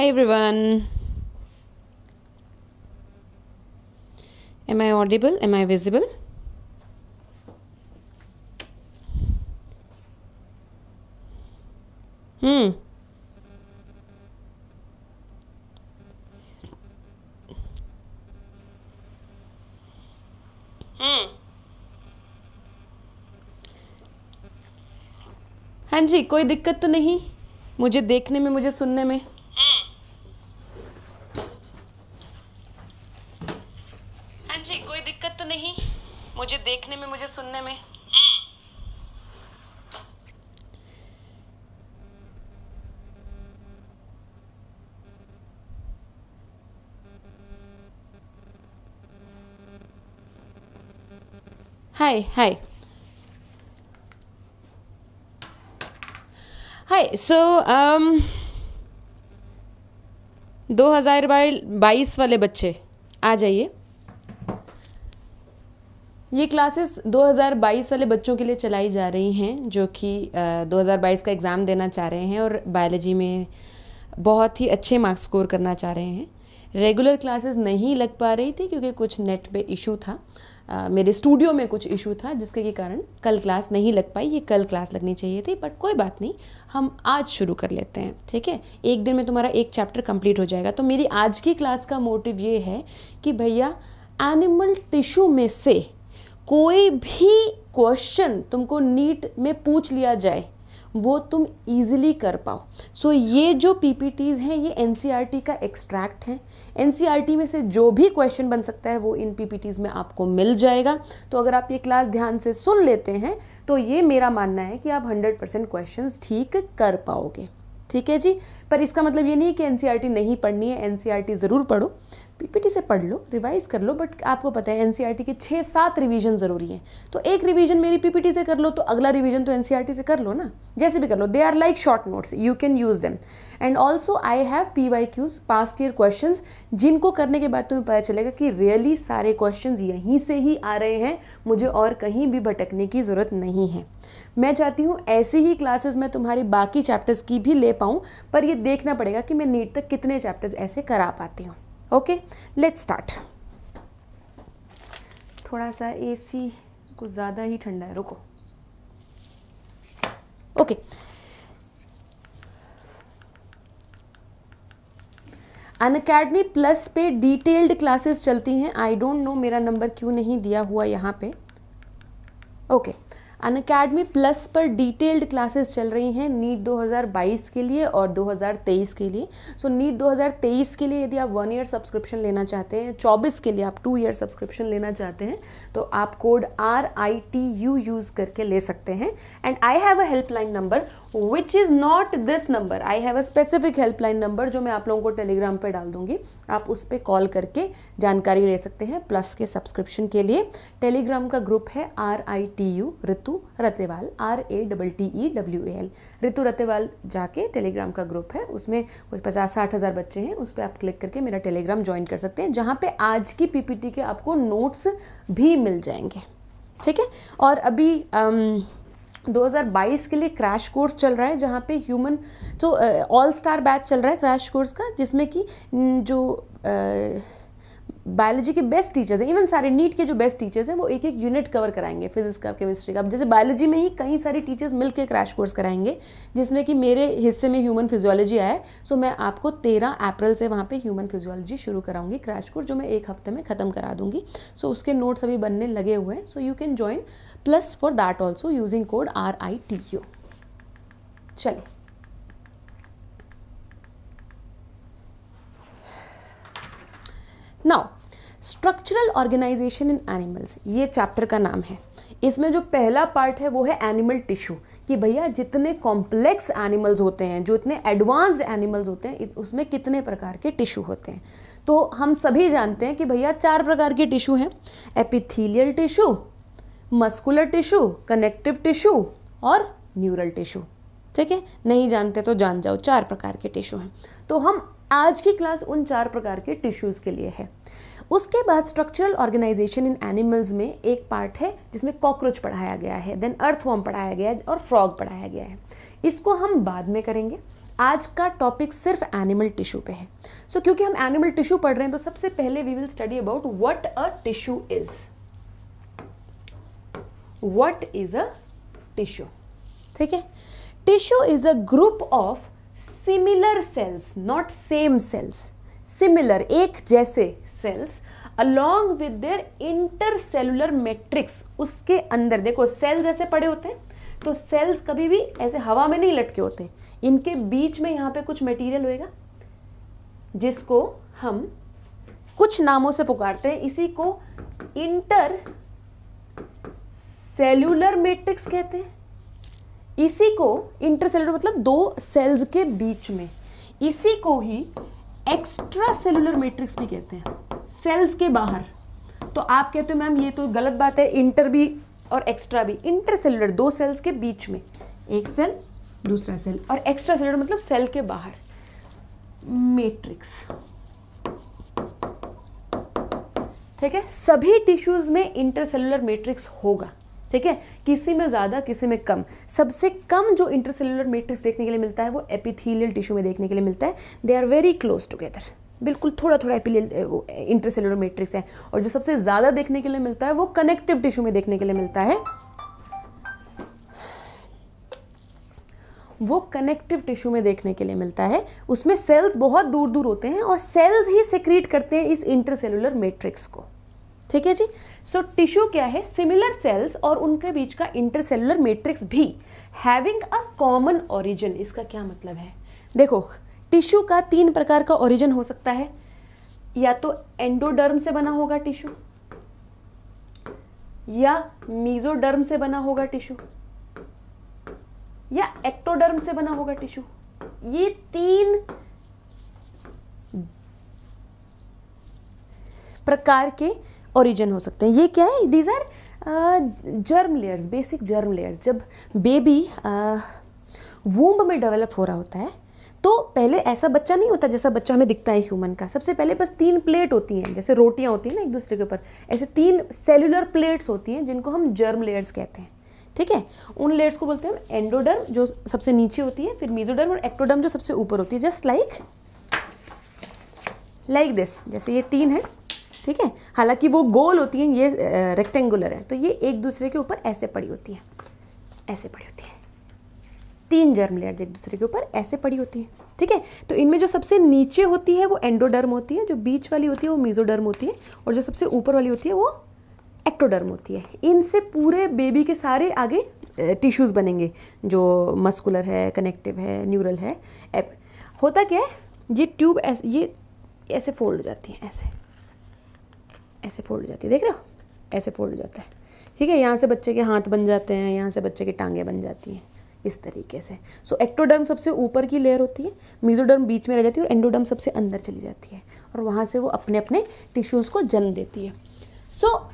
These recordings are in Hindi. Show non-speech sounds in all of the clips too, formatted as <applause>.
Hi everyone. Am I audible? Am I visible? Hmm. हाँ जी कोई दिक्कत तो नहीं मुझे देखने में मुझे सुनने में Hi, hi. Hi, so um, 2022 वाले बच्चे आ जाइए ये क्लासेस 2022 वाले बच्चों के लिए चलाई जा रही हैं जो कि uh, 2022 का एग्ज़ाम देना चाह रहे हैं और बायोलॉजी में बहुत ही अच्छे मार्क्स स्कोर करना चाह रहे हैं रेगुलर क्लासेस नहीं लग पा रही थी क्योंकि कुछ नेट पे इशू था आ, मेरे स्टूडियो में कुछ इशू था जिसके के कारण कल क्लास नहीं लग पाई ये कल क्लास लगनी चाहिए थी बट कोई बात नहीं हम आज शुरू कर लेते हैं ठीक है एक दिन में तुम्हारा एक चैप्टर कंप्लीट हो जाएगा तो मेरी आज की क्लास का मोटिव ये है कि भैया एनिमल टिश्यू में से कोई भी क्वेश्चन तुमको नीट में पूछ लिया जाए वो तुम ईजिली कर पाओ सो so, ये जो पीपीटीज़ हैं ये एन e का एक्सट्रैक्ट है एन में से जो भी क्वेश्चन बन सकता है वो इन पीपीटीज़ में आपको मिल जाएगा तो अगर आप ये क्लास ध्यान से सुन लेते हैं तो ये मेरा मानना है कि आप 100 परसेंट क्वेश्चन ठीक कर पाओगे ठीक है जी पर इसका मतलब ये नहीं है कि एन e नहीं पढ़नी है एन e ज़रूर पढ़ो पीपीटी से पढ़ लो रिवाइज कर लो बट आपको पता है एनसीईआरटी e के छः सात रिवीजन ज़रूरी हैं तो एक रिवीजन मेरी पीपीटी से कर लो तो अगला रिवीजन तो एनसीईआरटी e से कर लो ना जैसे भी कर लो they are like short notes you can use them and also I have P Y Qs past year question जिनको करने के बाद तुम्हें पता चलेगा कि रियली सारे क्वेश्चन यहीं से ही आ रहे हैं मुझे और कहीं भी भटकने की ज़रूरत नहीं है मैं चाहती हूँ ऐसी ही क्लासेस मैं तुम्हारी बाकी चैप्टर्स की भी ले पाऊँ पर यह देखना पड़ेगा कि मैं नीट तक कितने चैप्टर्स ऐसे करा पाती हूँ ओके लेट स्टार्ट थोड़ा सा एसी कुछ ज़्यादा ही ठंडा है रुको ओके अन अकेडमी प्लस पे डिटेल्ड क्लासेस चलती हैं आई डोंट नो मेरा नंबर क्यों नहीं दिया हुआ यहाँ पे okay okay. Unacademy plus पर डिटेल्ड क्लासेस चल रही हैं नीट 2022 के लिए और 2023 के लिए सो so, नीट 2023 के लिए यदि आप वन ईयर सब्सक्रिप्शन लेना चाहते हैं 24 के लिए आप टू ईयर सब्सक्रिप्शन लेना चाहते हैं तो आप code R I T U use करके ले सकते हैं and I have a helpline number which is not this number I have a specific helpline number जो मैं आप लोगों को टेलीग्राम पर डाल दूंगी आप उस पर कॉल करके जानकारी ले सकते हैं प्लस के सब्सक्रिप्शन के लिए टेलीग्राम का ग्रुप है R I T U Ritu Ratewal R A double T E W A L Ritu Ratewal जाके टेलीग्राम का ग्रुप है उसमें कुछ पचास साठ हज़ार बच्चे हैं उस पर आप क्लिक करके मेरा टेलीग्राम ज्वाइन कर सकते हैं जहाँ पर आज की पी पी टी के आपको नोट्स भी मिल जाएंगे ठीक है और अभी आम, um, 2022 के लिए क्रैश कोर्स चल रहा है जहाँ पे ह्यूमन तो ऑल स्टार बैच चल रहा है क्रैश कोर्स का जिसमें कि जो बायोलॉजी के बेस्ट टीचर्स हैं इवन सारे नीट के जो बेस्ट टीचर्स हैं वो एक एक यूनिट कवर कराएंगे फिजिक्स का केमिस्ट्री का जैसे बायोलॉजी में ही कई सारे टीचर्स मिलकर क्रैश कोर्स कराएंगे जिसमें कि मेरे हिस्से में ह्यूमन फिजियोलॉजी आया है सो मैं आपको तेरह अप्रैल से वहाँ पे ह्यूमन फिजियोलॉजी शुरू कराऊंगी क्रैश कोर्स जो मैं एक हफ्ते में ख़त्म करा दूंगी सो उसके नोट्स अभी बनने लगे हुए हैं so you can join plus for that also using code R I T U चलिए now structural organisation in animals ये चैप्टर का नाम है इसमें जो पहला पार्ट है वो है एनिमल टिश्यू कि भैया जितने कॉम्प्लेक्स एनिमल्स होते हैं जो इतने एडवांस्ड एनिमल्स होते हैं उसमें कितने प्रकार के टिश्यू होते हैं तो हम सभी जानते हैं कि भैया चार प्रकार के टिश्यू हैं epithelial tissue muscular tissue connective tissue और न्यूरल टिश्यू ठीक है नहीं जानते तो जान जाओ चार प्रकार के टिश्यू हैं तो हम आज की क्लास उन चार प्रकार के टिश्यूज़ के लिए है उसके बाद स्ट्रक्चरल ऑर्गेनाइजेशन इन एनिमल्स में एक पार्ट है जिसमें कॉकरोच पढ़ाया गया है देन अर्थवॉर्म पढ़ाया गया है और फ्रॉग पढ़ाया गया है इसको हम बाद में करेंगे आज का टॉपिक सिर्फ एनिमल टिश्यू पे है सो so, क्योंकि हम एनिमल टिश्यू पढ़ रहे हैं तो सबसे पहले we will study about what a tissue is what is a tissue ठीक है tissue is a group of similar cells not same cells similar एक जैसे cells along with their intercellular matrix उसके अंदर देखो सेल्स ऐसे पड़े होते हैं तो सेल्स कभी भी ऐसे हवा में नहीं लटके होते इनके बीच में यहाँ पे कुछ मटेरियल होएगा जिसको हम कुछ नामों से पुकारते हैं इसी को इंटर सेल्यूलर मेट्रिक्स कहते हैं इसी को इंटरसेलुलर मतलब दो सेल्स के बीच में इसी को ही एक्स्ट्रा सेलुलर मेट्रिक्स भी कहते हैं सेल्स के बाहर तो आप कहते हो मैम ये तो गलत बात है इंटर भी और एक्स्ट्रा भी इंटर सेलुलर दो सेल्स के बीच में एक सेल दूसरा सेल और एक्स्ट्रा सेलुलर मतलब सेल के बाहर मेट्रिक्स ठीक है सभी टिश्यूज में इंटर मेट्रिक्स मैट्रिक्स होगा ठीक है किसी में ज़्यादा किसी में कम सबसे कम जो इंटरसेलुलर मेट्रिक्स देखने के लिए मिलता है वो एपिथीलियल टिश्यू में देखने के लिए मिलता है they are very close together बिल्कुल थोड़ा थोड़ा एपिलियल इंटरसेलुलर मेट्रिक्स है और जो सबसे ज़्यादा देखने के लिए मिलता है वो कनेक्टिव टिश्यू में देखने के लिए मिलता है वो कनेक्टिव टिश्यू में देखने के लिए मिलता है उसमें सेल्स बहुत दूर दूर होते हैं और सेल्स ही सिक्रीट करते हैं इस इंटरसेलुलर मैट्रिक्स को ठीक है जी सो so, टिश्यू क्या है सिमिलर सेल्स और उनके बीच का इंटरसेलुलर मैट्रिक्स भी हैविंग अ कॉमन ओरिजिन इसका क्या मतलब है देखो टिश्यू का तीन प्रकार का ओरिजिन हो सकता है या तो एंडोडर्म से बना होगा टिश्यू या मीजोडर्म से बना होगा टिश्यू या एक्टोडर्म से बना होगा टिश्यू ये तीन प्रकार के ओरिजिन हो सकते हैं ये क्या है these are germ layers basic germ layers जब बेबी वूम्ब uh, में डेवलप हो रहा होता है तो पहले ऐसा बच्चा नहीं होता जैसा बच्चा हमें दिखता है ह्यूमन का सबसे पहले बस तीन प्लेट होती हैं जैसे रोटियां होती हैं ना एक दूसरे के ऊपर ऐसे तीन सेलुलर प्लेट्स होती हैं जिनको हम जर्म लेयर्स कहते हैं ठीक है उन लेयर्स को बोलते हैं हम एंडोडर्म जो सबसे नीचे होती है फिर मीजोडर्म और एक्टोडर्म जो सबसे ऊपर होती है जस्ट लाइक लाइक दिस जैसे ये तीन है ठीक है हालांकि वो गोल होती हैं ये रेक्टेंगुलर है तो ये एक दूसरे के ऊपर ऐसे पड़ी होती है ऐसे पड़ी होती है तीन जर्म लेयर एक दूसरे के ऊपर ऐसे पड़ी होती हैं ठीक है तो इनमें जो सबसे नीचे होती है वो एंडोडर्म होती है जो बीच वाली होती है वो मीजोडर्म होती है और जो सबसे ऊपर वाली होती है वो एक्टोडर्म होती है इनसे पूरे बेबी के सारे आगे टिश्यूज़ बनेंगे जो मस्कुलर है कनेक्टिव है न्यूरल है एप होता क्या है ये ट्यूब ऐसे ये ऐसे फोल्ड हो जाती है ऐसे ऐसे फोल्ड हो जाती है देख रहे हो ऐसे फोल्ड हो जाता है ठीक है यहाँ से बच्चे के हाथ बन जाते हैं यहाँ से बच्चे की टांगें बन जाती हैं इस तरीके से सो so, एक्टोडर्म सबसे ऊपर की लेयर होती है मीजोडर्म बीच में रह जाती है और एंडोडर्म सबसे अंदर चली जाती है और वहाँ से वो अपने अपने टिश्यूज़ को जन्म देती है सो so,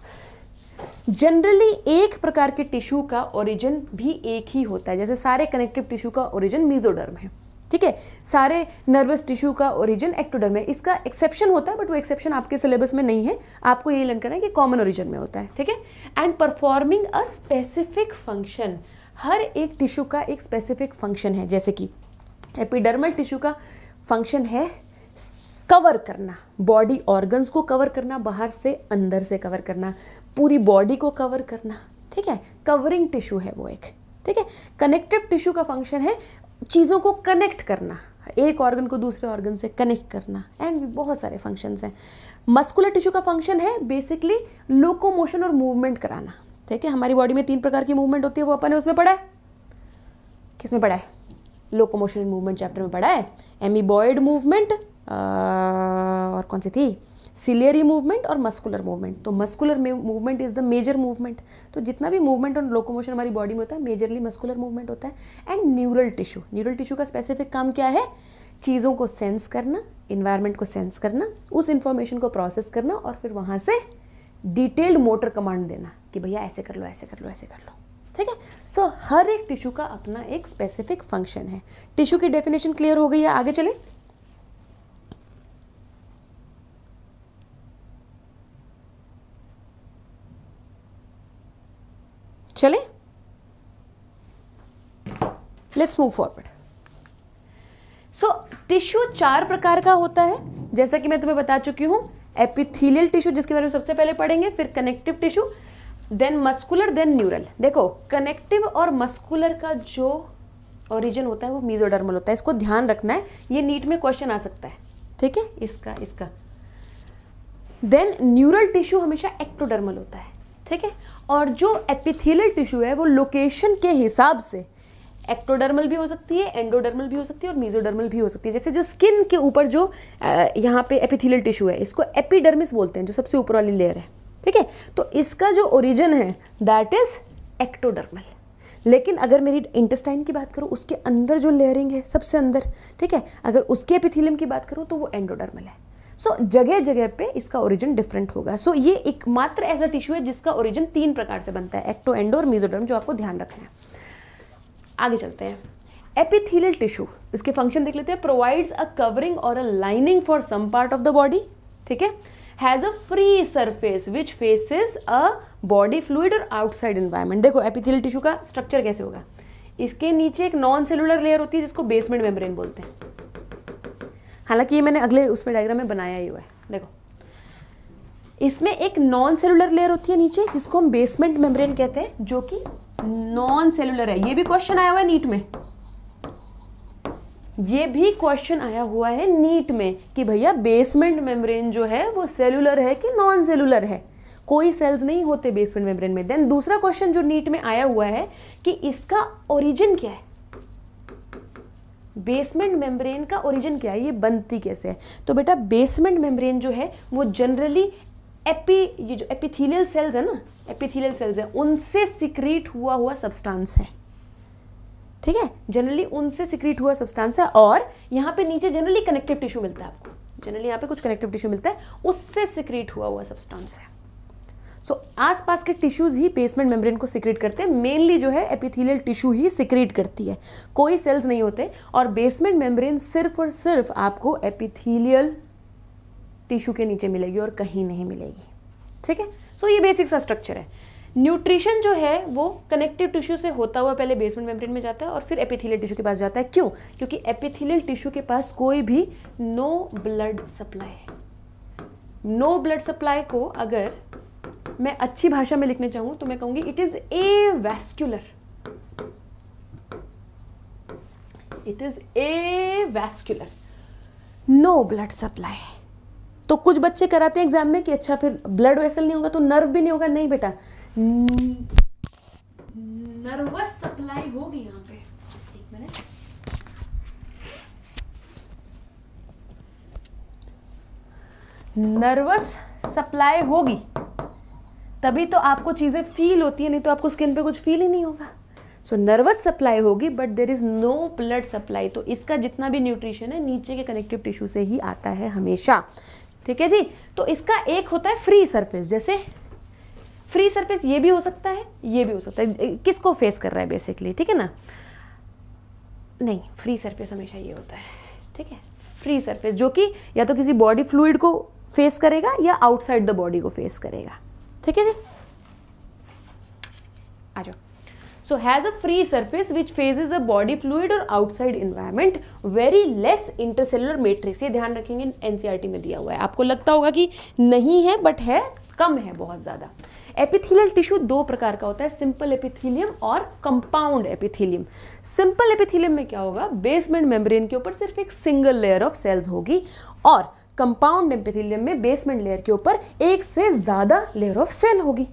जनरली एक प्रकार के टिश्यू का ओरिजिन भी एक ही होता है जैसे सारे कनेक्टिव टिश्यू का ओरिजिन मीजोडर्म है ठीक है सारे नर्वस टिश्यू का ओरिजिन एक्टोडर में इसका एक्सेप्शन होता है बट वो एक्सेप्शन आपके सिलेबस में नहीं है आपको ये लर्न करना है कि कॉमन ओरिजिन में होता है ठीक है and performing a specific function हर एक टिश्यू का एक स्पेसिफिक फंक्शन है जैसे कि एपिडर्मल टिश्यू का फंक्शन है कवर करना बॉडी ऑर्गन्स को कवर करना बाहर से अंदर से कवर करना पूरी बॉडी को कवर करना ठीक है कवरिंग टिश्यू है वो एक ठीक है कनेक्टिव टिश्यू का फंक्शन है चीज़ों को कनेक्ट करना एक ऑर्गन को दूसरे ऑर्गन से कनेक्ट करना एंड बहुत सारे फंक्शंस हैं मस्कुलर टिश्यू का फंक्शन है बेसिकली मोशन और मूवमेंट कराना ठीक है हमारी बॉडी में तीन प्रकार की मूवमेंट होती है वो अपन ने उसमें पढ़ा है किस में पढ़ा है लोको एंड मूवमेंट चैप्टर में पढ़ा है एमीबॉयड मूवमेंट और कौन सी थी सिलियरी मूवमेंट और मस्कुलर मूवमेंट तो muscular movement is the major movement तो जितना भी मूवमेंट और लोकोमोशन हमारी बॉडी में होता है मेजरली मस्कुलर मूवमेंट होता है and neural tissue neural tissue का स्पेसिफिक काम क्या है चीज़ों को सेंस करना इन्वायरमेंट को सेंस करना उस इन्फॉर्मेशन को प्रोसेस करना और फिर वहाँ से डिटेल्ड मोटर कमांड देना कि भैया ऐसे कर लो ऐसे कर लो ऐसे कर लो ठीक है सो हर एक टिश्यू का अपना एक स्पेसिफिक फंक्शन है टिश्यू की डेफिनेशन क्लियर हो गई है आगे चले चले let's move forward so tissue चार प्रकार का होता है जैसा कि मैं तुम्हें बता चुकी हूं एपिथीलियल टिश्यू जिसके बारे में सबसे पहले पढ़ेंगे फिर connective tissue then muscular then neural देखो कनेक्टिव और मस्कुलर का जो ओरिजिन होता है वो मीजोडर्मल होता है इसको ध्यान रखना है ये नीट में क्वेश्चन आ सकता है ठीक है इसका इसका देन न्यूरल टिश्यू हमेशा एक्टोडर्मल होता है ठीक है और जो एपिथेलियल टिश्यू है वो लोकेशन के हिसाब से एक्टोडर्मल भी हो सकती है एंडोडर्मल भी हो सकती है और मीजोडर्मल भी हो सकती है जैसे जो स्किन के ऊपर जो यहाँ पे एपिथेलियल टिश्यू है इसको एपिडर्मिस बोलते हैं जो सबसे ऊपर वाली लेयर है ठीक है तो इसका जो ओरिजिन है दैट इज़ एक्टोडर्मल लेकिन अगर मेरी इंटेस्टाइन की बात करूँ उसके अंदर जो लेयरिंग है सबसे अंदर ठीक है अगर उसके एपिथीलियम की बात करूँ तो वो एंडोडर्मल है सो so, जगह जगह पे इसका ओरिजिन डिफरेंट होगा सो so, ये एक मात्र ऐसा टिश्यू है जिसका ओरिजिन तीन प्रकार से बनता है एक्टो एंडो और मीजोडर्म जो आपको ध्यान रखना है आगे चलते हैं एपिथीलियल टिश्यू इसके फंक्शन देख लेते हैं प्रोवाइड्स अ कवरिंग और a lining for some part of the body ठीक है has a free surface which faces a body fluid और आउटसाइड इन्वायरमेंट देखो एपिथीलियल टिश्यू का स्ट्रक्चर कैसे होगा इसके नीचे एक नॉन सेलुलर लेयर होती है जिसको बेसमेंट मेम्ब्रेन बोलते हैं हालांकि ये मैंने अगले उसमें डायग्राम में बनाया ही हुआ है देखो इसमें एक नॉन सेलुलर लेयर होती है नीचे जिसको हम बेसमेंट मेम्ब्रेन कहते हैं जो कि नॉन सेलुलर है ये भी क्वेश्चन आया हुआ है नीट में ये भी क्वेश्चन आया हुआ है नीट में कि भैया बेसमेंट मेम्ब्रेन जो है वो सेलुलर है कि नॉन सेलुलर है कोई सेल्स नहीं होते बेसमेंट मेम्ब्रेन में देन दूसरा क्वेश्चन जो नीट में आया हुआ है कि इसका ओरिजिन क्या है बेसमेंट मेम्ब्रेन का ओरिजिन क्या है ये बनती कैसे है तो बेटा बेसमेंट मेम्ब्रेन जो है वो जनरली एपी ये जो एपिथीलियल सेल्स है ना एपिथीलियल सेल्स है उनसे सिक्रीट हुआ हुआ सब्सटेंस है ठीक है जनरली उनसे सिक्रीट हुआ सब्सटेंस है और यहाँ पे नीचे जनरली कनेक्टिव टिश्यू मिलता है आपको जनरली यहाँ पे कुछ कनेक्टिव टिश्यू मिलता है उससे सिक्रीट हुआ हुआ सब्सटेंस है सो so, आसपास के टिश्यूज़ ही बेसमेंट मेम्ब्रेन को सिक्रेट करते हैं मेनली जो है एपिथेलियल टिश्यू ही सिक्रेट करती है कोई सेल्स नहीं होते और बेसमेंट मेम्ब्रेन सिर्फ और सिर्फ आपको एपिथेलियल टिश्यू के नीचे मिलेगी और कहीं नहीं मिलेगी ठीक है सो ये बेसिक सा स्ट्रक्चर है न्यूट्रिशन जो है वो कनेक्टिव टिश्यू से होता हुआ पहले बेसमेंट मेम्ब्रेन में जाता है और फिर एपिथेलियल टिश्यू के पास जाता है क्यों क्योंकि एपिथेलियल टिश्यू के पास कोई भी नो ब्लड सप्लाई है नो ब्लड सप्लाई को अगर मैं अच्छी भाषा में लिखने चाहूँ तो मैं कहूँगी it is avascular it is avascular no blood supply तो कुछ बच्चे कराते हैं एग्जाम में कि अच्छा फिर ब्लड वेसल नहीं होगा तो नर्व भी नहीं होगा नहीं बेटा नर्वस सप्लाई होगी यहाँ पे एक मिनट नर्वस सप्लाई होगी तभी तो आपको चीज़ें फील होती है नहीं तो आपको स्किन पे कुछ फील ही नहीं होगा सो नर्वस सप्लाई होगी but there is no blood supply तो इसका जितना भी न्यूट्रिशन है नीचे के कनेक्टिव टिश्यू से ही आता है हमेशा ठीक है जी तो इसका एक होता है फ्री सरफेस जैसे फ्री सरफेस ये भी हो सकता है ये भी हो सकता है किसको फेस कर रहा है बेसिकली ठीक है ना नहीं फ्री सरफेस हमेशा ये होता है ठीक है फ्री सरफेस जो कि या तो किसी बॉडी फ्लूड को फेस करेगा या आउटसाइड द बॉडी को फेस करेगा ठीक है जी आ जाओ has a free surface which face is a body fluid और outside environment very less intercellular matrix ये ध्यान रखेंगे एनसीईआरटी e में दिया हुआ है आपको लगता होगा कि नहीं है बट है कम है बहुत ज़्यादा एपिथेलियल टिश्यू दो प्रकार का होता है सिंपल एपिथेलियम और कंपाउंड एपिथेलियम सिंपल एपिथेलियम में क्या होगा बेसमेंट मेम्ब्रेन के ऊपर सिर्फ एक सिंगल लेयर ऑफ सेल्स होगी और कंपाउंड एम्पिथिलियम में बेसमेंट लेयर के ऊपर एक से ज़्यादा लेयर ऑफ सेल होगी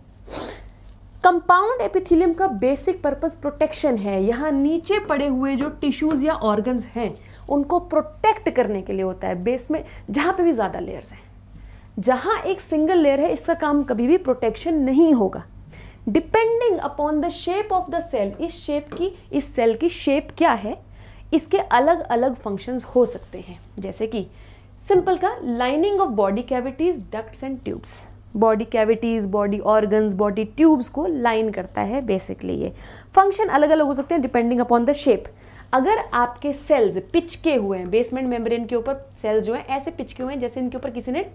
कंपाउंड एपिथिलियम का बेसिक पर्पस प्रोटेक्शन है यहाँ नीचे पड़े हुए जो टिश्यूज़ या ऑर्गन्स हैं उनको प्रोटेक्ट करने के लिए होता है बेसमेंट जहाँ पे भी ज़्यादा लेयर्स हैं जहाँ एक सिंगल लेयर है इसका काम कभी भी प्रोटेक्शन नहीं होगा depending upon the shape of the cell इस शेप की इस सेल की शेप क्या है इसके अलग अलग फंक्शंस हो सकते हैं जैसे कि सिंपल का lining of body cavities ducts and tubes body cavities body organs body tubes को लाइन करता है बेसिकली ये फंक्शन अलग अलग हो सकते हैं डिपेंडिंग अपॉन द शेप अगर आपके सेल्स पिचके हुए हैं बेसमेंट मेम्ब्रेन के ऊपर सेल्स जो हैं ऐसे पिचके हुए हैं जैसे इनके ऊपर किसी ने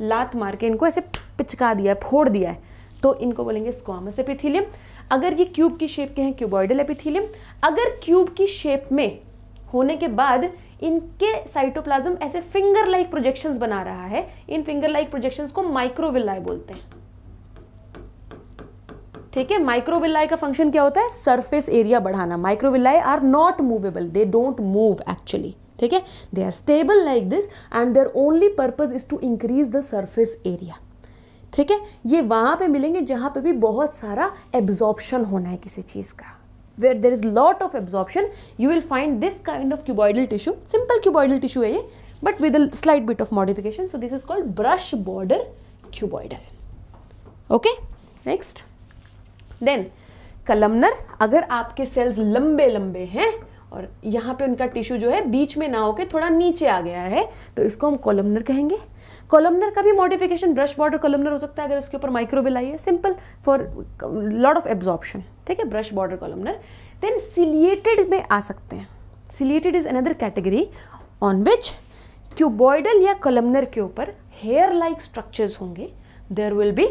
लात मार के इनको ऐसे पिचका दिया है फोड़ दिया है तो इनको बोलेंगे स्क्वामस एपिथीलियम अगर ये क्यूब की शेप के हैं क्यूबॉइडल एपिथीलियम अगर क्यूब की शेप में होने के बाद इनके साइटोप्लाज्म ऐसे फिंगर लाइक प्रोजेक्शंस बना रहा है इन फिंगर लाइक प्रोजेक्शंस को माइक्रोविलाय बोलते हैं ठीक है माइक्रोविलाय का फंक्शन क्या होता है सरफेस एरिया बढ़ाना microvilli are not movable they don't move actually ठीक है they are stable like this and their only purpose is to increase the surface area ठीक है ये वहां पे मिलेंगे जहां पे भी बहुत सारा एब्जॉर्प्शन होना है किसी चीज़ का where there is lot of absorption you will find this kind of cuboidal tissue simple cuboidal tissue hai ye but with a slight bit of modification so this is called brush border cuboidal okay next then columnar agar aapke cells lambe lambe hain और यहाँ पे उनका टिश्यू जो है बीच में ना होके थोड़ा नीचे आ गया है तो इसको हम कॉलमनर कहेंगे कॉलमनर का भी मॉडिफिकेशन ब्रश बॉर्डर कॉलमनर हो सकता है अगर उसके ऊपर माइक्रोविल आई है simple for lot of absorption ठीक है brush border columnar then ciliated में आ सकते हैं ciliated is another category on which cuboidal या कॉलमनर के ऊपर हेयर लाइक स्ट्रक्चर्स होंगे there will be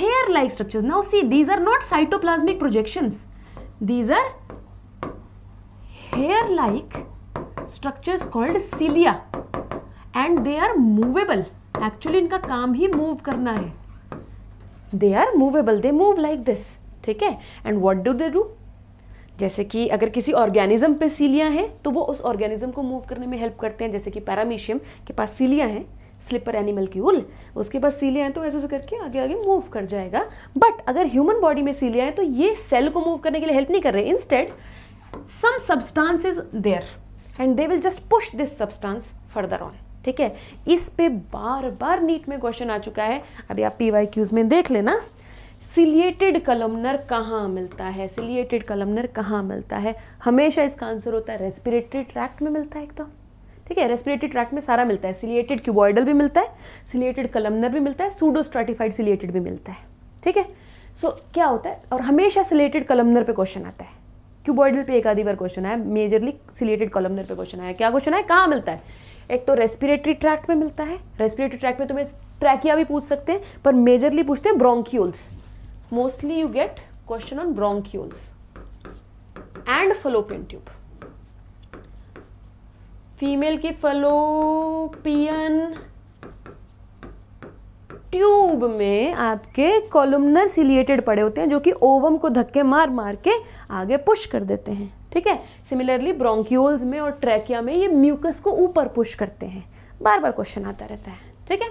hair like structures now see these are not cytoplasmic projections these are hair like structures called cilia and they are movable actually इनका काम ही मूव करना है they are movable they move like this ठीक है and what do they do जैसे कि अगर किसी ऑर्गेनिज्म पे सीलियाँ हैं तो वो उस ऑर्गेनिज्म को मूव करने में हेल्प करते हैं जैसे कि पैरामीशियम के पास सीलियाँ हैं स्लिपर एनिमल की उल उसके पास सीलियाँ हैं तो ऐसे ऐसे करके आगे आगे मूव कर जाएगा बट अगर ह्यूमन बॉडी में सीलियाँ हैं तो ये सेल को मूव करने के लिए हेल्प नहीं कर रहे instead some substance is there and they will just push this substance further on ठीक है इस पे बार बार नीट में क्वेश्चन आ चुका है अभी आप पी क्यूज में देख लेना सिलिएटेड कलमनर कहाँ मिलता है सिलिएटेड कलमनर कहाँ मिलता है हमेशा इसका आंसर होता है रेस्पिरेटरी ट्रैक्ट में मिलता है एक तो ठीक है रेस्पिरेटरी ट्रैक्ट में सारा मिलता है सिलिएटेड क्यूबॉइडल भी मिलता है सिलिएटेड कलमनर भी मिलता है सूडो स्ट्राटिफाइड सिलिएटेड भी मिलता है ठीक है सो so, क्या होता है और हमेशा सिलेटेड कलमनर पे क्वेश्चन आता है क्यूबॉइडल पे एक आधी बार क्वेश्चन आया मेजरली सिलेटेड कलमनर पे क्वेश्चन आया क्या क्वेश्चन आया कहाँ मिलता है एक तो रेस्पिरेटरी ट्रैक्ट में मिलता है रेस्पिरेटरी ट्रैक्ट में तुम्हें ट्रैकिया भी पूछ सकते हैं पर मेजरली पूछते हैं bronchioles mostly you get question on bronchioles and fallopian tube female की फलोपियन ट्यूब में आपके कॉलमनर सिलिएटेड पड़े होते हैं जो कि ओवम को धक्के मार मार के आगे पुश कर देते हैं ठीक है सिमिलरली ब्रोंक्यूल्स में और ट्रैकिया में ये म्यूकस को ऊपर पुश करते हैं बार बार क्वेश्चन आता रहता है ठीक है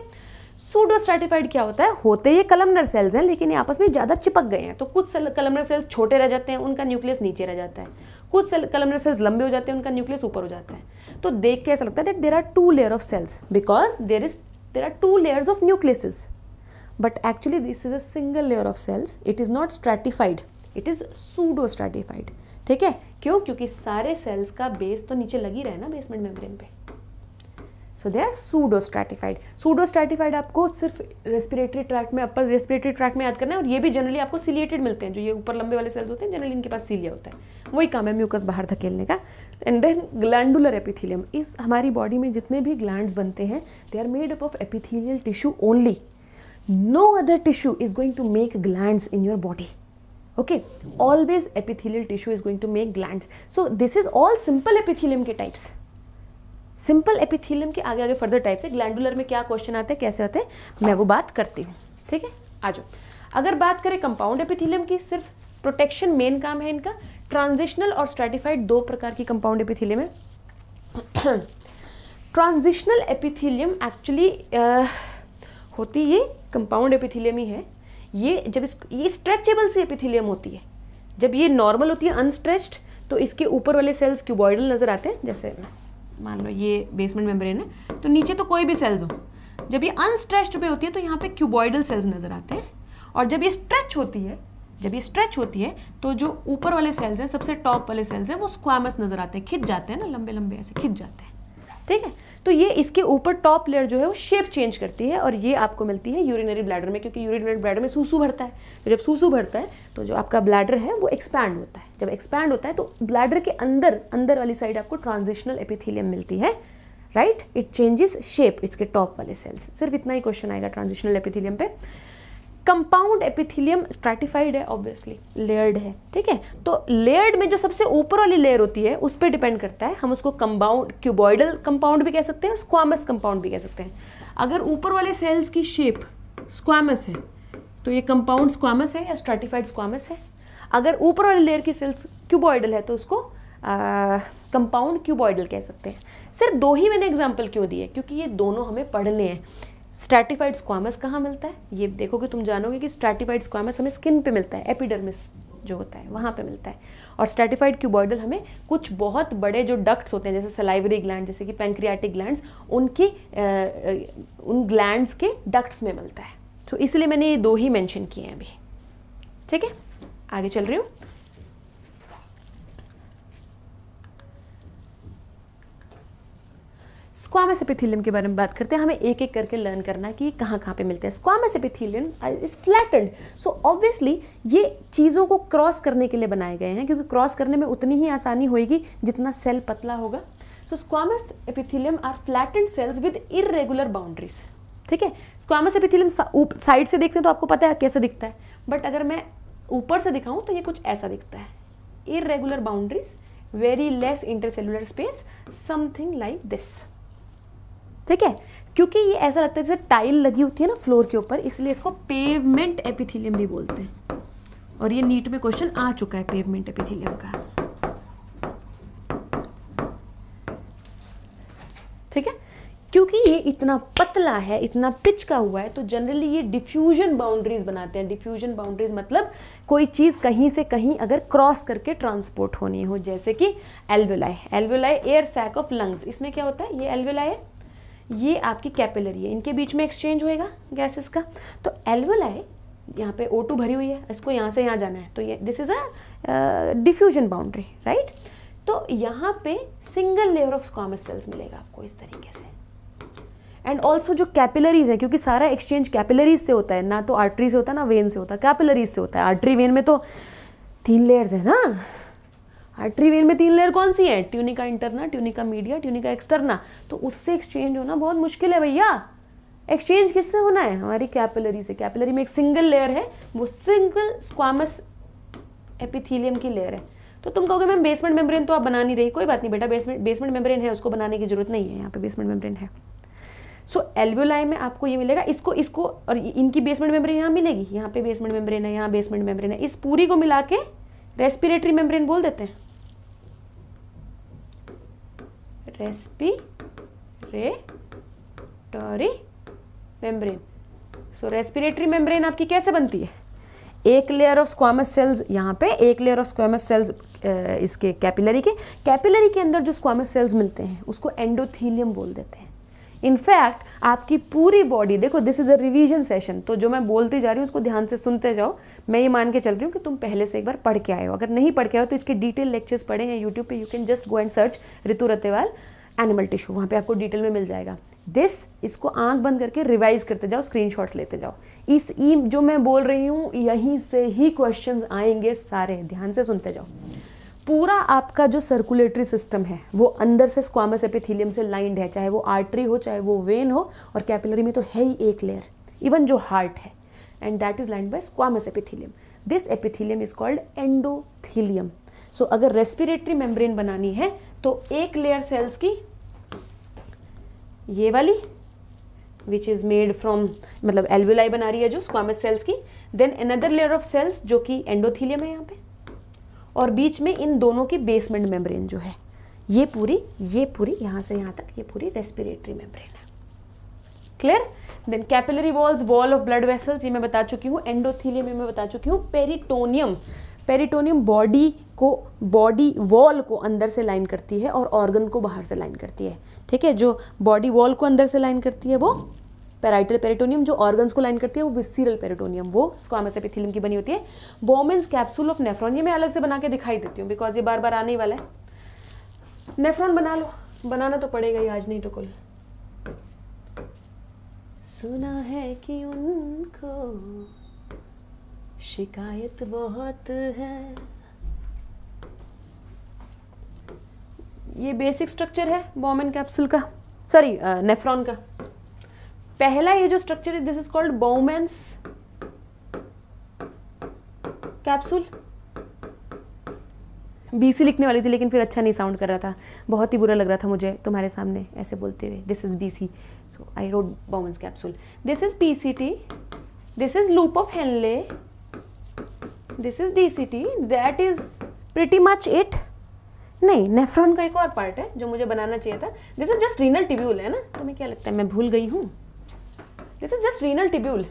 सूडो स्ट्रेटिफाइड क्या होता है होते ये कलमनर सेल्स हैं लेकिन ये आपस में ज़्यादा चिपक गए हैं तो कुछ कलमनर सेल्स छोटे रह जाते हैं उनका न्यूक्लियस नीचे रह जाता है कुछ सेल कलमनर सेल्स लंबे हो जाते हैं उनका न्यूक्लियस ऊपर हो जाता है तो देख के ऐसा लगता है that there are two layer of cells because there is there are two layers of nucleuses but actually this is a single layer of cells it is not stratified it is pseudo stratified ठीक है क्यों क्योंकि सारे सेल्स का बेस तो नीचे लगी रहे ना बेसमेंट मेम्ब्रेन पे so they are pseudo stratified pseudo stratified आपको सिर्फ रेस्पिरेटरी ट्रैक्ट में अपर रेस्पिरेटरी ट्रैक्ट में याद करना है और ये भी जनरली आपको सिलिएटेड मिलते हैं जो ये ऊपर लंबे वाले सेल्स होते हैं जनरली इनके पास सीलिया होता है वही काम है म्यूकस बाहर धकेलने का एंड देन ग्लैंडुलर एपिथीलियम इस हमारी बॉडी में जितने भी ग्लैंड बनते हैं they are made up of epithelial tissue only no other tissue is going to make glands in your body okay always epithelial tissue is going to make gland so this is all simple epithelium के टाइप्स सिंपल एपिथिलियम के आगे आगे फर्दर टाइप्स है ग्लैंडुलर में क्या क्वेश्चन आते हैं कैसे आते हैं मैं वो बात करती हूँ ठीक है आ जाओ अगर बात करें कंपाउंड एपिथिलियम की सिर्फ प्रोटेक्शन मेन काम है इनका ट्रांजिशनल और स्ट्रेटिफाइड दो प्रकार की कंपाउंड एपिथिलियम है ट्रांजिशनल एपिथीलियम एक्चुअली होती ये कंपाउंड एपिथिलियम ही है ये जब इस ये स्ट्रेचेबल सी एपिथिलियम होती है जब ये नॉर्मल होती है अनस्ट्रेच्ड तो इसके ऊपर वाले सेल्स क्यूबॉइडल नज़र आते हैं जैसे मान लो ये बेसमेंट मेम्ब्रेन है तो नीचे तो कोई भी सेल्स हो जब ये अनस्ट्रेच्ड पे होती है तो यहाँ पे क्यूबॉइडल सेल्स नज़र आते हैं और जब ये स्ट्रेच होती है जब ये स्ट्रेच होती है तो जो ऊपर वाले सेल्स हैं सबसे टॉप वाले सेल्स हैं वो स्क्वामस नज़र आते हैं खिंच जाते हैं ना लंबे लंबे ऐसे खिंच जाते हैं ठीक है तो ये इसके ऊपर टॉप लेयर जो है वो शेप चेंज करती है और ये आपको मिलती है यूरिनरी ब्लैडर में क्योंकि यूरिनरी ब्लैडर में सूसू भरता है तो जब सूसू भरता है तो जो आपका ब्लैडर है वो एक्सपैंड होता है जब एक्सपैंड होता है तो ब्लैडर के अंदर अंदर वाली साइड आपको ट्रांजिशनल एपिथीलियम मिलती है राइट इट चेंजेस शेप इसके टॉप वाले सेल्स सिर्फ इतना ही क्वेश्चन आएगा ट्रांजिशनल एपिथीलियम पर कंपाउंड एपिथीलियम स्ट्रेटिफाइड है ऑब्वियसली लेयर्ड है ठीक है तो लेयर्ड में जो सबसे ऊपर वाली लेयर होती है उस पर डिपेंड करता है हम उसको कंपाउंड क्यूबॉइडल कंपाउंड भी कह सकते हैं और स्क्वामस कंपाउंड भी कह सकते हैं अगर ऊपर वाले सेल्स की शेप स्क्वामस है तो ये कंपाउंड स्क्वामस है या स्ट्रेटिफाइड स्क्वामस है अगर ऊपर वाली लेयर की सेल्स क्यूबॉइडल है तो उसको कंपाउंड क्यूबॉइडल कह सकते हैं सिर्फ दो ही मैंने एग्जाम्पल क्यों दिए क्योंकि ये दोनों हमें पढ़ने हैं स्ट्रेटिफाइड स्क्वामस कहाँ मिलता है ये देखोगे तुम जानोगे कि स्ट्रेटिफाइड स्क्वामस हमें स्किन पे मिलता है एपिडर्मिस जो होता है वहाँ पे मिलता है और स्ट्रेटिफाइड क्यूबॉइडल हमें कुछ बहुत बड़े जो डक्ट्स होते हैं जैसे सलाइवरी ग्लैंड जैसे कि पेंक्रियाटिक ग्लैंड उनकी आ, उन ग्लैंड्स के डक्ट्स में मिलता है तो इसलिए मैंने ये दो ही मैंशन किए हैं अभी ठीक है आगे चल रही हूँ स्क्वामस एपिथीलियम के बारे में बात करते हैं हमें एक एक करके लर्न करना है कि ये कहाँ कहाँ पे मिलते हैं squamous epithelium is flattened so obviously ये चीज़ों को क्रॉस करने के लिए बनाए गए हैं क्योंकि क्रॉस करने में उतनी ही आसानी होगी जितना सेल पतला होगा so squamous epithelium are flattened cells with irregular boundaries ठीक है स्क्वामस एपिथीलियम साइड से देखते हैं तो आपको पता है कैसे दिखता है बट अगर मैं ऊपर से दिखाऊं तो ये कुछ ऐसा दिखता है irregular boundaries very less intercellular space something like this ठीक है क्योंकि ये ऐसा लगता है जैसे टाइल लगी होती है ना फ्लोर के ऊपर इसलिए इसको पेवमेंट एपिथिलियम भी बोलते हैं और ये नीट में क्वेश्चन आ चुका है पेवमेंट एपिथिलियम का ठीक है क्योंकि ये इतना पतला है इतना पिचका हुआ है तो जनरली ये डिफ्यूजन बाउंड्रीज बनाते हैं डिफ्यूजन बाउंड्रीज मतलब कोई चीज़ कहीं से कहीं अगर क्रॉस करके ट्रांसपोर्ट होनी हो जैसे कि alveoli alveoli air sac of lungs इसमें क्या होता है ये एल्वेलाई है ये आपकी कैपिलरी है इनके बीच में एक्सचेंज होएगा गैसेस का तो एल्वोलाई यहाँ पे ओ टू भरी हुई है इसको यहाँ से यहाँ जाना है तो ये this is a diffusion boundary right तो यहाँ पे single layer of squamous cells मिलेगा आपको इस तरीके से एंड ऑल्सो जो कैपिलरीज है क्योंकि सारा एक्सचेंज कैपिलरीज से होता है ना तो आर्टरी से होता है ना वेन से होता है कैपिलरीज से होता है आर्टरी वेन में तो तीन लेयर्स है ना आर्टरी हाँ, वेन में तीन लेयर कौन सी है tunica interna tunica media tunica externa तो उससे एक्सचेंज होना बहुत मुश्किल है भैया एक्सचेंज किससे होना है हमारी कैपिलरी से कैपिलरी में एक सिंगल लेयर है वो सिंगल स्क्वामस एपिथीलियम की लेयर है तो तुम कहोगे मैम बेसमेंट मेम्ब्रेन तो आप बना नहीं रही कोई बात नहीं बेटा बेसमेंट बेसमेंट मेम्ब्रेन है उसको बनाने की जरूरत नहीं है यहाँ पे बेसमेंट मेम्ब्रेन है सो so, एल्वियोलाई में आपको ये मिलेगा इसको इसको और इनकी बेसमेंट मेम्ब्रेन यहाँ मिलेगी यहाँ पे बेसमेंट मेम्ब्रेन है यहाँ बेसमेंट मेम्ब्रेन है इस पूरी को मिला के रेस्पिरेटरी मेम्ब्रेन बोल देते हैं respiratory membrane so respiratory membrane आपकी कैसे बनती है एक लेयर ऑफ स्क्वामस सेल्स यहाँ पे एक लेयर ऑफ स्क्वामस सेल्स इसके कैपिलरी के कैपिलरी के अंदर जो स्क्वामस सेल्स मिलते हैं उसको एंडोथीलियम बोल देते हैं इनफैक्ट आपकी पूरी बॉडी देखो this is a revision session तो जो मैं बोलती जा रही हूँ उसको ध्यान से सुनते जाओ मैं ये मान के चल रही हूँ कि तुम पहले से एक बार पढ़ के आए हो अगर नहीं पढ़ के आए हो तो इसके डिटेल लेक्चर्स पढ़े हैं यूट्यूब पे you can just go and search Ritu Ratewal animal tissue वहाँ पे आपको डिटेल में मिल जाएगा दिस इसको आंख बंद करके रिवाइज करते जाओ स्क्रीन लेते जाओ इस ई जो मैं बोल रही हूँ यहीं से ही क्वेश्चन आएंगे सारे ध्यान से सुनते जाओ पूरा आपका जो सर्कुलेटरी सिस्टम है वो अंदर से स्क्वामस एपिथीलियम से लाइंड है चाहे वो आर्टरी हो चाहे वो वेन हो और कैपिलरी में तो है ही एक लेयर इवन जो हार्ट है and that is lined by squamous epithelium this epithelium is called endothelium so अगर रेस्पिरेटरी मेम्ब्रेन बनानी है तो एक लेयर सेल्स की ये वाली विच इज़ मेड फ्रॉम मतलब एल्विलाई बना रही है जो स्क्वामस सेल्स की then another layer of cells जो कि एंडोथीलियम है यहाँ पे और बीच में इन दोनों की बेसमेंट मेम्ब्रेन जो है ये पूरी ये पूरी यहाँ से यहाँ तक ये पूरी रेस्पिरेटरी मेम्ब्रेन है clear then capillary walls wall of blood vessels ये मैं बता चुकी हूँ एंडोथीलियम ये मैं बता चुकी हूँ पेरिटोनियम पेरिटोनियम बॉडी को बॉडी वॉल को अंदर से लाइन करती है और ऑर्गन को बाहर से लाइन करती है ठीक है जो बॉडी वॉल को अंदर से लाइन करती है वो पेराइटल पेरिटोनियम जो ऑर्गन्स को लाइन करती है वो विस्सीरल पेरिटोनियम वो स्क्वामस एपिथिलियम की बनी होती है बोमेंस कैप्सूल ऑफ नेफ्रॉन ये मैं अलग से बना के दिखाई देती हूँ बिकॉज ये बार बार आने ही वाला है नेफ्रॉन बना लो बनाना तो पड़ेगा ही आज नहीं तो कुल सुना है कि उनको शिकायत बहुत है ये बेसिक स्ट्रक्चर है बॉमेन कैप्सूल का सॉरी नेफ्रॉन uh, का पहला ये जो स्ट्रक्चर है this is called Bowman's capsule BC लिखने वाली थी लेकिन फिर अच्छा नहीं साउंड कर रहा था बहुत ही बुरा लग रहा था मुझे तुम्हारे सामने ऐसे बोलते हुए this is BC so I wrote Bowman's capsule this is PCT this is loop of Henle this is DCT that is pretty much it नहीं नेफ्रॉन का एक और पार्ट है जो मुझे बनाना चाहिए था this is just renal tubule है ना तो मैं क्या लगता है मैं भूल गई हूँ this is just renal tubule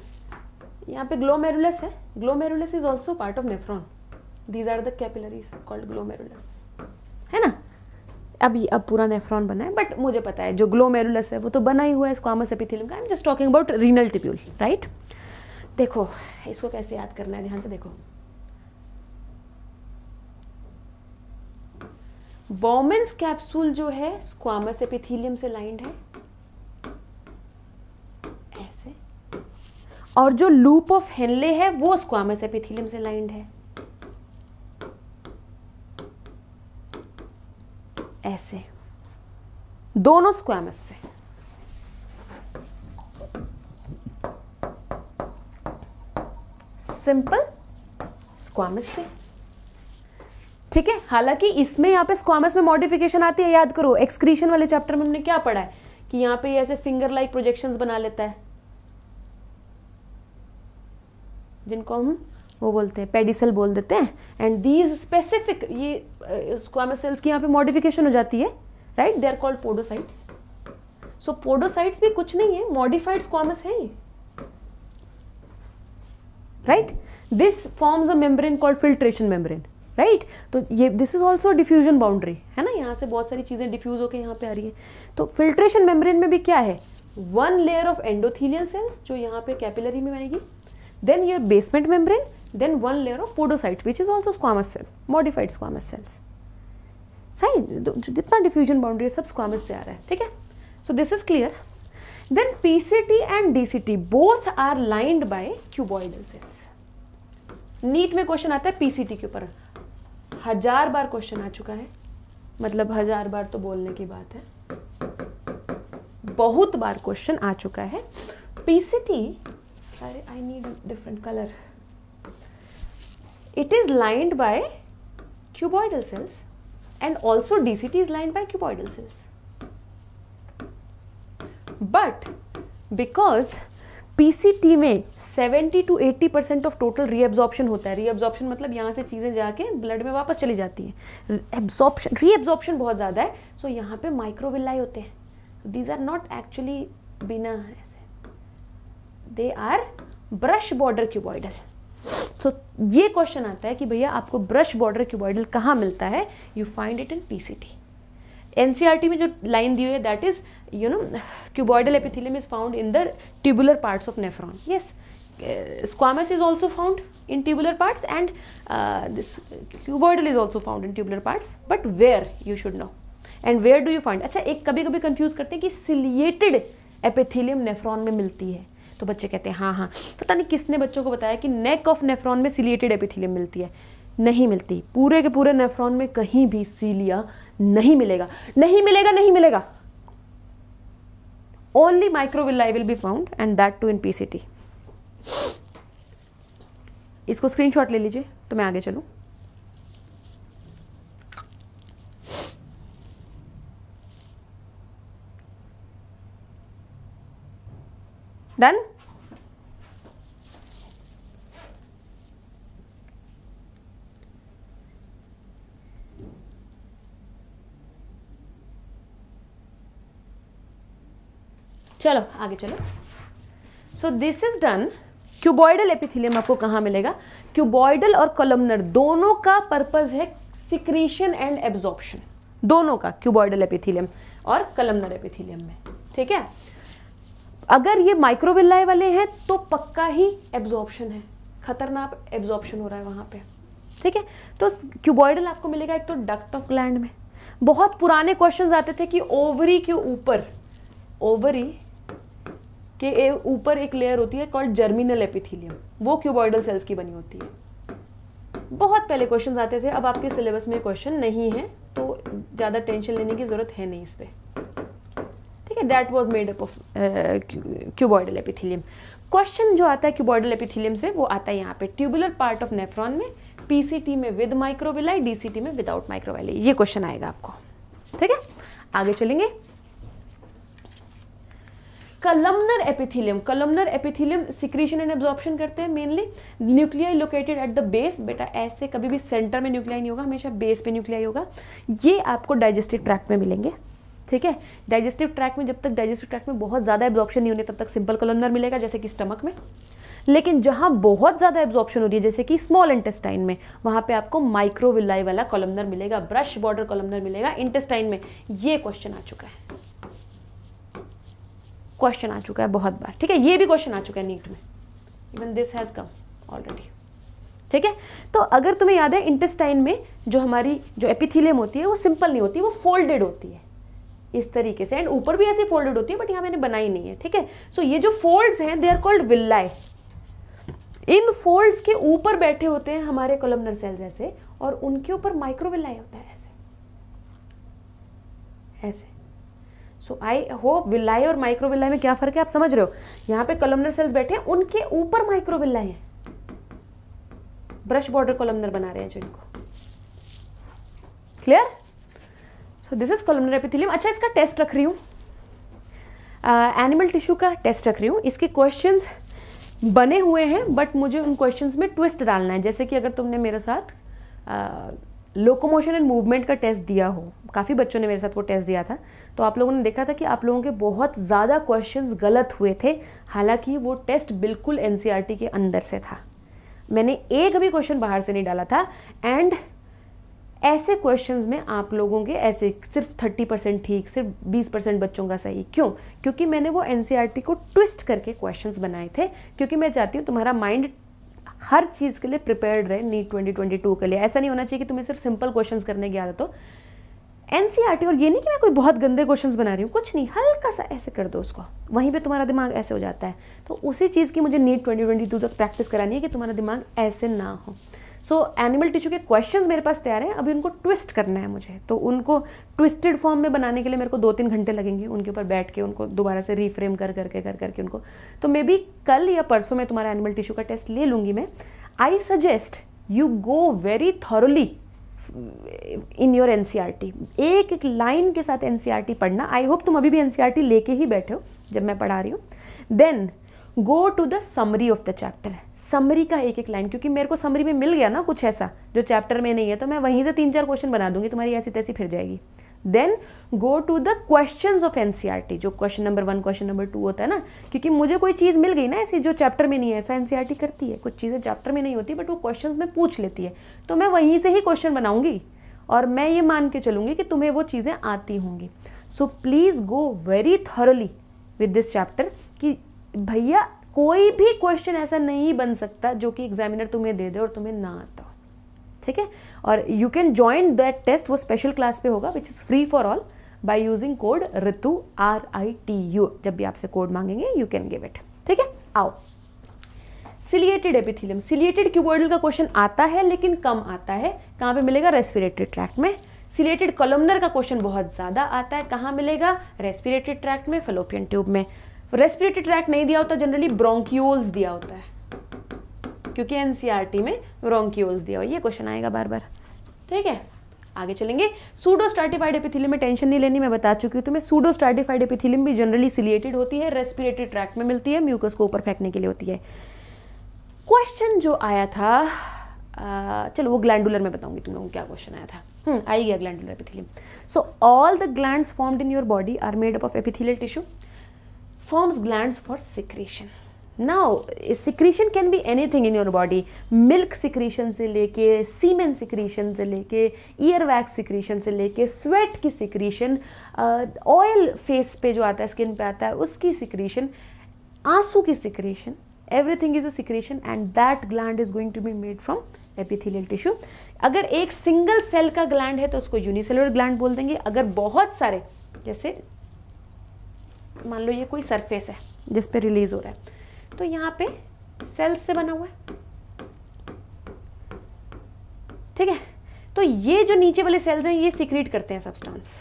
यहाँ पे ग्लोमेरुलस है glomerulus is also part of nephron these are the capillaries called glomerulus है ना अब अब पूरा नेफ्रॉन बना है बट मुझे पता है जो ग्लोमेरुलस है वो तो बना ही हुआ है स्क्वामस एपिथिलियम का I am just talking about renal tubule right देखो इसको कैसे याद करना है ध्यान से देखो बॉमेंस कैप्सूल जो है स्क्वामस एपिथीलियम से लाइंड है और जो लूप ऑफ हेनले है वो स्क्वामस एपिथिलियम से लाइंड है ऐसे दोनों स्क्वामस से सिंपल स्क्वामस से ठीक है हालांकि इसमें यहां पे स्क्वामस में मॉडिफिकेशन आती है याद करो एक्सक्रीशन वाले चैप्टर में हमने क्या पढ़ा है कि यहां पे ऐसे फिंगर लाइक प्रोजेक्शंस बना लेता है जिनको हम वो बोलते हैं पेडिसल बोल देते हैं एंड दीज स्पेसिफिक ये इसको सेल्स की यहाँ पे मॉडिफिकेशन हो जाती है right they are called podocytes so podocytes भी कुछ नहीं है मॉडिफाइड स्क्वामस है right this forms a membrane called filtration membrane right तो ये this is also diffusion boundary है ना यहाँ से बहुत सारी चीज़ें डिफ्यूज होकर यहाँ पे आ रही है तो फिल्ट्रेशन मेम्ब्रेन में भी क्या है one layer of endothelial cells जो यहाँ पे कैपिलरी में आएगी then your basement membrane then one layer of podocytes which is also squamous cell modified squamous cells side जितना डिफ्यूजन बाउंड्री है सब स्क्वामस से आ रहा है ठीक है so this is clear then PCT and DCT both are lined by cuboidal cells NEET में क्वेश्चन आता है पीसीटी के ऊपर हजार बार क्वेश्चन आ चुका है मतलब हजार बार तो बोलने की बात है बहुत बार क्वेश्चन आ चुका है पीसीटी अरे I need different colour it is lined by cuboidal cells and also D C T is lined by cuboidal cells but because P C T में seventy two eighty percent of total reabsorption होता है रीएब्जॉर्प्शन मतलब यहाँ से चीज़ें जाके ब्लड में वापस चली जाती हैं एब्जॉर्प्शन रीएब्जॉर्प्शन बहुत ज़्यादा है सो so यहाँ पे माइक्रोविलाई होते हैं दीज आर नॉट एक्चुअली बिना है they are brush border cuboidal so ये क्वेश्चन आता है कि भैया आपको ब्रश बॉर्डर क्यूबॉइडल कहाँ मिलता है you find it in P C C T N R T में जो लाइन दी हुई है that is you know cuboidal epithelium is found in the tubular parts of nephron yes squamous is also found in tubular parts and this cuboidal is also found in tubular parts but where you should know and where do you find अच्छा एक कभी कभी कंफ्यूज करते हैं कि सिलिएटेड एपिथीलियम नेफ्रॉन में मिलती है तो बच्चे कहते हैं हाँ हाँ पता नहीं किसने बच्चों को बताया कि नेक ऑफ नेफ्रॉन में सिलिएटेड एपिथीलियम मिलती है नहीं मिलती पूरे के पूरे नेफ्रॉन में कहीं भी सीलिया नहीं मिलेगा नहीं मिलेगा नहीं मिलेगा only microvilli will be found and that too in PCT इसको स्क्रीनशॉट ले लीजिए तो मैं आगे चलूँ then चलो आगे चलो so this is done cuboidal epithelium आपको कहाँ मिलेगा क्यूबॉइडल और कॉलमनर दोनों का पर्पज है सिक्रीशन एंड एब्जॉर्प्शन दोनों का क्यूबॉइडल एपिथिलियम और कलमनर एपिथिलियम में ठीक है अगर ये माइक्रोविल्लाई वाले हैं तो पक्का ही एब्जॉर्प्शन है खतरनाक एब्जॉर्प्शन हो रहा है वहाँ पे ठीक है तो क्यूबॉइडल आपको मिलेगा एक तो डक्ट ऑफ ग्लैंड में बहुत पुराने क्वेश्चन आते थे कि ओवरी के ऊपर ओवरी के ऊपर एक लेयर होती है कॉल्ड जर्मिनल एपिथीलियम वो क्यूबॉइडल सेल्स की बनी होती है बहुत पहले क्वेश्चन आते थे अब आपके सिलेबस में क्वेश्चन नहीं है तो ज़्यादा टेंशन लेने की ज़रूरत है नहीं इस पर ठीक है that was made up of cuboidal epithelium question जो आता है क्यूबॉइडल एपिथिलियम से वो आता है यहाँ पे ट्यूबुलर पार्ट ऑफ नेफ्रॉन में पीसीटी में विद माइक्रोविलाई डीसीटी में विदाउट माइक्रोवेलाई ये क्वेश्चन आएगा आपको ठीक है आगे चलेंगे columnar epithelium columnar epithelium secretion and absorption करते हैं mainly nuclei located at the base बेटा ऐसे कभी भी सेंटर में न्यूक्लियाई नहीं होगा हमेशा बेस पे न्यूक्लियाई होगा ये आपको डाइजेस्टिव ट्रैक्ट में मिलेंगे ठीक है डाइजेस्टिव ट्रैक में जब तक डाइजेस्टिव ट्रैक में बहुत ज़्यादा एब्जॉर्प्शन नहीं होने तब तक सिंपल कलंदर मिलेगा जैसे कि स्टमक में लेकिन जहां बहुत ज़्यादा एब्जॉर्प्शन हो रही है जैसे कि स्मॉल इंटेस्टाइन में वहां पे आपको माइक्रोविलाई वाला कॉलमनर मिलेगा ब्रश बॉर्डर कॉलमनर मिलेगा इंटेस्टाइन में ये क्वेश्चन आ चुका है क्वेश्चन आ चुका है बहुत बार ठीक है ये भी क्वेश्चन आ चुका है नीट में even this has come already ठीक है तो अगर तुम्हें याद है इंटेस्टाइन में जो हमारी जो एपिथीलियम होती है वो सिंपल नहीं होती वो फोल्डेड होती है इस तरीके से एंड ऊपर भी ऐसी फोल्डेड होती है बट यहाँ मैंने बनाई नहीं है ठीक है सो ये जो फोल्ड्स हैं दे आर कॉल्ड विल्लाए इन फोल्ड्स के ऊपर बैठे होते हैं हमारे कोलमनर सेल्स ऐसे और उनके ऊपर माइक्रोविल्लाई होता है ऐसे ऐसे सो आई होप विल्लाई और माइक्रोविल्लाई में क्या फर्क है आप समझ रहे हो यहाँ पे कलमनर सेल्स बैठे हैं उनके ऊपर माइक्रोविल्लाई हैं ब्रश बॉर्डर कॉलमनर बना रहे हैं जो इनको clear so this is columnar epithelium अच्छा इसका टेस्ट रख रही हूँ एनिमल टिश्यू का टेस्ट रख रही हूँ इसके क्वेश्चंस बने हुए हैं बट मुझे उन क्वेश्चंस में ट्विस्ट डालना है जैसे कि अगर तुमने मेरे साथ लोकोमोशन एंड मूवमेंट का टेस्ट दिया हो काफ़ी बच्चों ने मेरे साथ वो टेस्ट दिया था तो आप लोगों ने देखा था कि आप लोगों के बहुत ज़्यादा क्वेश्चन गलत हुए थे हालांकि वो टेस्ट बिल्कुल एन e के अंदर से था मैंने एक भी क्वेश्चन बाहर से नहीं डाला था एंड ऐसे क्वेश्चंस में आप लोगों के ऐसे सिर्फ 30 परसेंट ठीक सिर्फ 20 परसेंट बच्चों का सही क्यों क्योंकि मैंने वो एन e को ट्विस्ट करके क्वेश्चंस बनाए थे क्योंकि मैं चाहती हूँ तुम्हारा माइंड हर चीज़ के लिए प्रिपेयर्ड रहे नीट 2022 के लिए ऐसा नहीं होना चाहिए कि तुम्हें सिर्फ सिंपल क्वेश्चन करने की आदत हो एन e और ये नहीं कि मैं कोई बहुत गंदे क्वेश्चन बना रही हूँ कुछ नहीं हल्का सा ऐसे कर दो उसको वहीं पर तुम्हारा दिमाग ऐसे हो जाता है तो उसी चीज़ की मुझे नीट ट्वेंटी तक प्रैक्टिस करानी है कि तुम्हारा दिमाग ऐसे ना हो सो एनिमल टिश्यू के क्वेश्चंस मेरे पास तैयार हैं अभी उनको ट्विस्ट करना है मुझे तो उनको ट्विस्टेड फॉर्म में बनाने के लिए मेरे को दो तीन घंटे लगेंगे उनके ऊपर बैठ के उनको दोबारा से रीफ्रेम कर करके कर करके उनको तो मे बी कल या परसों में तुम्हारा एनिमल टिश्यू का टेस्ट ले लूँगी मैं I suggest you go very thoroughly in your N एक एक लाइन के साथ एन e पढ़ना आई होप तुम अभी भी एन e लेके ही बैठे हो जब मैं पढ़ा रही हूँ then go to the summary of the chapter summary का एक एक लाइन क्योंकि मेरे को समरी में मिल गया ना कुछ ऐसा जो चैप्टर में नहीं है तो मैं वहीं से तीन चार क्वेश्चन बना दूंगी तुम्हारी ऐसी तैसी फिर जाएगी then go to the question of N जो question number one question number two होता है ना क्योंकि मुझे कोई चीज़ मिल गई ना ऐसी जो चैप्टर में नहीं है ऐसा टी e करती है कुछ चीज़ें चैप्टर में नहीं होती बट वो क्वेश्चन में पूछ लेती है तो मैं वहीं से ही क्वेश्चन बनाऊंगी और मैं ये मान के चलूंगी कि तुम्हें वो चीज़ें आती होंगी so please go very thoroughly with this chapter कि भैया कोई भी क्वेश्चन ऐसा नहीं बन सकता जो कि एग्जामिनर तुम्हें दे दे और तुम्हें ना आता ठीक है और you can join that test वो स्पेशल क्लास पे होगा which is free for all by using code Ritu R I T U जब भी आपसे कोड मांगेंगे यू कैन गिव इट ठीक है आओ सिलिएटेड एपिथिलियम सिलिएटेड क्यूबॉइडल का क्वेश्चन आता है लेकिन कम आता है कहाँ पे मिलेगा रेस्पिरेटरी ट्रैक्ट में सिलेटेड कॉलमनर का क्वेश्चन बहुत ज़्यादा आता है कहाँ मिलेगा रेस्पिरेटरी ट्रैक्ट में फलोपियन ट्यूब में रेस्पिरेटरी ट्रैक नहीं दिया होता जनरली ब्रोंकियोल्स दिया होता है क्योंकि एनसीईआरटी e में ब्रोंकियोल्स दिया हुआ ये क्वेश्चन आएगा बार बार ठीक है आगे चलेंगे सूडो स्टार्टिफाइड एपिथिलियम में टेंशन नहीं लेनी मैं बता चुकी हूँ तुम्हें सूडो स्टार्टिफाइड एपिथिलियम भी जनरली सिलिएटेड होती है रेस्पिरेटरी ट्रैक में मिलती है म्यूकस को ऊपर फेंकने के लिए होती है क्वेश्चन जो आया था आ, चलो वो ग्लैंडुलर में बताऊंगी तुम लोगों को क्या क्वेश्चन आया था हम्म, आई गया glandular epithelium so all the glands formed in your body are made up of epithelial tissue forms glands for secretion now secretion can be anything in your body milk secretion से लेके semen secretion से लेके ear wax secretion से लेके sweat की secretion uh, oil face पे जो आता है skin पे आता है उसकी secretion आंसू की secretion everything is a secretion and that gland is going to be made from epithelial tissue. अगर एक single cell का gland है तो उसको unicellular gland बोल देंगे अगर बहुत सारे जैसे मान लो ये कोई सरफेस है जिस पे रिलीज हो रहा है तो यहाँ पे सेल्स से बना हुआ है ठीक है तो ये जो नीचे वाले सेल्स हैं ये सिक्रीट करते हैं सब्सटेंस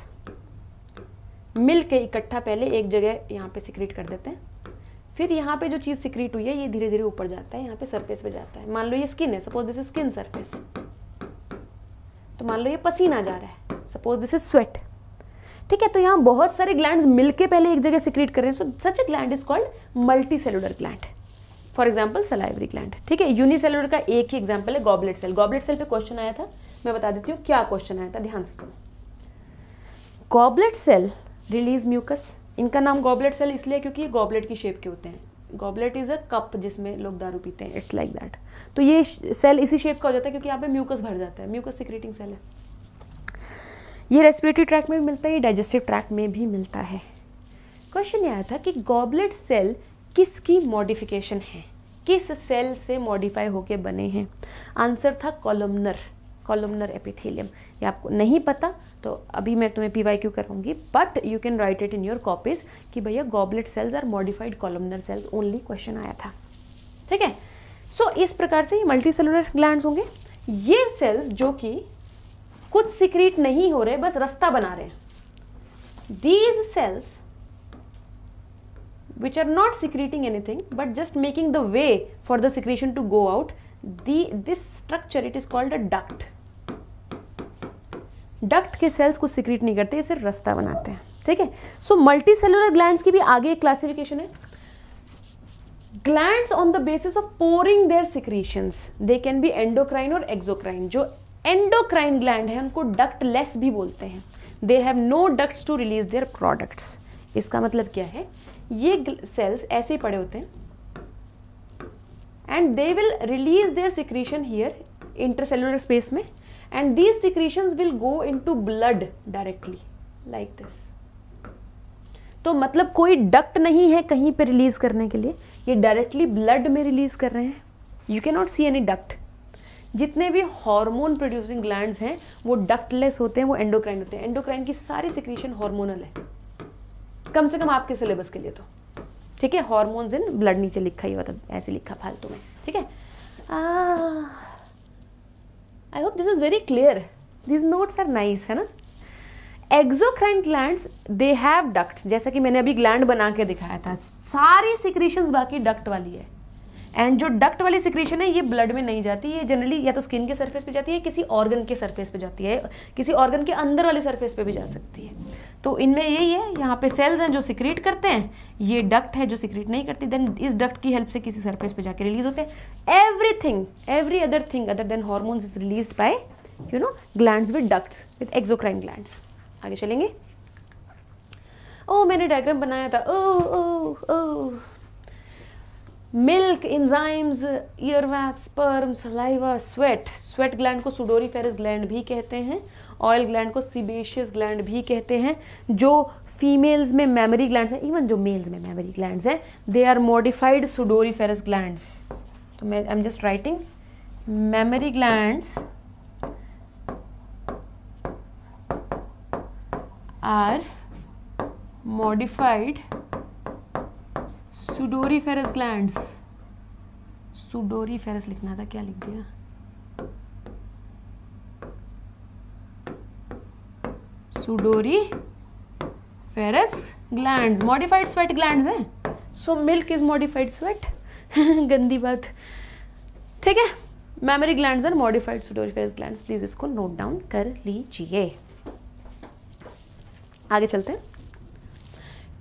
मिल के इकट्ठा पहले एक जगह यहाँ पे सिक्रीट कर देते हैं फिर यहाँ पे जो चीज़ सिक्रीट हुई है ये धीरे धीरे ऊपर जाता है यहाँ पे सरफेस पे जाता है मान लो ये स्किन है suppose this is skin surface तो मान लो ये पसीना जा रहा है सपोज दिस इज स्वेट ठीक है तो यहाँ बहुत सारे ग्लैंड मिलके पहले एक जगह सिक्रीट कर रहे हैं so such a gland is called multi cellular gland for example salivary gland ठीक है यूनिसेलुलर का एक ही एग्जाम्पल है गॉबलेट सेल गॉबलेट सेल पे क्वेश्चन आया था मैं बता देती हूँ क्या क्वेश्चन आया था ध्यान से सुनो गॉबलेट सेल रिलीज म्यूकस इनका नाम गॉबलेट सेल इसलिए क्योंकि ये गॉबलेट की शेप के होते हैं गॉबलेट इज़ अ कप जिसमें लोग दारू पीते हैं इट्स लाइक दैट तो ये सेल इसी शेप का हो जाता है क्योंकि यहाँ पे म्यूकस भर जाता है म्यूकस सिक्रेटिंग सेल है ये रेस्पिरेटरी ट्रैक में भी मिलता है ये डाइजेस्टिव ट्रैक में भी मिलता है क्वेश्चन ये आया था कि गॉबलेट सेल किसकी मॉडिफिकेशन है किस सेल से मॉडिफाई होके बने हैं आंसर था कॉलमनर कॉलमनर एपिथीलियम ये आपको नहीं पता तो अभी मैं तुम्हें पी वाई क्यू करूँगी but you can write it in your copies कि भैया goblet cells are modified columnar cells only question आया था ठीक है सो इस प्रकार से ये मल्टी सेलुलर ग्लैंड होंगे ये सेल्स जो कि कुछ सिक्रीट नहीं हो रहे बस रास्ता बना रहे these cells which are not secreting anything but just making the way for the secretion to go out the this structure it is called a duct duct के सेल्स को सिक्रीट नहीं करते सिर्फ रास्ता बनाते हैं ठीक है सो मल्टी सेलुलर ग्लैंड की भी आगे एक क्लासिफिकेशन है gland on the basis of pouring their secretions they can be endocrine और एक्सोक्राइन जो एंडोक्राइन ग्लैंड है उनको डक्ट लेस भी बोलते हैं they have no ducts to release their products इसका मतलब क्या है ये सेल्स ऐसे ही पड़े होते हैं and they will release their secretion here intercellular space में and these secretion will go into blood directly like this तो मतलब कोई डक्ट नहीं है कहीं पे रिलीज करने के लिए ये डायरेक्टली ब्लड में रिलीज कर रहे हैं you can not see any duct जितने भी हार्मोन प्रोड्यूसिंग ग्लैंड्स हैं वो डक्टलेस होते हैं वो एंडोक्राइन होते हैं एंडोक्राइन की सारी सिक्रीशन हार्मोनल है कम से कम आपके सिलेबस के लिए तो ठीक है हार्मोन्स इन ब्लड नीचे लिखा ही होता ऐसे लिखा फालतू में ठीक है I hope this is very clear these notes are nice है ना exocrine glands they have ducts जैसा कि मैंने अभी ग्लैंड बना के दिखाया था सारी सिक्रीशंस बाकी डक्ट वाली है एंड जो डक्ट वाली सिक्रीशन है ये ब्लड में नहीं जाती ये जनरली या तो स्किन के सरफेस पे जाती है किसी ऑर्गन के सरफेस पे जाती है किसी ऑर्गन के अंदर वाले सरफेस पे भी जा सकती है तो इनमें यही है यहाँ पे सेल्स हैं जो सिक्रीट करते हैं ये डक्ट है जो सिक्रीट नहीं करती देन इस डक्ट की हेल्प से किसी सर्फेस पे जाके रिलीज होते हैं everything every other thing other than hormones is release by you know gland with duct with exocrine gland आगे चलेंगे ओ मैंने डायग्राम बनाया था ओ ओ ओ milk enzymes earwax sperm saliva sweat sweat gland को सुडोरीफेरस ग्लैंड भी कहते हैं ऑयल ग्लैंड को सीबेशियस ग्लैंड भी कहते हैं जो फीमेल्स में मेमरी ग्लैंड्स हैं इवन जो मेल्स में मेमरी ग्लैंड्स हैं they are modified sudoriferous gland तो मैं I am just writing mammary gland are modified sudoriferous gland sudoriferous लिखना था क्या लिख दिया sudoriferous gland modified sweat gland है so milk is modified sweat गंदी बात ठीक है मेमोरी ग्लैंड और modified sudoriferous gland please इसको नोट डाउन कर लीजिए आगे चलते हैं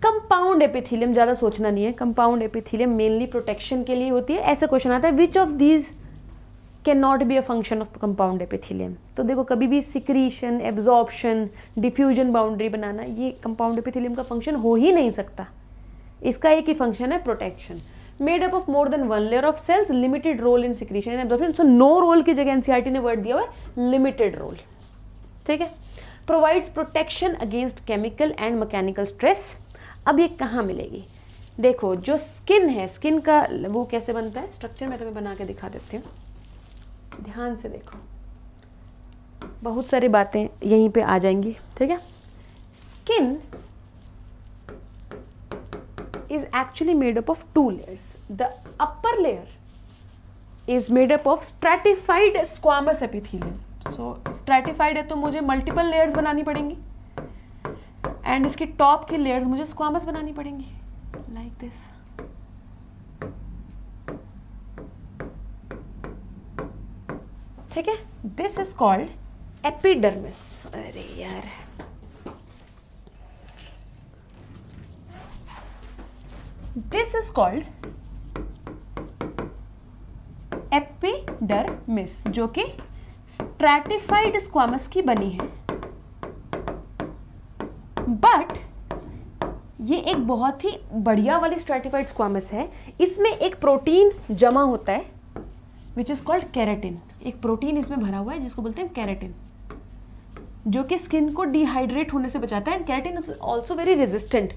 कंपाउंड एपिथीलियम ज़्यादा सोचना नहीं है कंपाउंड एपिथीलियम मेनली प्रोटेक्शन के लिए होती है ऐसा क्वेश्चन आता है which of these can not be a function of compound epithelium तो देखो कभी भी सिक्रीशन एब्जॉर्प्शन डिफ्यूजन बाउंड्री बनाना ये कंपाउंड एपिथीलियम का फंक्शन हो ही नहीं सकता इसका एक ही फंक्शन है protection made up of more than one layer of cells limited role in secretion and absorption so no role की जगह एनसीईआरटी e ने वर्ड दिया हुआ है लिमिटेड रोल ठीक है provides protection against chemical and mechanical stress अब ये कहाँ मिलेगी देखो जो स्किन है स्किन का वो कैसे बनता है स्ट्रक्चर मैं तुम्हें बना के दिखा देती हूँ ध्यान से देखो बहुत सारी बातें यहीं पे आ जाएंगी ठीक है skin is actually made up of two layers the upper layer is made up of stratified squamous epithelium so stratified है तो मुझे मल्टीपल लेयर्स बनानी पड़ेंगी एंड इसकी टॉप की लेयर्स मुझे स्क्वामस बनानी पड़ेंगी लाइक like दिस ठीक है दिस इज कॉल्ड एपिडर्मिस अरे यार दिस इज कॉल्ड एपिडर्मिस जो कि स्ट्रैटिफाइड स्क्वामस की बनी है बट ये एक बहुत ही बढ़िया वाली स्ट्रेटिफाइड स्क्वामस है इसमें एक प्रोटीन जमा होता है विच इज़ कॉल्ड कैरेटिन एक प्रोटीन इसमें भरा हुआ है जिसको बोलते हैं कैरेटिन जो कि स्किन को डिहाइड्रेट होने से बचाता है and keratin is also very resistant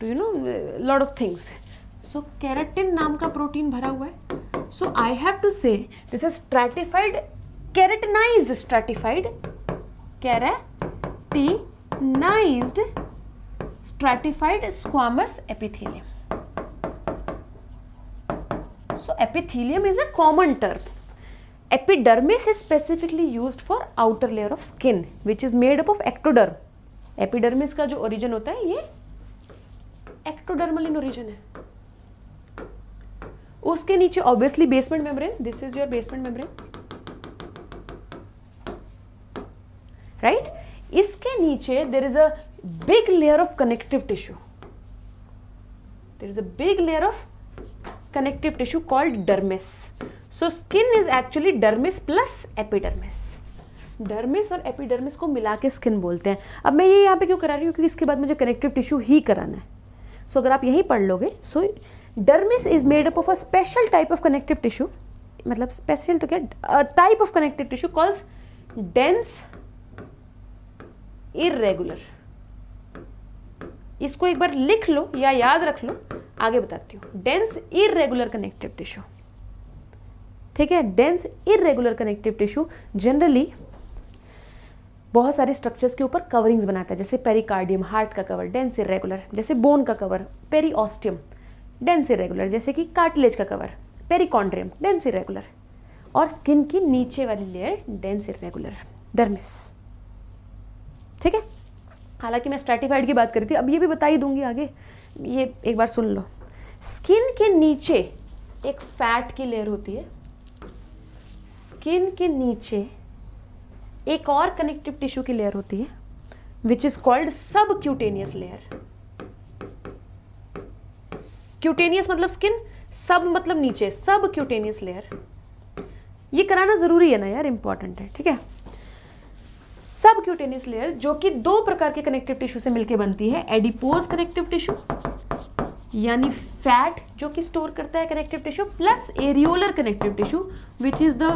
to you know lot of things so keratin नाम का प्रोटीन भरा हुआ है so I have to say this is stratified keratinized stratified कैरेटी recognized stratified squamous epithelium. So epithelium is a common term. Epidermis is specifically used for outer layer of skin which is made up of ectoderm. Epidermis ka jo origin hota hai ye ectodermal in origin hai उसके नीचे obviously basement membrane this is your basement membrane right इसके नीचे there is a big layer of connective tissue there is a big layer of connective tissue called dermis so skin is actually dermis plus epidermis dermis और एपिडर्मिस को मिला के स्किन बोलते हैं अब मैं ये यहाँ पे क्यों करा रही हूँ क्योंकि इसके बाद मुझे कनेक्टिव टिश्यू ही कराना है सो so, अगर आप यही पढ़ लोगे so dermis is made up of a special type of connective tissue मतलब स्पेशल तो क्या type of connective tissue calls dense irregular इसको एक बार लिख लो या याद रख लो आगे बताती हूँ डेंस इरेगुलर कनेक्टिव टिश्यू ठीक है dense irregular connective tissue generally बहुत सारे स्ट्रक्चर्स के ऊपर कवरिंग्स बनाता है जैसे पेरिकार्डियम हार्ट का कवर डेंस इरेगुलर जैसे बोन का कवर पेरीऑस्टियम डेंस इरेगुलर जैसे कि कार्टिलेज का कवर पेरिकॉन्ड्रियम डेंस इरेगुलर और स्किन की नीचे वाली लेयर डेंस इरेगुलर डर्मिस ठीक है हालांकि मैं स्ट्रेटिफाइड की बात करी थी अब ये भी बता ही दूंगी आगे ये एक बार सुन लो स्किन के नीचे एक फैट की लेयर होती है स्किन के नीचे एक और कनेक्टिव टिश्यू की लेयर होती है which is called subcutaneous layer cutaneous मतलब स्किन सब मतलब नीचे सब क्यूटेनियस लेयर ये कराना ज़रूरी है ना यार इंपॉर्टेंट है ठीक है सब क्यूटेनियस लेयर जो कि दो प्रकार के कनेक्टिव टिश्यू से मिलकर बनती है एडिपोज कनेक्टिव टिश्यू यानी फैट जो कि स्टोर करता है connective tissue plus areolar connective tissue which is the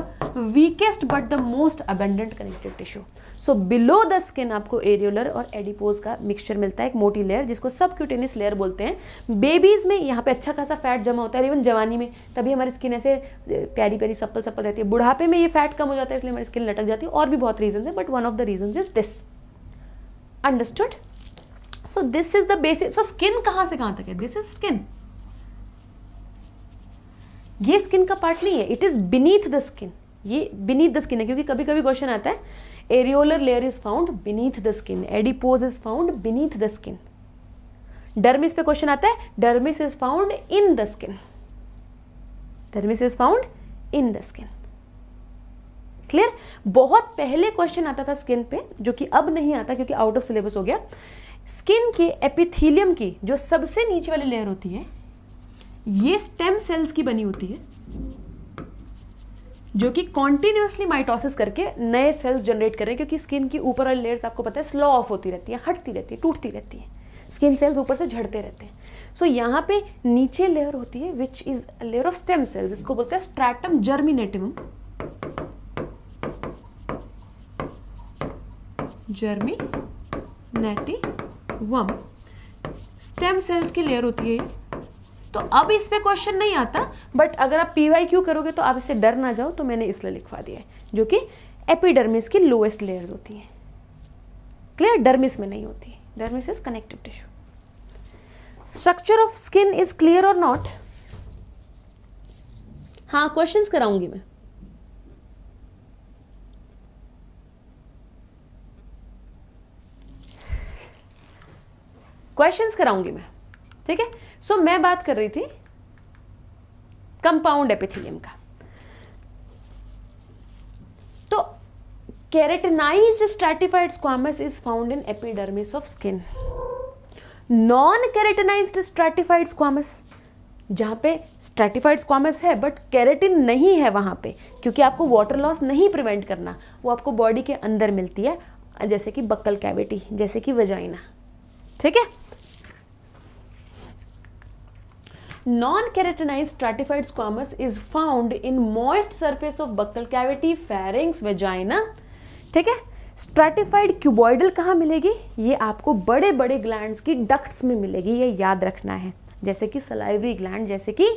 weakest but the most abundant connective tissue so below the skin आपको एरियोलर और एडिपोज का मिक्सचर मिलता है एक मोटी लेयर जिसको सब क्यूटेनिस लेयर बोलते हैं बेबीज़ में यहाँ पे अच्छा खासा फैट जमा होता है इवन जवानी में तभी हमारी स्किन ऐसे प्यारी प्यारी सप्पल सप्पल रहती है बुढ़ापे में ये फैट कम हो जाता है इसलिए हमारी स्किन लटक जाती है और भी बहुत रीजन है but one of the reason is this understood so this is the basic so skin कहां से कहां तक है दिस इज स्किन ये स्किन का पार्ट नहीं है it is beneath the skin ये बिनीथ द स्किन है क्योंकि कभी कभी क्वेश्चन आता है areolar layer is found beneath the skin adipose is found beneath the skin dermis पे क्वेश्चन आता है dermis is found in the skin dermis is found in the skin clear बहुत पहले क्वेश्चन आता था स्किन पे जो कि अब नहीं आता क्योंकि आउट ऑफ सिलेबस हो गया स्किन के एपिथीलियम की जो सबसे नीचे वाली लेयर होती है ये स्टेम सेल्स की बनी होती है जो कि कॉन्टिन्यूसली माइटोसिस करके नए सेल्स जनरेट कर रहे हैं क्योंकि स्किन की ऊपर वाली लेयर्स आपको पता है स्लो ऑफ होती रहती है हटती रहती है टूटती रहती है स्किन सेल्स ऊपर से झड़ते रहते हैं सो so, यहाँ पे नीचे लेयर होती है which is layer of stem cells इसको बोलते हैं स्ट्रैटम जर्मिनेटिव जर्मी नेटिवम वम स्टेम सेल्स की लेयर होती है तो अब इस पर क्वेश्चन नहीं आता बट अगर आप पी वाई क्यू करोगे तो आप इससे डर ना जाओ तो मैंने इसलिए लिखवा दिया है जो कि एपिडर्मिस की लोएस्ट लेयर्स होती हैं क्लियर डर्मिस में नहीं होती dermis is connective tissue structure of skin is clear और नॉट हाँ क्वेश्चंस कराऊंगी मैं क्वेश्चंस कराऊंगी मैं ठीक है सो मैं बात कर रही थी कंपाउंड एपिथिलियम का तो keratinize stratified squamous is found in epidermis of skin non keratinize stratified squamous जहाँ पे स्ट्रेटिफाइड स्क्वामस है बट कैरेटिन नहीं है वहाँ पे क्योंकि आपको वाटर लॉस नहीं प्रिवेंट करना वो आपको बॉडी के अंदर मिलती है जैसे कि बक्कल कैविटी जैसे कि वजाइना ठीक है non keratinized stratified squamous is found in moist surface of buccal cavity pharynx vagina ठीक है स्ट्रेटिफाइड क्यूबॉइडल कहाँ मिलेगी ये आपको बड़े बड़े ग्लैंड्स की डक्ट्स में मिलेगी ये याद रखना है जैसे कि सलाइवरी ग्लैंड जैसे कि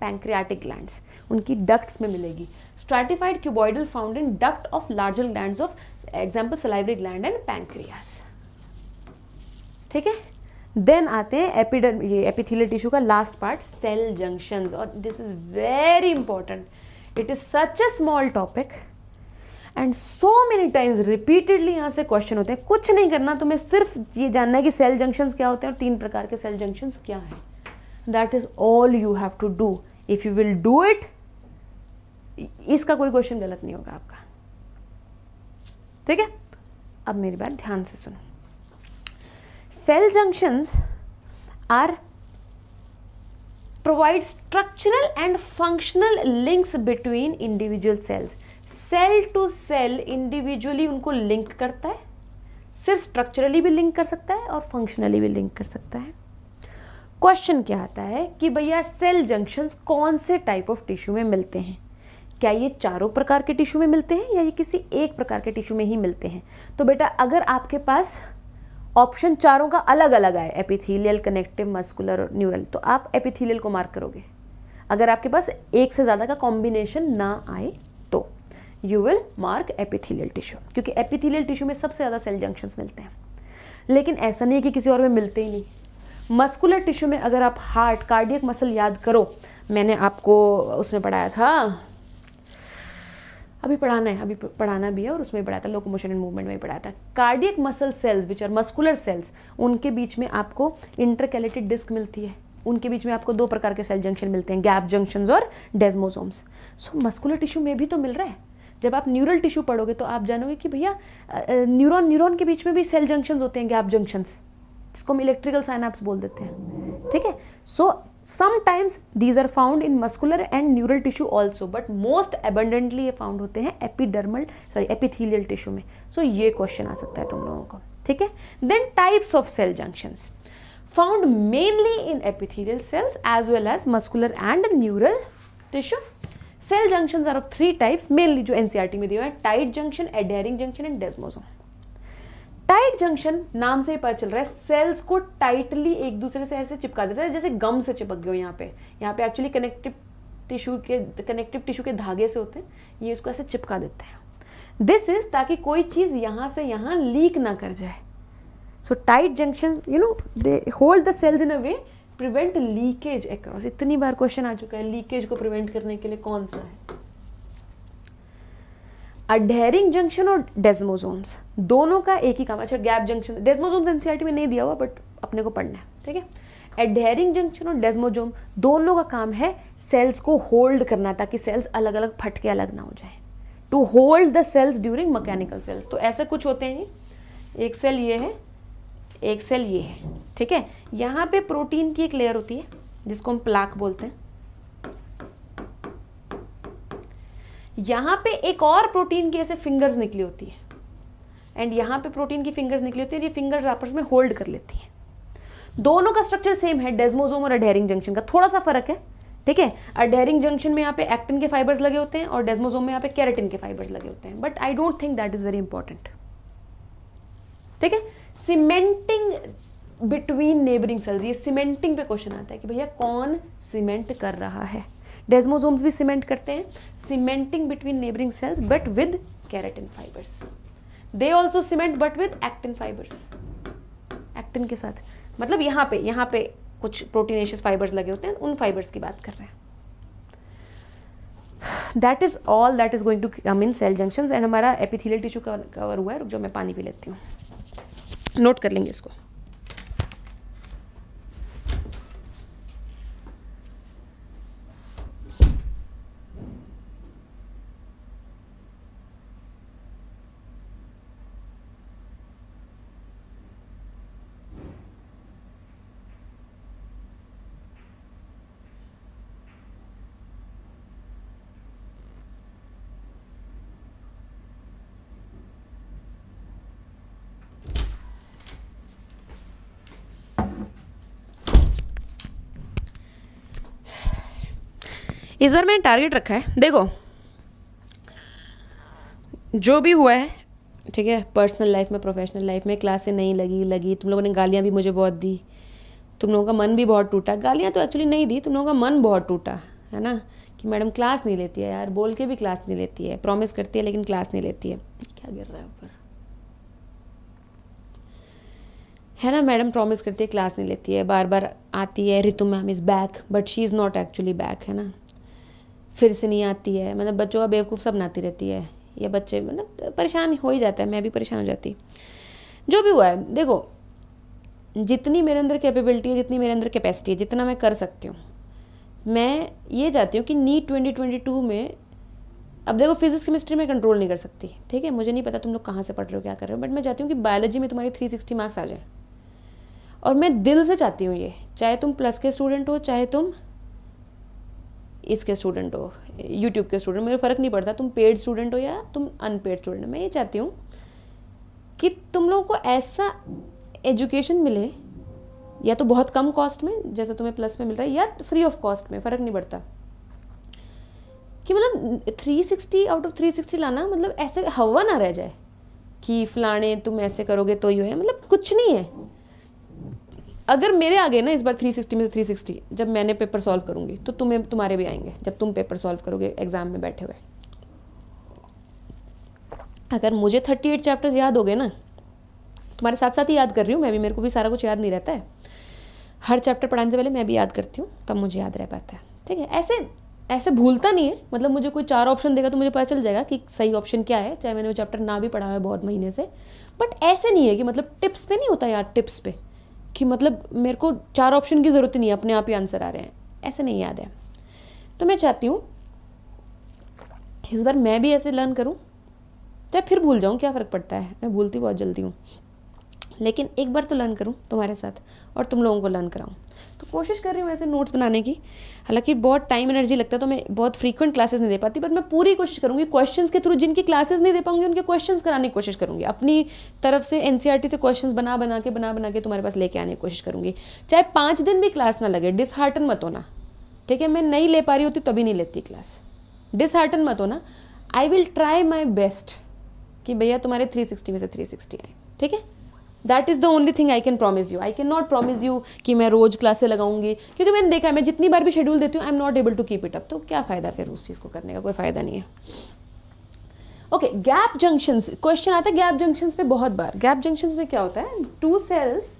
पैंक्रियाटिक ग्लैंड्स उनकी डक्ट्स में मिलेगी stratified cuboidal found in duct of larger glands of example salivary gland and pancreas ठीक है देन आते हैं एपिडर ये एपिथिलियल टिश्यू का लास्ट पार्ट सेल जंक्शन और this is very important it is such a small topic and so many times repeatedly यहाँ से क्वेश्चन होते हैं कुछ नहीं करना तुम्हें सिर्फ ये जानना है कि सेल जंक्शंस क्या होते हैं और तीन प्रकार के सेल जंक्शंस क्या हैं that is all you have to do if you will do it इसका कोई क्वेश्चन गलत नहीं होगा आपका ठीक है अब मेरी बात ध्यान से सुनो cell junctions are provide structural and functional links between individual cells cell to cell individually उनको लिंक करता है सिर्फ स्ट्रक्चरली भी लिंक कर सकता है और फंक्शनली भी लिंक कर सकता है क्वेश्चन क्या आता है कि भैया सेल जंक्शंस कौन से टाइप ऑफ टिश्यू में मिलते हैं क्या ये चारों प्रकार के टिश्यू में मिलते हैं या ये किसी एक प्रकार के टिश्यू में ही मिलते हैं तो बेटा अगर आपके पास ऑप्शन चारों का अलग अलग आए एपिथीलियल कनेक्टिव मस्कुलर और न्यूरल तो आप एपिथीलियल को मार्क करोगे अगर आपके पास एक से ज़्यादा का कॉम्बिनेशन ना आए तो you will mark epithelial tissue क्योंकि एपिथीलियल टिश्यू में सबसे ज़्यादा सेल जंक्शंस मिलते हैं लेकिन ऐसा नहीं है कि किसी और में मिलते ही नहीं मस्कुलर टिश्यू में अगर आप हार्ट कार्डियक मसल याद करो मैंने आपको उसमें पढ़ाया था अभी पढ़ाना है अभी पढ़ाना भी है और उसमें पढ़ाया था लोकोमोशन एंड मूवमेंट में भी पढ़ाया था cardiac muscle cells which are muscular cells उनके बीच में आपको इंटरकेलेटेड डिस्क मिलती है उनके बीच में आपको दो प्रकार के सेल जंक्शन मिलते हैं गैप जंक्शन और डेस्मोसोम्स सो मस्कुलर टिश्यू में भी तो मिल रहा है जब आप न्यूरल टिश्यू पढ़ोगे तो आप जानोगे कि भैया न्यूरॉन न्यूरॉन के बीच में भी सेल जंक्शन होते हैं गैप जंक्शंस जिसको हम इलेक्ट्रिकल साइनाप्स बोल देते हैं ठीक है so sometimes these are found in muscular and neural tissue also but most abundantly ये फाउंड होते हैं एपिडर्मल सॉरी एपिथीलियल टिश्यू में सो so, ये क्वेश्चन आ सकता है तुम लोगों को ठीक है then types of cell junction found mainly in epithelial cells as well as muscular and neural tissue cell junction are of three types mainly जो एनसीआरटी e में दिए हुए हैं tight junction adhering junction and desmosome tight junction नाम से ही पता चल रहा है सेल्स को टाइटली एक दूसरे से ऐसे चिपका देता है जैसे गम से चिपक गए यहाँ पे यहाँ पे एक्चुअली कनेक्टिव टिश्यू के कनेक्टिव टिश्यू के धागे से होते हैं ये उसको ऐसे चिपका देते हैं दिस इज ताकि कोई चीज़ यहाँ से यहाँ लीक ना कर जाए so tight junction you know they hold the cells in a way prevent leakage across इतनी बार क्वेश्चन आ चुका है लीकेज को प्रिवेंट करने के लिए कौन सा है अडेरिंग जंक्शन और डेजमोजोम्स दोनों का एक ही काम अच्छा गैप जंक्शन डेस्मोजोम्स एनसीईआरटी में नहीं दिया हुआ बट अपने को पढ़ना है ठीक है एडेरिंग जंक्शन और डेस्मोजोम दोनों का काम है सेल्स को होल्ड करना ताकि सेल्स अलग अलग फट के अलग ना हो जाए to hold the cells during mechanical cells तो ऐसे कुछ होते हैं एक सेल ये है एक सेल ये है ठीक है यहाँ पे प्रोटीन की एक लेयर होती है जिसको हम प्लाक बोलते हैं यहाँ पे एक और प्रोटीन की ऐसे फिंगर्स निकली होती है एंड यहाँ पे प्रोटीन की फिंगर्स निकली होती है ये फिंगर्स आपस में होल्ड कर लेती हैं दोनों का स्ट्रक्चर सेम है डेजमोजोम और अडेरिंग जंक्शन का थोड़ा सा फर्क है ठीक है अडेरिंग जंक्शन में यहाँ पे एक्टिन के फाइबर्स लगे होते हैं और डेजमोजोम में यहाँ पे कैरेटिन के फाइबर्स लगे होते हैं but I don't think that is very important ठीक है सीमेंटिंग बिटवीन नेबरिंग सेल्स ये सीमेंटिंग पे क्वेश्चन आता है कि भैया कौन सीमेंट कर रहा है डेजमोजोम्स भी सीमेंट करते हैं cementing between neighbouring cells but with keratin fibres they also cement but with actin fibres actin के साथ मतलब यहाँ पे यहाँ पे कुछ प्रोटीनेशियस फाइबर्स लगे होते हैं उन फाइबर्स की बात कर रहे हैं that is all that is going to come in cell junction and हमारा एपिथिलियल टिश्यू कवर हुआ है जो मैं पानी पी लेती हूँ नोट कर लेंगे इसको इस बार मैंने टारगेट रखा है देखो जो भी हुआ है ठीक है पर्सनल लाइफ में प्रोफेशनल लाइफ में क्लासें नहीं लगी लगी तुम लोगों ने गालियाँ भी मुझे बहुत दी तुम लोगों का मन भी बहुत टूटा गालियाँ तो एक्चुअली नहीं दी तुम लोगों का मन बहुत टूटा है ना कि मैडम क्लास नहीं लेती है यार बोल के भी क्लास नहीं लेती है प्रॉमिस करती है लेकिन क्लास नहीं लेती है क्या गिर रहा है ऊपर है ना मैडम प्रॉमिस करती है क्लास नहीं लेती है बार बार आती है Ritu ma'am is back but she is not actually back है ना फिर से नहीं आती है मतलब बच्चों का बेवकूफ़ सब बनाती रहती है या बच्चे मतलब परेशान हो ही जाता है मैं भी परेशान हो जाती जो भी हुआ है देखो जितनी मेरे अंदर कैपेबिलिटी है जितनी मेरे अंदर कैपेसिटी है जितना मैं कर सकती हूँ मैं ये चाहती हूँ कि नीट ट्वेंटी ट्वेंटी टू में अब देखो फिजिक्स केमिस्ट्री में कंट्रोल नहीं कर सकती ठीक है मुझे नहीं पता तुम लोग कहाँ से पढ़ रहे हो क्या कर रहे हो बट मैं चाहती हूँ कि बायोलॉजी में तुम्हारी थ्री सिक्सटी मार्क्स आ जाए और मैं दिल से चाहती हूँ ये चाहे तुम प्लस के स्टूडेंट हो चाहे तुम इसके स्टूडेंट हो यूट्यूब के स्टूडेंट मुझे फ़र्क नहीं पड़ता तुम पेड स्टूडेंट हो या तुम अनपेड स्टूडेंट हो मैं ये चाहती हूँ कि तुम लोगों को ऐसा एजुकेशन मिले या तो बहुत कम कॉस्ट में जैसा तुम्हें प्लस में मिल रहा है या फ्री ऑफ कॉस्ट में फ़र्क नहीं पड़ता कि मतलब 360 आउट ऑफ 360 लाना मतलब ऐसे हवा ना रह जाए कि फलाने तुम ऐसे करोगे तो यू है मतलब कुछ नहीं है अगर मेरे आगे ना इस बार 360 में से 360 जब मैंने पेपर सॉल्व करूंगी तो तुम्हें तुम्हारे भी आएंगे जब तुम पेपर सॉल्व करोगे एग्ज़ाम में बैठे हुए अगर मुझे 38 चैप्टर्स याद हो गए ना तुम्हारे साथ साथ ही याद कर रही हूँ मैं भी मेरे को भी सारा कुछ याद नहीं रहता है हर चैप्टर पढ़ाने से पहले मैं भी याद करती हूँ तब मुझे याद रह पाता है ठीक है ऐसे ऐसे भूलता नहीं है मतलब मुझे कोई चार ऑप्शन देगा तो मुझे पता चल जाएगा कि सही ऑप्शन क्या है चाहे मैंने वो चैप्टर ना भी पढ़ा है बहुत महीने से बट ऐसे नहीं है कि मतलब टिप्स पे नहीं होता यार टिप्स पे कि मतलब मेरे को चार ऑप्शन की ज़रूरत नहीं है अपने आप ही आंसर आ रहे हैं ऐसे नहीं याद है तो मैं चाहती हूँ इस बार मैं भी ऐसे लर्न करूँ चाहे फिर भूल जाऊँ क्या फ़र्क पड़ता है मैं भूलती बहुत जल्दी हूँ लेकिन एक बार तो लर्न करूँ तुम्हारे साथ और तुम लोगों को लर्न कराऊँ तो कोशिश कर रही हूँ ऐसे नोट्स बनाने की हालांकि बहुत टाइम एनर्जी लगता है तो मैं बहुत फ्रीक्वेंट क्लासेस नहीं दे पाती बट मैं पूरी कोशिश करूँगी क्वेश्चन के थ्रू जिनकी क्लासेस नहीं दे पाऊंगी उनके क्वेश्चन कराने की कोशिश करूँगी अपनी तरफ से एन e से क्वेश्चन बना बना के बना बना के तुम्हारे पास लेके आने की कोशिश करूँगी चाहे पाँच दिन भी क्लास ना लगे डिसहार्टन मत होना ठीक है मैं नहीं ले पा रही होती तभी नहीं लेती क्लास डिसहार्टन मत होना I will try my best कि भैया तुम्हारे 360 में से 360 आए ठीक है that is the only thing I can promise you I can not promise you कि मैं रोज़ क्लासे लगाऊंगी क्योंकि मैंने देखा है मैं जितनी बार भी शेड्यूल देती हूँ I am not able to keep it up तो क्या फ़ायदा फिर उस चीज़ को करने का कोई फ़ायदा नहीं है ओके गैप जंक्शंस क्वेश्चन आता है गैप जंक्शंस पे बहुत बार गैप जंक्शंस में क्या होता है two cells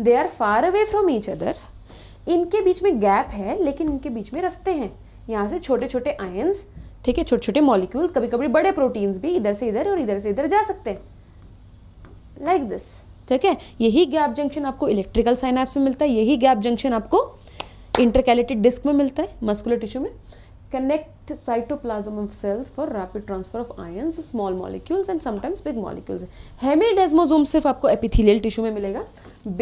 they are far away from each other इनके बीच में गैप है लेकिन इनके बीच में रस्ते हैं यहाँ से छोटे छोटे आयन्स ठीक है छोटे छोटे मॉलिक्यूल्स कभी कभी बड़े प्रोटीन्स भी इधर से इधर और इधर से इधर जा सकते हैं लाइक like दिस ठीक है यही गैप जंक्शन आपको इलेक्ट्रिकल साइनाप्स में मिलता है यही गैप जंक्शन आपको इंटरकैलेटेड डिस्क में मिलता है मस्कुलर टिश्यू में connect cytoplasm of cells for rapid transfer of ions small molecules and sometimes big molecules hemidesmosome सिर्फ आपको एपिथेलियल टिश्यू में मिलेगा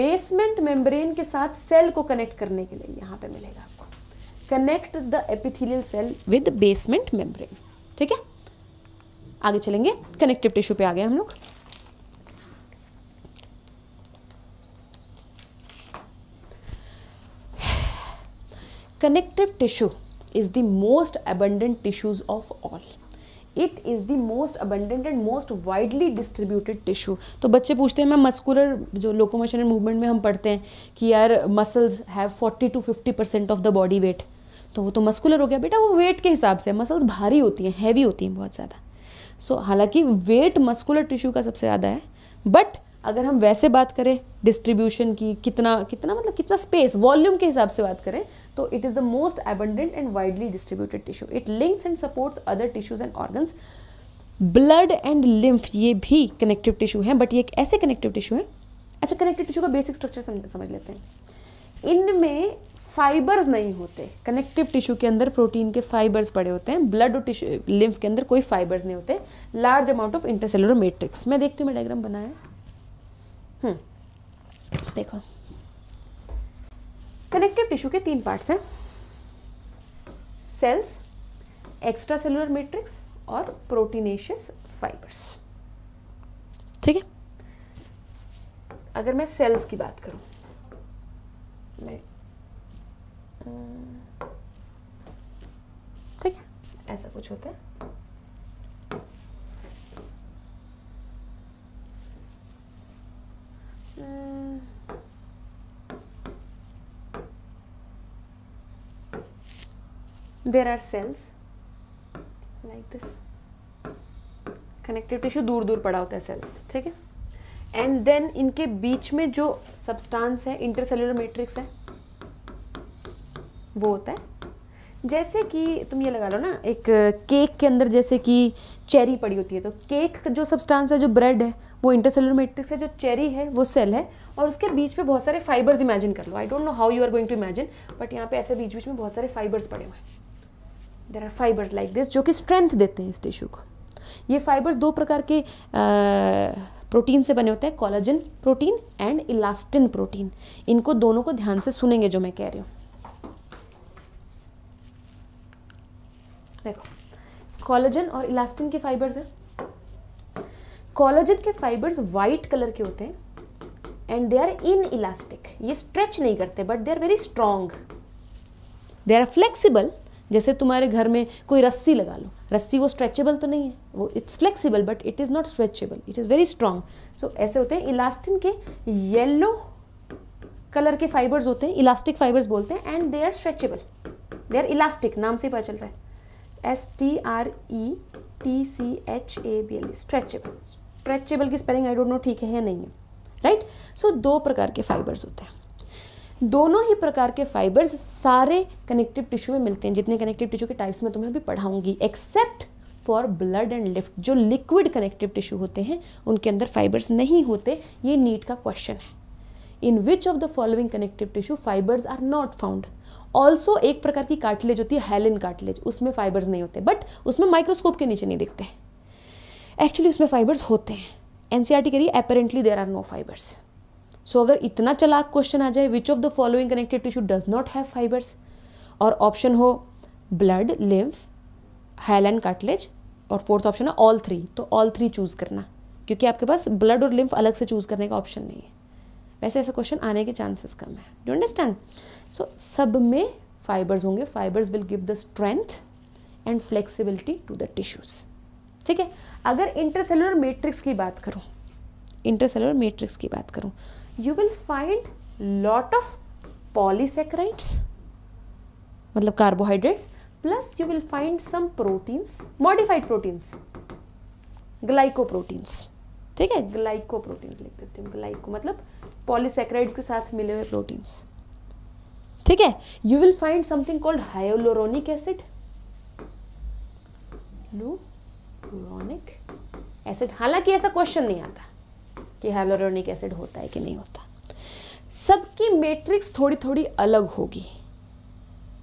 बेसमेंट मेम्ब्रेन के साथ सेल को कनेक्ट करने के लिए यहाँ पे मिलेगा आपको connect the epithelial cell with basement membrane ठीक है आगे चलेंगे कनेक्टिव टिश्यू पे आ गए हम लोग connective tissue is the most abundant tissues of all it is the most abundant and most widely distributed tissue तो बच्चे पूछते हैं मैम मस्कुलर जो लोकोमोशन एंड मूवमेंट में हम पढ़ते हैं कि यार muscles have 40 to 50 percent of the body weight तो वो तो मस्कुलर हो गया बेटा वो वेट के हिसाब से मसल्स भारी होती हैं हैवी होती हैं बहुत ज़्यादा सो so, हालांकि वेट मस्कुलर टिश्यू का सबसे ज़्यादा है बट अगर हम वैसे बात करें डिस्ट्रीब्यूशन की कितना कितना मतलब कितना स्पेस वॉल्यूम के हिसाब से बात करें तो it is the most abundant and widely distributed tissue it links and supports other tissues and organs blood and lymph ये भी कनेक्टिव टिश्यू हैं बट ये एक ऐसे कनेक्टिव टिश्यू हैं अच्छा कनेक्टिव टिश्यू का बेसिक स्ट्रक्चर समझ लेते हैं इनमें फाइबर्स नहीं होते कनेक्टिव टिश्यू के अंदर प्रोटीन के फाइबर्स पड़े होते हैं ब्लड और टिश्यू लिम्फ के अंदर कोई फाइबर्स नहीं होते large amount of intercellular matrix मैं देखती हूँ मैं डायग्राम बनाया हम्म, देखो कनेक्टिव टिश्यू के तीन पार्ट्स हैं सेल्स एक्स्ट्रा सेलुलर मेट्रिक्स और प्रोटीनेशियस फाइबर्स ठीक है अगर मैं सेल्स की बात करूं मैं ठीक है ऐसा कुछ होता है Mm. there are cells like this connective tissue दूर दूर पड़ा होता है सेल्स ठीक है एंड देन इनके बीच में जो सब्सटेंस है इंटरसेलुलर मेट्रिक्स है वो होता है जैसे कि तुम ये लगा लो ना एक केक के अंदर जैसे कि चेरी पड़ी होती है तो केक जो सब्सटेंस है जो ब्रेड है वो इंटरसेलुलर मैट्रिक्स है जो चेरी है वो सेल है और उसके बीच में बहुत सारे फाइबर्स इमेजिन कर लो I don't know how you are going to imagine but यहाँ पे ऐसे बीच बीच में बहुत सारे फाइबर्स पड़े हुए हैं there are fibres like this जो कि स्ट्रेंथ देते हैं इस टिश्यू को ये फाइबर्स दो प्रकार के प्रोटीन से बने होते हैं collagen protein and elastin protein इनको दोनों को ध्यान से सुनेंगे जो मैं कह रही हूँ देखो कॉलोजन और इलास्टिन के फाइबर्स हैं कॉलोजन के फाइबर्स वाइट कलर के होते हैं and they are inelastic ये स्ट्रेच नहीं करते but they are very strong they are flexible जैसे तुम्हारे घर में कोई रस्सी लगा लो रस्सी वो स्ट्रेचेबल तो नहीं है वो it's flexible but it is not stretchable it is very strong so ऐसे होते हैं इलास्टिन के येलो कलर के फाइबर्स होते हैं इलास्टिक फाइबर्स बोलते हैं and they are stretchable they are elastic नाम से पता चल रहा है S T R E T C H A B L stretchable stretchable की स्पेलिंग आई डोंट नो ठीक है या नहीं है राइट right? सो so, दो प्रकार के फाइबर्स होते हैं दोनों ही प्रकार के फाइबर्स सारे कनेक्टिव टिश्यू में मिलते हैं जितने कनेक्टिव टिश्यू के टाइप्स में तुम्हें अभी पढ़ाऊंगी एक्सेप्ट फॉर ब्लड एंड लिफ्ट जो लिक्विड कनेक्टिव टिश्यू होते हैं उनके अंदर फाइबर्स नहीं होते ये नीट का क्वेश्चन है in which of the following connective tissue fibres are not found also एक प्रकार की कार्टिलेज होती है हेलिन कार्टिलेज उसमें फाइबर्स नहीं होते बट उसमें माइक्रोस्कोप के नीचे नहीं दिखते एक्चुअली उसमें फाइबर्स होते हैं एनसीआरटी टी करिए apparently there are no fibres so अगर इतना चलाक क्वेश्चन आ जाए which of the following connective tissue does not have fibres और ऑप्शन हो ब्लड लिम्फ एंड कार्टलेज और फोर्थ ऑप्शन है ऑल थ्री तो ऑल थ्री चूज़ करना क्योंकि आपके पास ब्लड और लिम्फ अलग से चूज़ करने का ऑप्शन नहीं है वैसे ऐसा क्वेश्चन आने के चांसेस कम है डू अंडरस्टैंड सो सब में फाइबर्स होंगे fibres will give the strength and flexibility to the tissues ठीक है अगर इंटरसेलुलर मेट्रिक्स की बात करूँ इंटरसेलुलर मेट्रिक्स की बात करूँ you will find lot of polysaccharides मतलब carbohydrates plus you will find some proteins modified proteins glycoproteins ठीक है ग्लाइको प्रोटीन्स लिख देते हैं ग्लाइको मतलब पॉलीसेक्राइड्स के साथ मिले हुए प्रोटीन्स ठीक है you will find something called hyaluronic acid लू एसिड हालांकि ऐसा क्वेश्चन नहीं आता कि हेलोरोनिक एसिड होता है कि नहीं होता सबकी मैट्रिक्स थोड़ी थोड़ी अलग होगी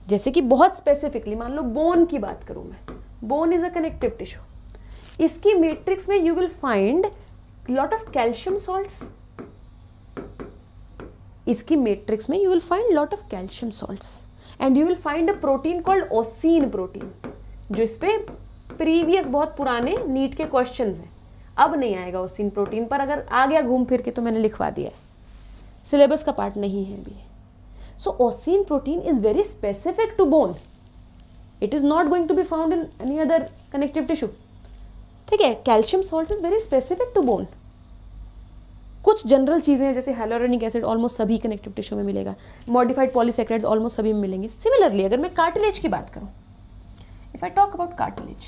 जैसे कि बहुत स्पेसिफिकली मान लो बोन की बात करूं मैं bone is a connective tissue इसकी मैट्रिक्स में you will find lot of calcium salts इसकी मैट्रिक्स में you will find lot of calcium salts and you will find a protein called ossein protein जो इस पर प्रीवियस बहुत पुराने नीट के क्वेश्चन हैं अब नहीं आएगा उस सीन प्रोटीन पर अगर आ गया घूम फिर के तो मैंने लिखवा दिया है सिलेबस का पार्ट नहीं है अभी so ossein protein is very specific to bone it is not going to be found in any other connective tissue ठीक है calcium salt is very specific to bone कुछ जनरल चीज़ें हैं जैसे हेलोरेनिक एसिड ऑलमोस्ट सभी कनेक्टिव टिश्यू में मिलेगा मॉडिफाइड पॉलीसेक्राइड्स ऑलमोस्ट सभी में मिलेंगे सिमिलरली अगर मैं कार्टिलेज की बात करूँ if I talk about cartilage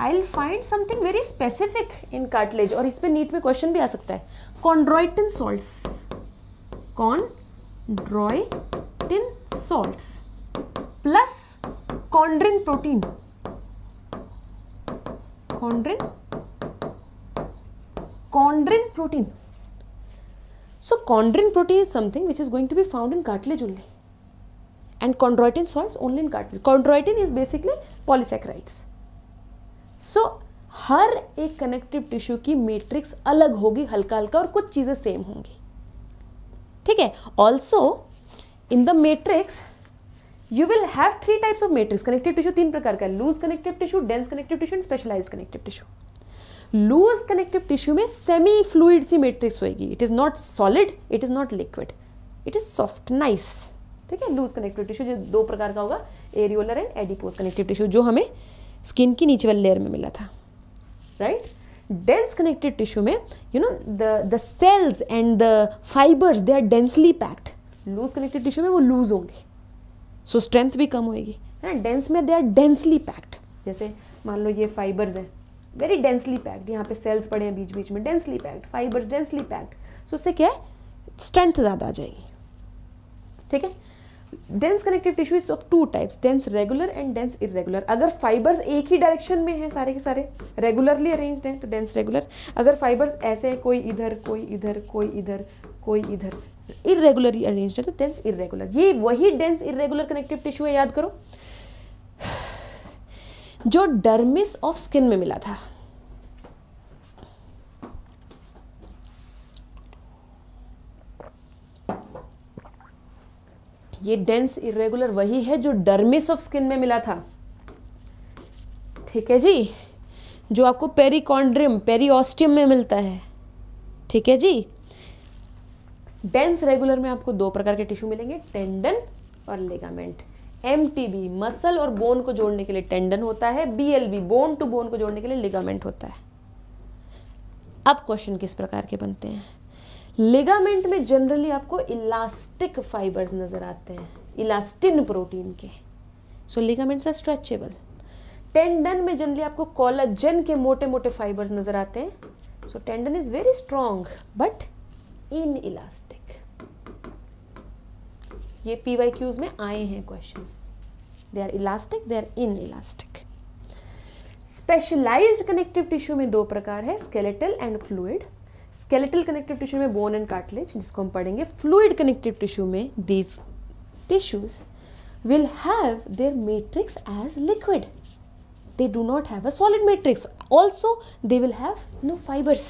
I will find something very specific in cartilage और इस पर नीट में क्वेश्चन भी आ सकता है chondroitin salt chondroitin salts plus chondrin protein chondrin chondrin protein so chondrin protein is something which is going to be found in cartilage only and chondroitin salt only in cartilage chondroitin is basically polysaccharides so so, हर एक कनेक्टिव टिश्यू की मैट्रिक्स अलग होगी हल्का हल्का और कुछ चीज़ें सेम होंगी ठीक है also in the matrix you will have three types of matrix connective tissue तीन प्रकार का loose connective tissue dense connective tissue and specialise connective tissue loose connective tissue में सेमी फ्लूड सी मेट्रिक्स होगी it is not solid it is not liquid it is soft nice ठीक है लूज कनेक्टिव टिश्यू जो दो प्रकार का होगा areolar and adipose connective tissue जो हमें स्किन की नीचे वाले लेयर में मिला था राइट डेंस कनेक्टेड टिश्यू में you know the the cells and the fibres they are densely packed loose connected tissue में वो लूज होंगे सो स्ट्रेंथ भी कम होएगी है ना डेंस में दे आर डेंसली पैक्ड जैसे मान लो ये फाइबर्स हैं वेरी डेंसली पैक्ड यहाँ पे सेल्स पड़े हैं बीच बीच में densely packed fibres densely packed so उससे क्या है स्ट्रेंथ ज़्यादा आ जाएगी ठीक है dense connective tissue is of two types dense regular and dense irregular अगर फाइबर्स एक ही डायरेक्शन में हैं सारे के सारे रेगुलरली अरेंज्ड हैं तो डेंस रेगुलर अगर फाइबर्स ऐसे हैं कोई इधर कोई इधर कोई इधर कोई इधर इरेगुलरली अरेंज है तो डेंस इरेगुलर ये वही डेंस इरेगुलर कनेक्टिव टिश्यू है याद करो जो डर्मिस ऑफ स्किन में मिला था ये डेंस इरेगुलर वही है जो डर्मिस ऑफ स्किन में मिला था ठीक है जी जो आपको पेरिकॉन्ड्रियम पेरिओस्टियम में मिलता है ठीक है जी डेंस रेगुलर में आपको दो प्रकार के टिश्यू मिलेंगे टेंडन और लेगामेंट एम मसल और बोन को जोड़ने के लिए टेंडन होता है बी बोन टू बोन को जोड़ने के लिए लेगामेंट होता है अब क्वेश्चन किस प्रकार के बनते हैं लिगामेंट में जनरली आपको इलास्टिक फाइबर्स नज़र आते हैं इलास्टिन प्रोटीन के so ligaments are stretchable tendon में जनरली आपको कॉलाजन के मोटे मोटे फाइबर्स नज़र आते हैं so tendon is very strong but inelastic ये पी वाई क्यूज में आए हैं question they are elastic they are inelastic specialised connective tissue में दो प्रकार है skeletal and fluid skeletal connective tissue में बोन एंड कार्टिलेज जिसको हम पढ़ेंगे फ्लूइड कनेक्टिव टिश्यू में these tissues will have their matrix as liquid they do not have a solid matrix also they will have no fibres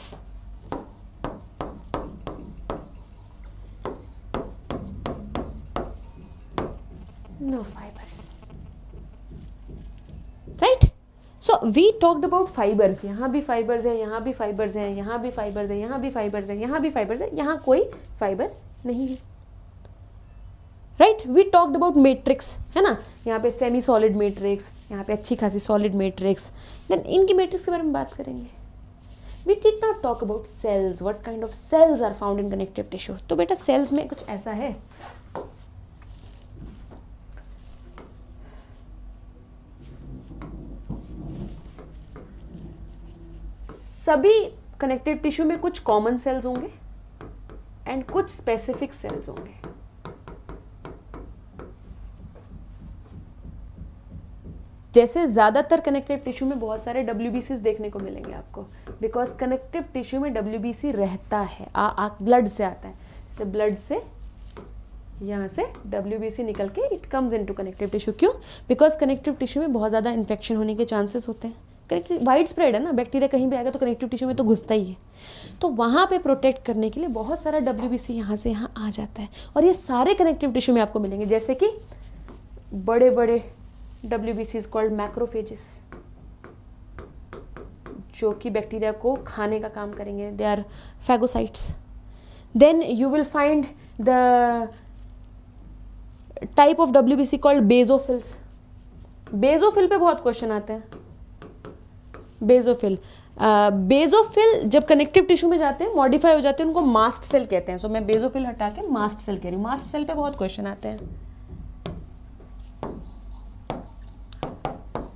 so we talked about fibres यहाँ भी फाइबर्स हैं यहाँ भी फाइबर्स हैं यहाँ भी फाइबर्स हैं यहाँ भी फाइबर्स हैं यहाँ भी फाइबर्स हैं यहाँ कोई फाइबर नहीं है right we talked about matrix है ना यहाँ पे सेमी सॉलिड मेट्रिक्स यहाँ पे अच्छी खासी सॉलिड मेट्रिक्स देन इनकी मेट्रिक्स के बारे में बात करेंगे we did not talk about cells what kind of cells are found in connective tissue तो बेटा सेल्स में कुछ ऐसा है सभी कनेक्टेड टिश्यू में कुछ कॉमन सेल्स होंगे एंड कुछ स्पेसिफिक सेल्स होंगे जैसे ज़्यादातर कनेक्टिव टिश्यू में बहुत सारे डब्ल्यू देखने को मिलेंगे आपको बिकॉज कनेक्टिव टिश्यू में डब्ल्यू रहता है आ, आ, ब्लड से आता है जैसे ब्लड से यहाँ से डब्ल्यू निकल के it comes into connective tissue क्यों बिकॉज कनेक्टिव टिश्यू में बहुत ज़्यादा इन्फेक्शन होने के चांसेस होते हैं कनेक्टिव वाइड स्प्रेड है ना बैक्टीरिया कहीं भी आएगा तो कनेक्टिव टिश्यू में तो घुसता ही है तो वहाँ पे प्रोटेक्ट करने के लिए बहुत सारा डब्ल्यू बी सी यहाँ से यहाँ आ जाता है और ये सारे कनेक्टिव टिश्यू में आपको मिलेंगे जैसे कि बड़े बड़े W B C is called macrophages जो कि बैक्टीरिया को खाने का काम करेंगे they are phagocytes then you will find the type of W B C called basophils basophil पे बहुत क्वेश्चन आते हैं बेजोफिल बेजोफिल जब कनेक्टिव टिश्यू में जाते हैं मॉडिफाई हो जाते हैं उनको मास्ट सेल कहते हैं सो so, मैं बेजोफिल हटा के मास्ट सेल कह रही हूँ मास्ट सेल पे बहुत क्वेश्चन आते हैं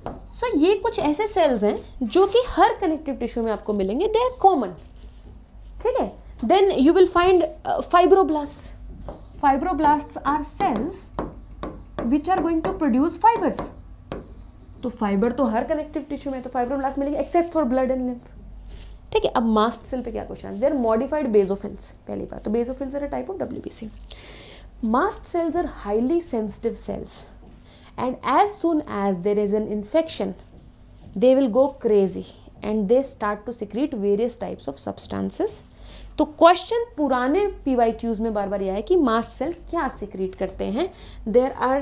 सो so, ये कुछ ऐसे सेल्स हैं जो कि हर कनेक्टिव टिश्यू में आपको मिलेंगे दे आर कॉमन ठीक है then you will find fibroblast fibroblast are cells which are going to produce fibres तो फाइबर तो हर कनेक्टिव टिश्यू में तो फाइबर ब्लास्ट मिलेंगे except for blood and lymph ठीक है अब मास्ट सेल पे क्या क्वेश्चन तो है देर मॉडिफाइड बेजोफिल्स पहली बार तो basophils are a type of W B C mast cells are highly sensitive cells and as soon as there is an infection they will go crazy and they start to secrete various types of substances तो क्वेश्चन पुराने पी वाई क्यूज में बार बार यह है कि मास्ट सेल क्या सिक्रीट करते हैं there are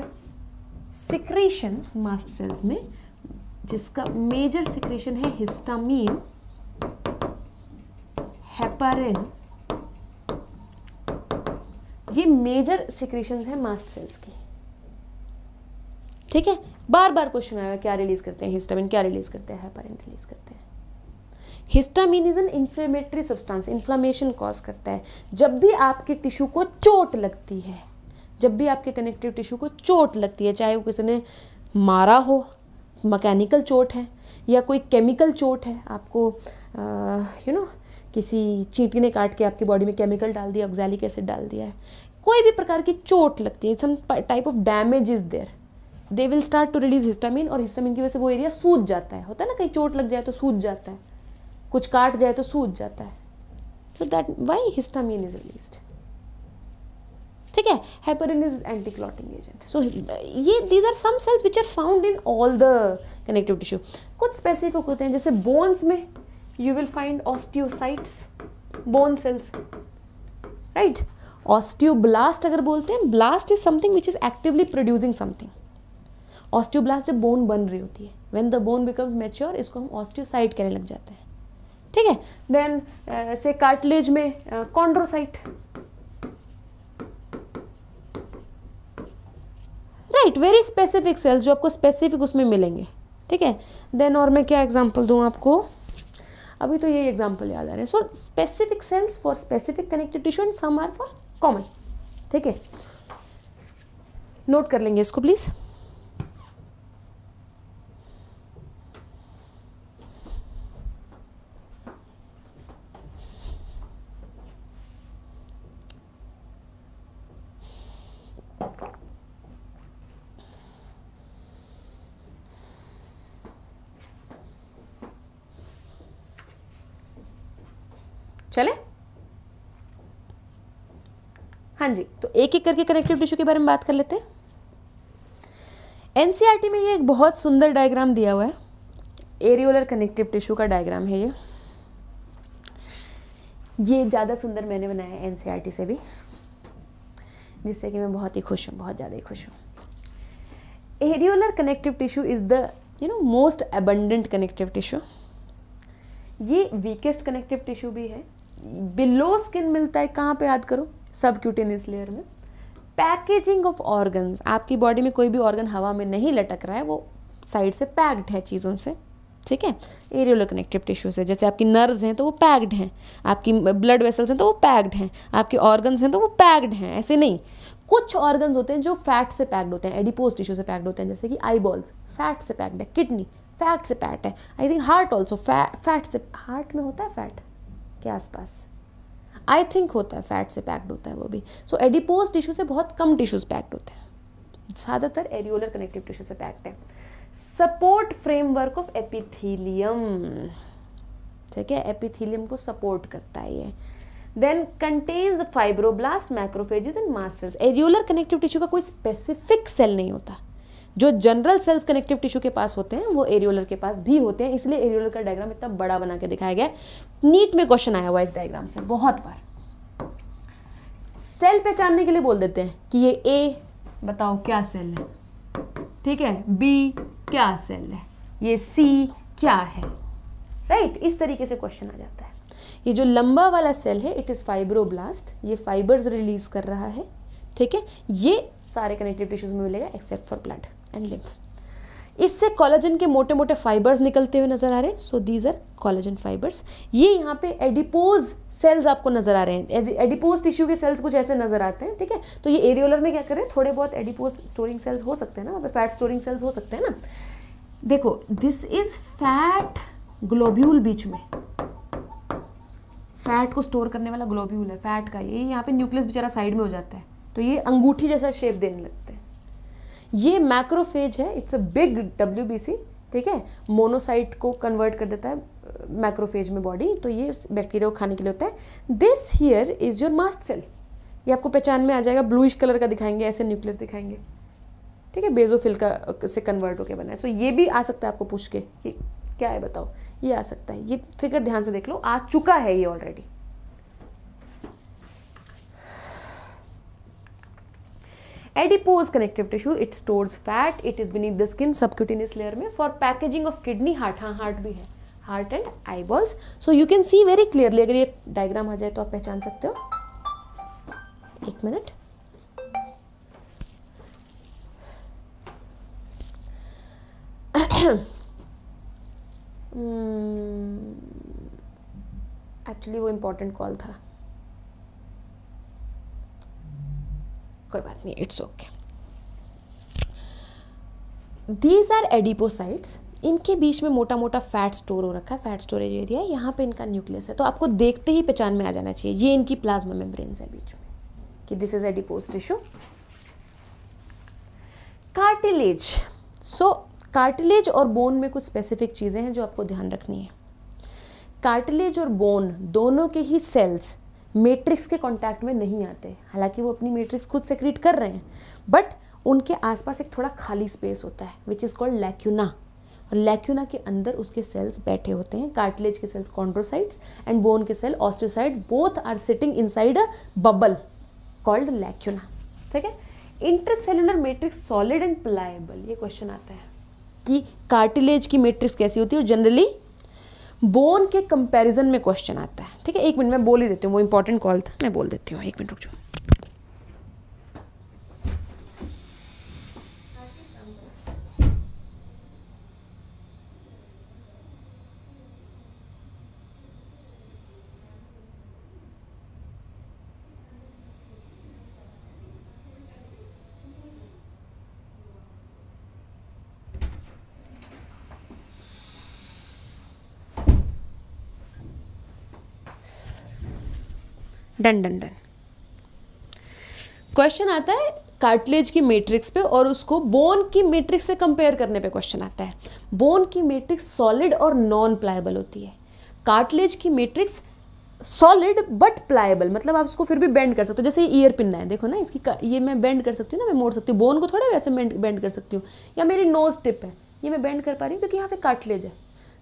secretions mast cells में जिसका मेजर सिक्रेशन है हिस्टामीन हेपारिन ये मेजर सिक्रेशन है मास्ट सेल्स की ठीक है बार बार क्वेश्चन आएगा क्या रिलीज करते हैं हिस्टामिन क्या रिलीज करते हैं हेपारिन रिलीज करते हैं histamine is an inflammatory substance inflammation cause करता है जब भी आपके टिश्यू को चोट लगती है जब भी आपके कनेक्टिव टिश्यू को चोट लगती है चाहे वो किसी ने मारा हो मकैनिकल चोट है या कोई केमिकल चोट है आपको यू नो किसी चींटी ने काट के आपकी बॉडी में केमिकल डाल दिया ऑक्जैलिक एसिड डाल दिया है कोई भी प्रकार की चोट लगती है some type of damage is there they will start to release histamine और हिस्टामिन की वजह से वो एरिया सूज जाता है होता है ना कहीं चोट लग जाए तो सूज जाता है कुछ काट जाए तो सूज जाता है so that why histamine is release ठीक है heparin is anti clotting agent so ये these are some cells which are found in all the connective tissue कुछ स्पेसिफिक होते हैं जैसे बोन्स में you will find osteocytes bone cells right osteoblast अगर बोलते हैं blast is something which is actively producing something osteoblast जब बोन बन रही होती है when the bone becomes mature इसको हम ऑस्टियोसाइट कहने लग जाते हैं ठीक है देन से कार्टिलेज में chondrocyte uh, right very specific cells जो आपको स्पेसिफिक उसमें मिलेंगे ठीक है देन और मैं क्या एग्जाम्पल दूँ आपको अभी तो यही एग्जाम्पल याद आ रहे हैं so specific cells for specific connected tissue and some are for common ठीक है नोट कर लेंगे इसको प्लीज़ चले हाँ जी तो एक एक करके कनेक्टिव टिश्यू के बारे में बात कर लेते हैं एनसीईआरटी e में ये एक बहुत सुंदर डायग्राम दिया हुआ है एरियोलर कनेक्टिव टिश्यू का डायग्राम है ये ये ज़्यादा सुंदर मैंने बनाया है एनसीईआरटी e से भी जिससे कि मैं बहुत ही खुश हूँ बहुत ज़्यादा ही खुश हूँ areolar connective tissue is the you know most abundant connective tissue ये वीकेस्ट कनेक्टिव टिश्यू भी है बिलो स्किन मिलता है कहाँ पे याद करो सब क्यूटेनियस लेयर में पैकेजिंग ऑफ ऑर्गन्स आपकी बॉडी में कोई भी ऑर्गन हवा में नहीं लटक रहा है वो साइड से पैक्ड है चीज़ों से ठीक है एरियोलर कनेक्टिव टिश्यूज है जैसे आपकी नर्व्स हैं तो वो पैक्ड हैं आपकी ब्लड वेसल्स हैं तो वो पैक्ड हैं आपके ऑर्गन्स हैं तो वो पैक्ड हैं ऐसे नहीं कुछ ऑर्गन्स होते हैं जो फैट से पैक्ड होते हैं एडिपोज टिश्यू से पैक्ड होते हैं जैसे कि आई बॉल्स फैट से पैक्ड है किडनी फैट से पैक्ड है I think heart also fat से हार्ट में होता है फैट के आसपास आई थिंक होता है फैट से पैक्ड होता है वो भी सो एडिपोज टिश्यू से बहुत कम टिश्यूज पैक्ड होते हैं ज़्यादातर एरियोलर कनेक्टिव टिश्यू से पैक्ड है सपोर्ट फ्रेमवर्क ऑफ एपिथीलियम ठीक है एपिथीलियम को सपोर्ट करता है ये then contains fibroblast macrophages and mast cells areolar connective tissue का कोई स्पेसिफिक सेल नहीं होता जो जनरल सेल्स कनेक्टिव टिश्यू के पास होते हैं वो एरियोलर के पास भी होते हैं इसलिए एरियोलर का डायग्राम इतना बड़ा बना के दिखाया गया नीट में क्वेश्चन आया हुआ इस डायग्राम से बहुत बार सेल पहचानने के लिए बोल देते हैं कि ये ए बताओ क्या सेल है ठीक है बी क्या सेल है ये सी क्या है राइट right? इस तरीके से क्वेश्चन आ जाता है ये जो लंबा वाला सेल है इट इज़ फाइब्रोब्लास्ट ये फाइबर्स रिलीज कर रहा है ठीक है ये सारे कनेक्टिव टिश्यूज में मिलेगा except for blood and lymph इससे कॉलेजन के मोटे मोटे फाइबर्स निकलते हुए नजर आ रहे हैं so these are collagen fibres ये यहाँ पे एडिपोज सेल्स आपको नजर आ रहे हैं एडिपोज टिश्यू के सेल्स कुछ ऐसे नजर आते हैं ठीक है तो ये एरियोलर में क्या करें थोड़े बहुत एडिपोज स्टोरिंग सेल्स हो सकते हैं ना वहाँ फैट स्टोरिंग सेल्स हो सकते हैं ना देखो दिस इज फैट ग्लोब्यूल बीच में फैट को स्टोर करने वाला ग्लोब्यूल है फैट का ये यहाँ पे न्यूक्लियस बेचारा साइड में हो जाता है तो ये अंगूठी जैसा शेप देने लगते हैं ये मैक्रोफेज है इट्स अ बिग डब्ल्यू ठीक है मोनोसाइट को कन्वर्ट कर देता है मैक्रोफेज uh, में बॉडी तो ये बैक्टीरिया को खाने के लिए होता है this here is your mast cell ये आपको पहचान में आ जाएगा ब्लूइश कलर का दिखाएंगे ऐसे न्यूक्लियस दिखाएंगे ठीक है बेजोफिल का uh, से कन्वर्ट होकर बना है सो so, ये भी आ सकता है आपको पूछ के कि क्या है बताओ ये आ सकता है ये फिगर ध्यान से देख लो आ चुका है ये already adipose connective tissue it stores fat it is beneath the skin subcutaneous layer में for packaging of kidney heart हाँ हार्ट भी है heart and eyeballs so you can see very clearly अगर ये डायग्राम आ जाए तो आप पहचान सकते हो एक मिनट एक्चुअली <coughs> hmm, वो इम्पोर्टेंट कॉल था कोई बात नहीं it's okay these are adipocytes इनके बीच में मोटा मोटा फैट स्टोर हो रखा है फैट स्टोरेज एरिया यहाँ पे इनका न्यूक्लियस है तो आपको देखते ही पहचान में आ जाना चाहिए ये इनकी प्लाज्मा मेम्ब्रेन्स है बीच में कि this is adipose tissue cartilage so cartilage और बोन में कुछ स्पेसिफिक चीज़ें हैं जो आपको ध्यान रखनी है कार्टिलेज और बोन दोनों के ही सेल्स मैट्रिक्स के कांटेक्ट में नहीं आते हालांकि वो अपनी मैट्रिक्स खुद सेक्रीट कर रहे हैं बट उनके आसपास एक थोड़ा खाली स्पेस होता है विच इज़ कॉल्ड लैक्यूना और लैक्यूना के अंदर उसके सेल्स बैठे होते हैं कार्टिलेज के सेल्स कॉन्ड्रोसाइट्स एंड बोन के cell osteocytes both are sitting side a bubble called lacuna ठीक है intercellular matrix solid and pliable ये क्वेश्चन आता है कि कार्टिलेज की मैट्रिक्स कैसी होती है और जनरली बोन के कंपैरिजन में क्वेश्चन आता है ठीक है एक मिनट मैं बोल ही देती हूँ वो इंपॉर्टेंट कॉल था मैं बोल देती हूँ एक मिनट रुक जाऊँ डन डन डन क्वेश्चन आता है कार्टिलेज की मैट्रिक्स पे और उसको बोन की मैट्रिक्स से कंपेयर करने पे क्वेश्चन आता है बोन की मैट्रिक्स सॉलिड और नॉन प्लायबल होती है कार्टिलेज की मैट्रिक्स सॉलिड बट प्लायबल मतलब आप उसको फिर भी बेंड कर सकते हो जैसे ईयर पिन है देखो ना इसकी ये मैं बेंड कर सकती हूँ ना मैं मोड़ सकती हूँ बोन को थोड़ा वैसे बेंड कर सकती हूँ या मेरी नोज टिप है ये मैं बेंड कर पा रही हूँ क्योंकि यहाँ पे कार्टिलेज है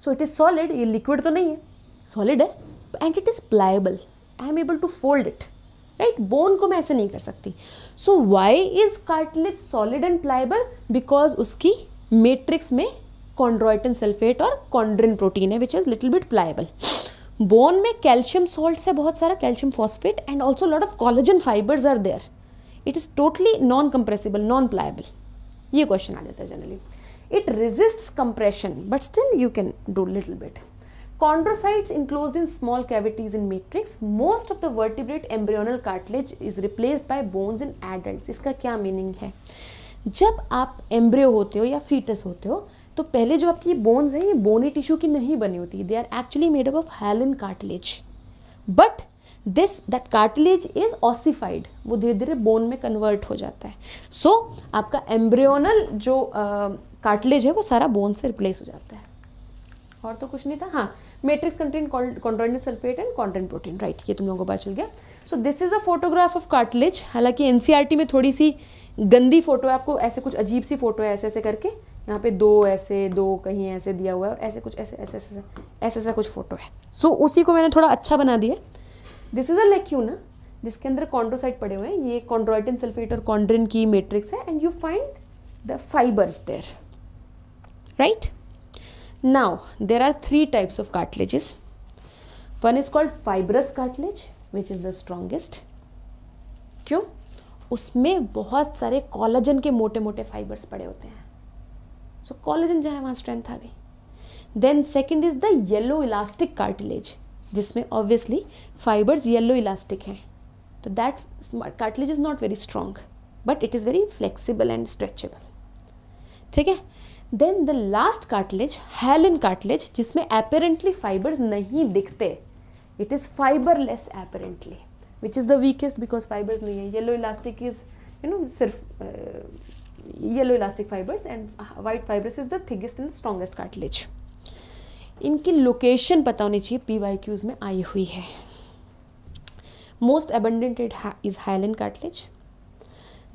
सो इट इज़ सॉलिड ये लिक्विड तो नहीं है सॉलिड है and it is pliable I am able to fold it right bone को मैं ऐसे नहीं कर सकती so why is cartilage solid and pliable because उसकी मेट्रिक्स में कॉन्ड्रॉइटन सल्फेट और कॉन्ड्रिन प्रोटीन है which is little bit pliable bone में कैल्शियम सॉल्ट है बहुत सारा calcium phosphate and also lot of collagen fibres are there it is totally non compressible non pliable ये क्वेश्चन आ जाता है generally it resist compression but still you can do little bit Chondrocytes enclosed in small cavities in matrix. Most of the vertebrate embryonal cartilage is replaced by bones in adults. इसका क्या मीनिंग है जब आप एम्ब्रियो होते हो या फीटस होते हो तो पहले जो आपकी बोन्स हैं ये बोनी टिश्यू की नहीं बनी होती they are actually made up of hyaline cartilage but this that cartilage is ossified वो धीरे धीरे बोन में कन्वर्ट हो जाता है सो so, आपका एम्ब्रियोनल जो कार्टिलेज uh, है वो सारा बोन से रिप्लेस हो जाता है और तो कुछ नहीं था हाँ matrix contain chondroitin sulphate and chondrin protein right ये तुम लोगों को पता चल गया so this is a photograph of cartilage हालांकि NCERT में थोड़ी सी गंदी फोटो है आपको ऐसे कुछ अजीब सी फोटो है ऐसे ऐसे करके यहाँ पे दो ऐसे दो कहीं ऐसे दिया हुआ है और ऐसे कुछ ऐसे ऐसे ऐसे ऐसे ऐसा कुछ फोटो है सो so, उसी को मैंने थोड़ा अच्छा बना दिया दिस इज़ अ ना जिसके अंदर कॉन्ड्रोसाइट पड़े हुए हैं ये कॉन्ड्रोइटिन सल्फेट और कॉन्ड्रिन की मेट्रिक्स है and you find the fibres there right now there are three types of cartilages one is called fibrous cartilage which is the strongest क्यों उसमें बहुत सारे कॉलेजन के मोटे मोटे फाइबर्स पड़े होते हैं सो कॉलेजन जो है वहाँ स्ट्रेंथ आ गई then second is the yellow elastic cartilage जिसमें ऑब्वियसली फाइबर्स येलो इलास्टिक हैं तो that cartilage is not very strong but it is very flexible and stretchable ठीक है then the last cartilage hyaline cartilage जिसमें अपेरेंटली फाइबर्स नहीं दिखते it is fibreless apparently which is the weakest because fibres नहीं है yellow elastic is you know सिर्फ yellow elastic fibres and white fibres is the थिगेस्ट and strongest cartilage इनकी लोकेशन पता होनी चाहिए पी वाई क्यूज़ में आई हुई है most abundant is hyaline cartilage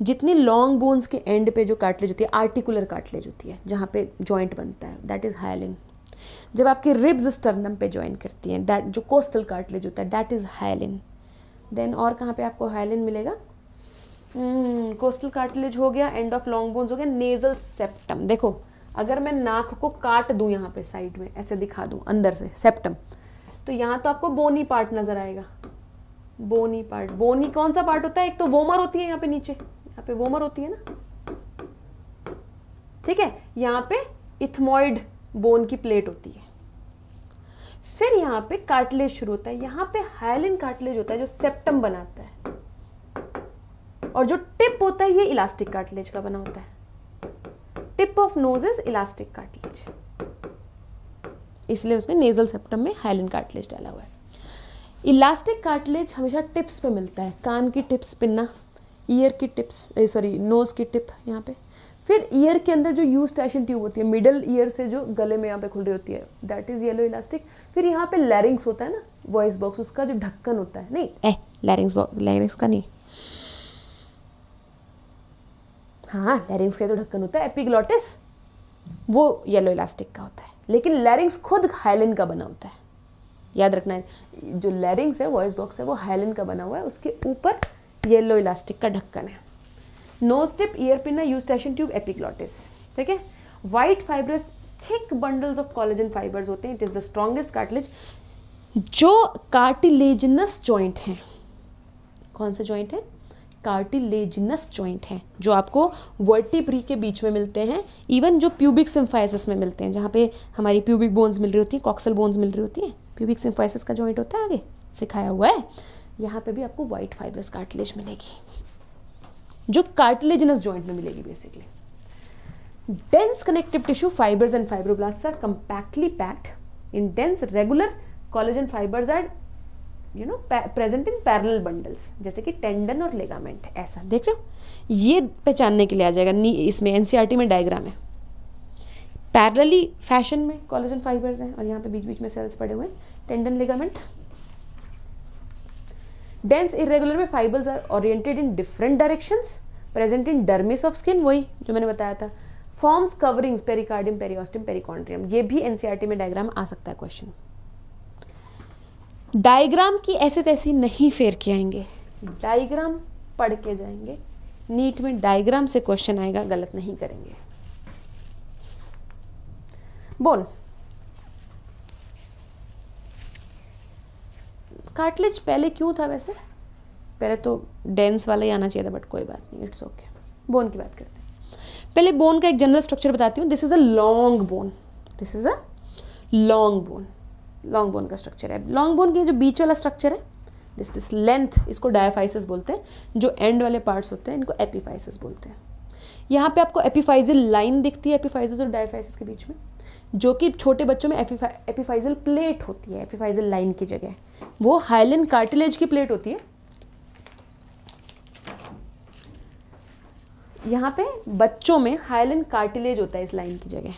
जितनी लॉन्ग बोन्स के एंड पे जो काटलेज होती है आर्टिकुलर काटलेज होती है जहाँ पे जॉइंट बनता है दैट इज़ हाइलिंग जब आपकी रिब्स स्टर्नम पे ज्वाइन करती हैं दैट जो कोस्टल कार्टलेज होता है दैट इज़ हाइलिन देन और कहाँ पे आपको हाइलिन मिलेगा कोस्टल hmm, काटलेज हो गया एंड ऑफ लॉन्ग बोन्स हो गया नेजल सेप्टम देखो अगर मैं नाक को काट दूँ यहाँ पे साइड में ऐसे दिखा दूँ अंदर से सेप्टम तो यहाँ तो आपको बोनी पार्ट नज़र आएगा बोनी पार्ट बोनी कौन सा पार्ट होता है एक तो वोमर होती है यहाँ पे नीचे यहाँ पे वोमर होती है ना ठीक है यहाँ पे इथमोइड बोन की प्लेट होती है फिर यहाँ पे कार्टिलेज शुरू होता है यहाँ पे हाइलिन कार्टिलेज होता है जो सेप्टम बनाता है और जो टिप होता है ये इलास्टिक कार्टिलेज का बना होता है tip of nose is elastic cartilage इसलिए उसने नेजल सेप्टम में हाइलिन कार्टिलेज डाला हुआ है इलास्टिक कार्टिलेज हमेशा टिप्स पे मिलता है कान की टिप्स पिन्ना ईयर की टिप्स सॉरी नोज़ की टिप यहाँ पे फिर ईयर के अंदर जो यू स्टैशन ट्यूब होती है मिडल ईयर से जो गले में यहाँ पे खुल रही होती है दैट इज़ येलो इलास्टिक फिर यहाँ पे लैरिंग्स होता है ना वॉइस बॉक्स उसका जो ढक्कन होता है नहीं ए लैरिंग्स बॉक्स लैरिंग्स का नहीं हाँ लैरिंग्स का जो ढक्कन होता है एपिग्लॉटिस वो येलो इलास्टिक का होता है लेकिन लैरिंग्स खुद हाइलिन का बना होता है याद रखना है जो लैरिंग्स है वॉइस बॉक्स है वो हाइलिन का बना हुआ है उसके ऊपर येलो इलास्टिक का ढक्कन है nose tip ear pin eustachian tube epiglottis ठीक है white fibres thick bundles of collagen fibres होते हैं it is the strongest cartilage जो कार्टिलेजनस ज्वाइंट है कौन सा ज्वाइंट है कार्टिलेजनस ज्वाइंट है जो आपको वर्टिप्री के बीच में मिलते हैं इवन जो प्यूबिक सिम्फाइसिस में मिलते हैं जहाँ पे हमारी प्यूबिक बोन्स मिल रही होती हैं कॉक्सल बोन्स मिल रही होती हैं प्यूबिक सिम्फाइसिस का ज्वाइंट होता है आगे सिखाया हुआ है यहाँ पे भी आपको वाइट फाइबरस कार्टिलेज मिलेगी जो कार्टिलेजनस जॉइंट में मिलेगी basically dense connective tissue fibres and fibroblasts are compactly packed in dense regular collagen fibres are you know present in parallel bundles जैसे कि टेंडन और लेगामेंट ऐसा देख रहे हो ये पहचानने के लिए आ जाएगा नी इसमें एनसीईआरटी e में डायग्राम है पैरली फैशन में कॉलेजन फाइबर्स हैं और यहाँ पे बीच बीच में सेल्स पड़े हुए हैं टेंडन लेगामेंट डेंस इरेगुलर में fibres are oriented in different directions present in dermis of skin वही जो मैंने बताया था forms coverings pericardium periosteum perichondrium ये भी एनसीईआरटी e में डायग्राम आ सकता है क्वेश्चन डायग्राम की ऐसे तैसे नहीं फेर के आएंगे डायग्राम पढ़ के जाएंगे नीट में डायग्राम से क्वेश्चन आएगा गलत नहीं करेंगे बोन कार्टिलेज पहले क्यों था वैसे पहले तो डेंस वाला ही आना चाहिए था बट कोई बात नहीं इट्स ओके बोन की बात करते हैं पहले बोन का एक जनरल स्ट्रक्चर बताती हूँ this is a long bone this is a long bone long bone का स्ट्रक्चर है लॉन्ग बोन की जो बीच वाला स्ट्रक्चर है दिस दिस लेंथ इसको डायाफाइसिस बोलते हैं जो एंड वाले पार्ट्स होते हैं इनको एपीफाइसिस बोलते हैं यहाँ पे आपको एपीफाइजिल लाइन दिखती है एपीफाइसिस और डायफाइसिस के बीच में जो कि छोटे बच्चों में एपिफा एपिफाइजल प्लेट होती है एपिफाइजल लाइन की जगह वो हाइलिन कार्टिलेज की प्लेट होती है यहाँ पे बच्चों में हाइलिन कार्टिलेज होता है इस लाइन की जगह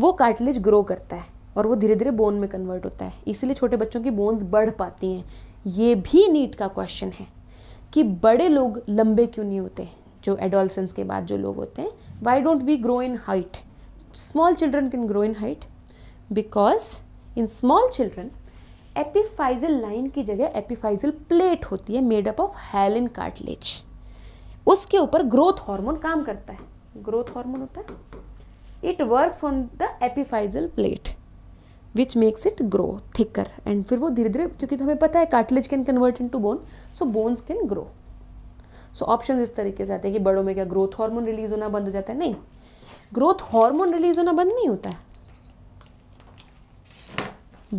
वो कार्टिलेज ग्रो करता है और वो धीरे धीरे बोन में कन्वर्ट होता है इसीलिए छोटे बच्चों की बोन्स बढ़ पाती हैं ये भी नीट का क्वेश्चन है कि बड़े लोग लंबे क्यों नहीं होते जो एडोलसेंस के बाद जो लोग होते हैं why don't we grow in height small children can grow in height because in small children epiphyseal line की जगह एपीफाइजल प्लेट होती है made up of hyaline cartilage उसके ऊपर ग्रोथ हार्मोन काम करता है ग्रोथ हार्मोन होता है it works on the epiphyseal plate which makes it grow thicker and फिर वो धीरे धीरे क्योंकि तो हमें पता है cartilage can convert into bone so bones can grow so option इस तरीके से आते हैं कि बड़ों में क्या ग्रोथ हार्मोन रिलीज होना बंद हो जाता है नहीं ग्रोथ हार्मोन रिलीज होना बंद नहीं होता है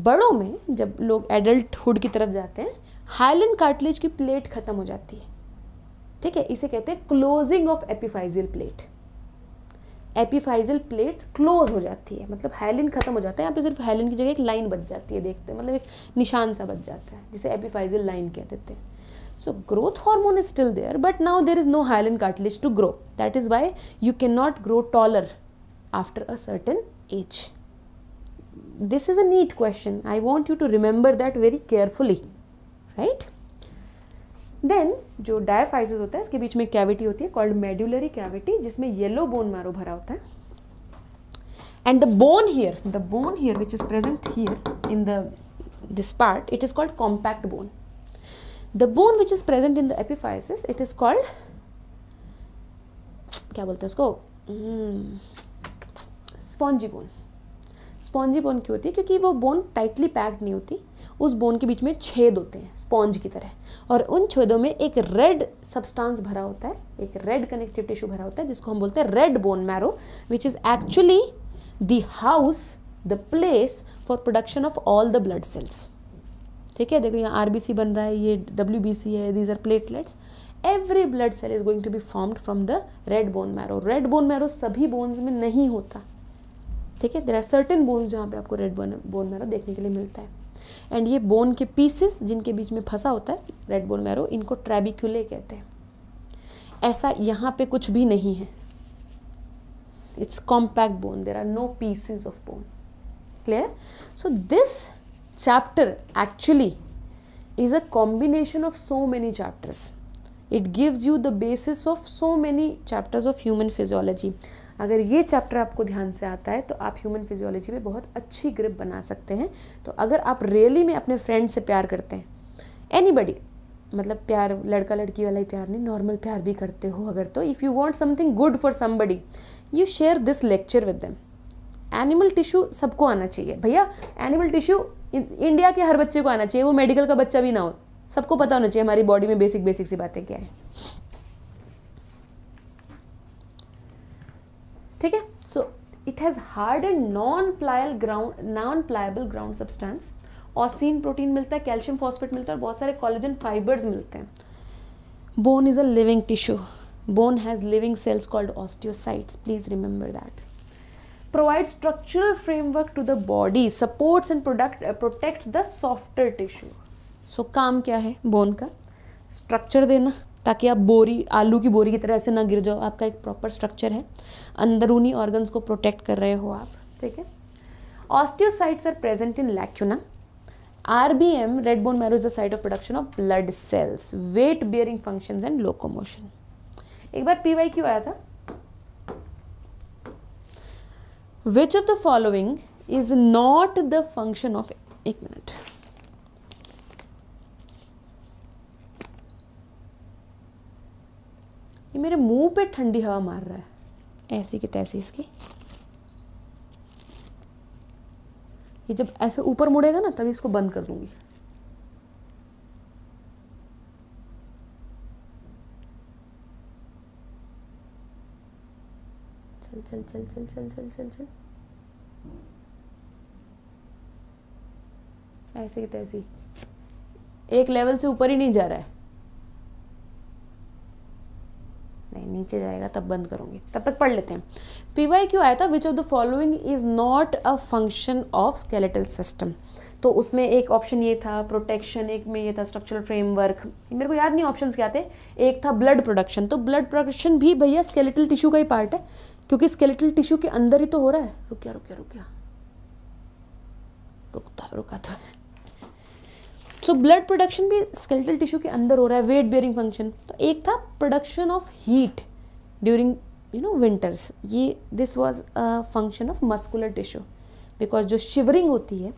बड़ों में जब लोग एडल्टहुड की तरफ जाते हैं हाइलिन कार्टिलेज की प्लेट खत्म हो जाती है ठीक है इसे कहते हैं closing of epiphyseal plate epiphyseal plate close हो जाती है मतलब हाइलिन खत्म हो जाता है यहाँ पे सिर्फ हाइलिन की जगह एक लाइन बच जाती है देखते हैं मतलब एक निशान सा बच जाता है जिसे एपिफाइजल लाइन कह देते हैं So growth hormone is still there but now there is no hyaline cartilage to grow. That is why you cannot grow taller after a certain age. This is a neat question. I want you to remember that very carefully. Right? then jo diaphysis hota hai uske beech mein cavity hoti hai called medullary cavity jisme yellow bone marrow bhara hota hai and the bone here the bone here which is present here in the this part it is called compact bone the bone which is present in the epiphysis it is called क्या बोलते हैं उसको स्पॉन्जी बोन स्पॉन्जी बोन क्यों होती है क्योंकि वो बोन टाइटली पैक्ड नहीं होती उस बोन के बीच में छेद होते हैं स्पॉन्ज की तरह और उन छेदों में एक रेड सब्सटेंस भरा होता है एक रेड कनेक्टिव टिश्यू भरा होता है जिसको हम बोलते हैं red bone marrow which is actually the house the place for production of all the blood cells ठीक है देखो यहाँ आर बन रहा है ये डब्ल्यू है these are platelets every blood cell is going to be formed from the red bone marrow red bone marrow सभी बोन्स में नहीं होता ठीक है देर आर सर्टन बोन्स जहाँ पे आपको रेड बोन बोन मैरो देखने के लिए मिलता है एंड ये बोन के पीसेस जिनके बीच में फंसा होता है रेड बोन मैरो इनको ट्रेबिक्यूले कहते हैं ऐसा यहाँ पे कुछ भी नहीं है it's compact bone there are no pieces of bone clear so this chapter actually is a combination of so many chapters. It gives you the basis of so many chapters of human physiology. अगर ये चैप्टर आपको ध्यान से आता है तो आप ह्यूमन फिजियोलॉजी में बहुत अच्छी ग्रिप बना सकते हैं तो अगर आप रियली में अपने फ्रेंड से प्यार करते हैं एनीबडी मतलब प्यार लड़का लड़की वाला ही प्यार नहीं नॉर्मल प्यार भी करते हो अगर तो if you want something good for somebody you share this lecture with them animal tissue सबको आना चाहिए भैया एनिमल टिश्यू इंडिया के हर बच्चे को आना चाहिए वो मेडिकल का बच्चा भी ना हो सबको पता होना चाहिए हमारी बॉडी में बेसिक बेसिक सी बातें क्या है ठीक है so it has hard and non pliable ground non pliable ground substance ossein protein मिलता है कैल्शियम फॉस्फेट मिलता है और बहुत सारे कॉलेजन फाइबर्स मिलते हैं bone is a living tissue bone has living cells called osteocytes please remember that provide structural framework to the body supports and product uh, the the tissue so काम क्या है बोन का स्ट्रक्चर देना ताकि आप बोरी आलू की बोरी की तरह ऐसे ना गिर जाओ आपका एक प्रॉपर स्ट्रक्चर है अंदरूनी ऑर्गन्स को प्रोटेक्ट कर रहे हो आप ठीक है osteocytes are present in lacuna R B M red bone marrow is the site of production of blood cells weight bearing function and locomotion एक बार पी वाई क्यों आया था which of the following is not the function of एक मिनट ये मेरे मुंह पे ठंडी हवा मार रहा है ऐसी की तैसी इसकी ये जब ऐसे ऊपर मुड़ेगा ना तभी इसको बंद कर दूंगी चल चल चल चल चल चल चल चल ऐसे की तैसी एक लेवल से ऊपर ही नहीं जा रहा है नहीं नीचे जाएगा तब बंद करूंगी तब तक पढ़ लेते हैं पी वाई क्यू आया था which of the following is not a function of skeletal system तो उसमें एक ऑप्शन ये था प्रोटेक्शन एक में ये था स्ट्रक्चरल फ्रेमवर्क मेरे को याद नहीं ऑप्शंस क्या थे एक था ब्लड प्रोडक्शन तो ब्लड प्रोडक्शन भी भैया स्केलेटल टिश्यू का ही पार्ट है क्योंकि स्केलेटल टिश्यू के अंदर ही तो हो रहा है रुकिया रुकिया रुक रुकता रुक रुका तो है सो ब्लड प्रोडक्शन भी स्केलेटल टिश्यू के अंदर हो रहा है वेट बेयरिंग फंक्शन तो एक था production of heat during you know winters ये this was a function of muscular tissue because जो शिवरिंग होती है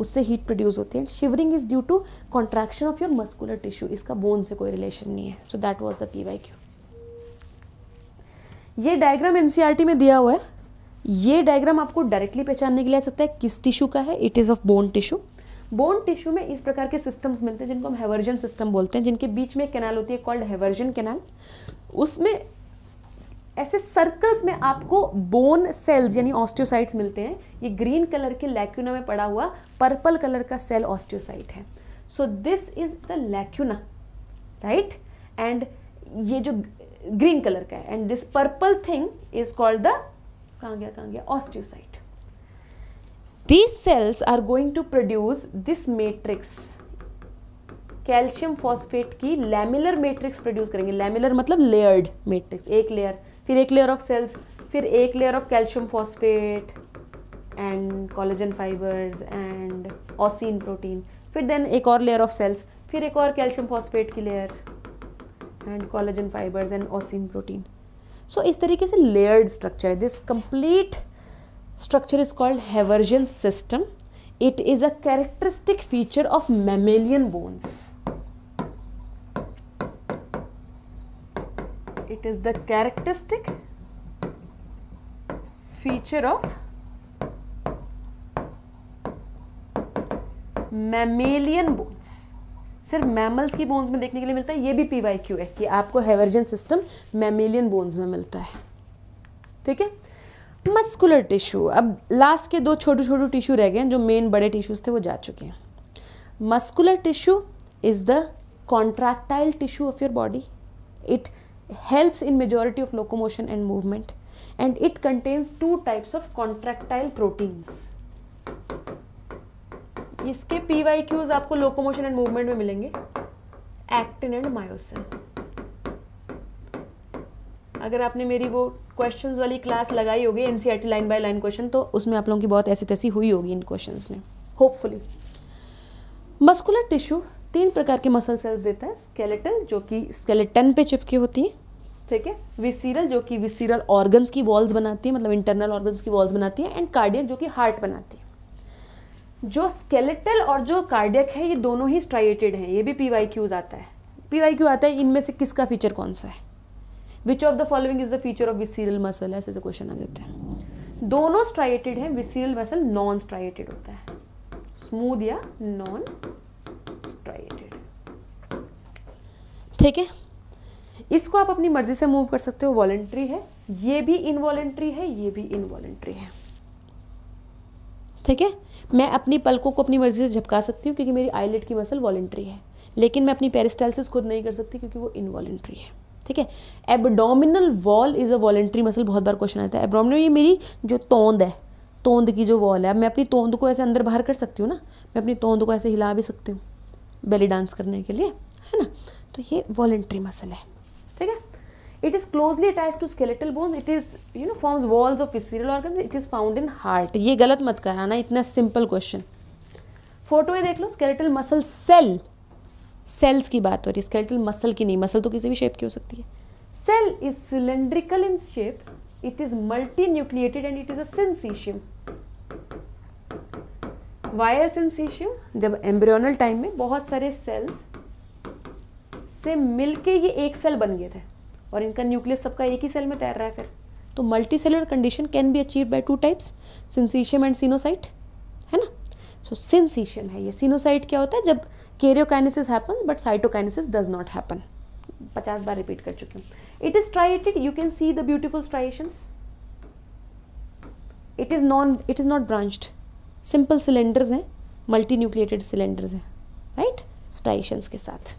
उससे हीट प्रोड्यूस होती है shivering is due to contraction of your muscular tissue इसका बोन से कोई रिलेशन नहीं है so that was the P Y Q ये डायग्राम एनसीईआरटी e में दिया हुआ है ये डायग्राम आपको डायरेक्टली पहचानने के लिए आ सकता है किस टिश्यू का है it is of bone tissue bone tissue में इस प्रकार के सिस्टम्स मिलते हैं जिनको हम हेवर्जन सिस्टम बोलते हैं जिनके बीच में कैनाल होती है कॉल्ड हेवर्जन कैनाल उसमें ऐसे सर्कल्स में आपको बोन सेल्स यानी ऑस्टियोसाइट्स मिलते हैं ये ग्रीन कलर के लैक्यूना में पड़ा हुआ पर्पल कलर का सेल ऑस्टियोसाइट है so this is the lacuna right and ये जो ग्रीन कलर का है and this purple thing is called the कहाँ गया कहाँ गया osteocyte these cells are going to produce this matrix calcium phosphate की लैमिलर मेट्रिक्स प्रोड्यूस करेंगे लैमिलर मतलब लेयर्ड मेट्रिक्स एक लेयर फिर एक लेयर ऑफ सेल्स फिर एक layer of calcium phosphate and collagen fibres and ossein protein फिर देन एक और लेयर ऑफ सेल्स फिर एक और कैल्शियम फॉस्फेट की layer and collagen fibres and ossein protein so इस तरीके से लेयर्ड स्ट्रक्चर है this complete structure is called Haversian system it is a characteristic feature of mammalian bones it is the characteristic feature of mammalian bones सिर्फ मैमल्स की बोन्स में देखने के लिए मिलता है ये भी पी वाई क्यू है कि आपको हेवर्जन सिस्टम मैमेलियन बोन्स में मिलता है ठीक है मस्कुलर टिश्यू अब लास्ट के दो छोटे छोटे टिश्यू रह गए हैं जो मेन बड़े टिश्यूज थे वो जा चुके हैं muscular tissue is the contractile tissue of your body it helps in majority of locomotion and movement and it contains two types of contractile proteins इसके पी वाई क्यूज आपको लोकोमोशन एंड मूवमेंट में मिलेंगे एक्टिन एंड मायोसिन अगर आपने मेरी वो क्वेश्चंस वाली क्लास लगाई होगी NCERT line by line question तो उसमें आप लोगों की बहुत ऐसी तैसी हुई होगी इन क्वेश्चंस में होपफुली मस्कुलर टिश्यू तीन प्रकार के मसल सेल्स देता है स्केलेटल जो कि स्केलेटन पे चिपकी होती है ठीक है विसीरल जो कि विसीरल ऑर्गन्स की वॉल्स बनाती है मतलब इंटरनल ऑर्गन्स की वॉल्स बनाती है एंड कार्डियक जो कि हार्ट बनाती है जो स्केलेटल और जो कार्डियक है ये दोनों ही स्ट्राइटेड हैं ये भी पी वाई क्यूज आता है पी वाई क्यू आता है इनमें से किसका फीचर कौन सा है which of the following is the feature of visceral muscle ऐसे से क्वेश्चन आ जाते हैं दोनों स्ट्राइटेड हैं विसीरल मसल नॉन स्ट्राइटेड होता है स्मूद या नॉन स्ट्राइटेड ठीक है इसको आप अपनी मर्जी से मूव कर सकते हो वॉलेंट्री है ये भी इनवॉलेंट्री है ये भी इनवॉलेंट्री है ठीक है मैं अपनी पलकों को अपनी मर्जी से झपका सकती हूँ क्योंकि मेरी आईलेट की मसल वॉलेंट्री है लेकिन मैं अपनी पेरिस्टाइलिस खुद नहीं कर सकती क्योंकि वो इनवॉलेंट्री है ठीक है abdominal wall is a voluntary muscle बहुत बार क्वेश्चन आता है एबडोमिनल ये मेरी जो तोंद है तोंद की जो वॉल है मैं अपनी तोंद को ऐसे अंदर बाहर कर सकती हूँ ना मैं अपनी तोंद को ऐसे हिला भी सकती हूँ बेली डांस करने के लिए है ना तो ये वॉलेंट्री मसल है ठीक है it is closely attach to skeletal bones it is you know forms walls of visceral organ it is found in heart ये गलत मत कराना इतना सिंपल क्वेश्चन फोटो ये देख लो स्केलेटल मसल सेल सेल्स की बात हो रही है स्केलेटल मसल की नहीं मसल तो किसी भी शेप की हो सकती है cell is cylindrical in shape it is multinucleated and it is a syncytium why syncytium जब एम्ब्रियनल टाइम में बहुत सारे सेल्स से मिलके ये एक सेल बन गए थे और इनका न्यूक्लियस सबका एक ही सेल में तैर रहा है फिर तो multicellular condition can be achieve by two types syncytium and coenocyte है ना सो so, सिंसीशियम है ये सीनोसाइट क्या होता है जब karyokinesis happens but cytokinesis does not happen पचास बार रिपीट कर चुकी हूँ it is striated you can see the beautiful striations it is non it is not branched simple cylinders हैं मल्टी न्यूक्लिएटेड सिलेंडर्स हैं राइट स्ट्राइशंस के साथ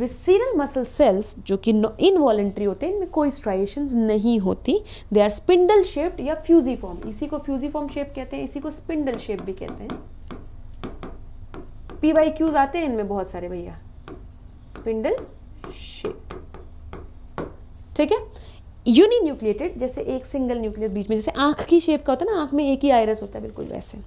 विसीरल मसल सेल्स जो कि इनवॉलेंट्री होते हैं इनमें कोई स्ट्राइशन नहीं होती दे आर स्पिंडल शेप्ड या फ्यूजी फॉर्म इसी को फ्यूजी फॉर्म शेप कहते हैं इसी को स्पिंडल शेप भी कहते हैं पी वाई क्यूज आते हैं इनमें बहुत सारे भैया स्पिंडल शेप ठीक है न्यूक्लिएटेड जैसे एक सिंगल न्यूक्लियस बीच में जैसे आंख की शेप का होता है ना आंख में एक ही आयरस होता है बिल्कुल वैसे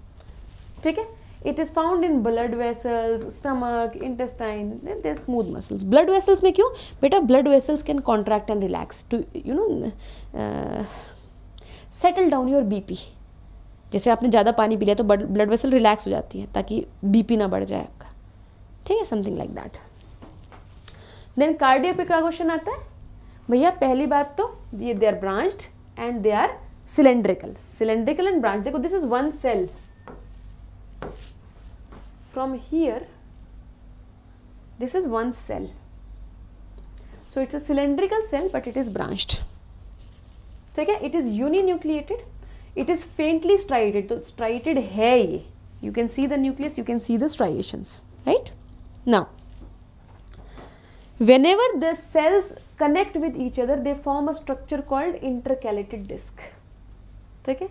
ठीक है it is found in blood vessels stomach intestine there smooth muscles blood vessels में क्यों बेटा blood vessels can contract and relax to you know settle down your BP जैसे आपने ज़्यादा पानी पी लिया तो ब्लड वेसल रिलैक्स हो जाती है ताकि बीपी ना बढ़ जाए आपका ठीक है something like that then cardio पे का क्वेश्चन आता है भैया पहली बात तो ये they are branched and they are cylindrical cylindrical and branch देखो this is one cell from here this is one cell so it's a cylindrical cell but it is branched ठीक है it is uninucleated it is faintly striated तो स्ट्राइटेड है ये you can see the nucleus you can see the striations right now whenever the cells connect with each other they form a structure called intercalated disc ठीक है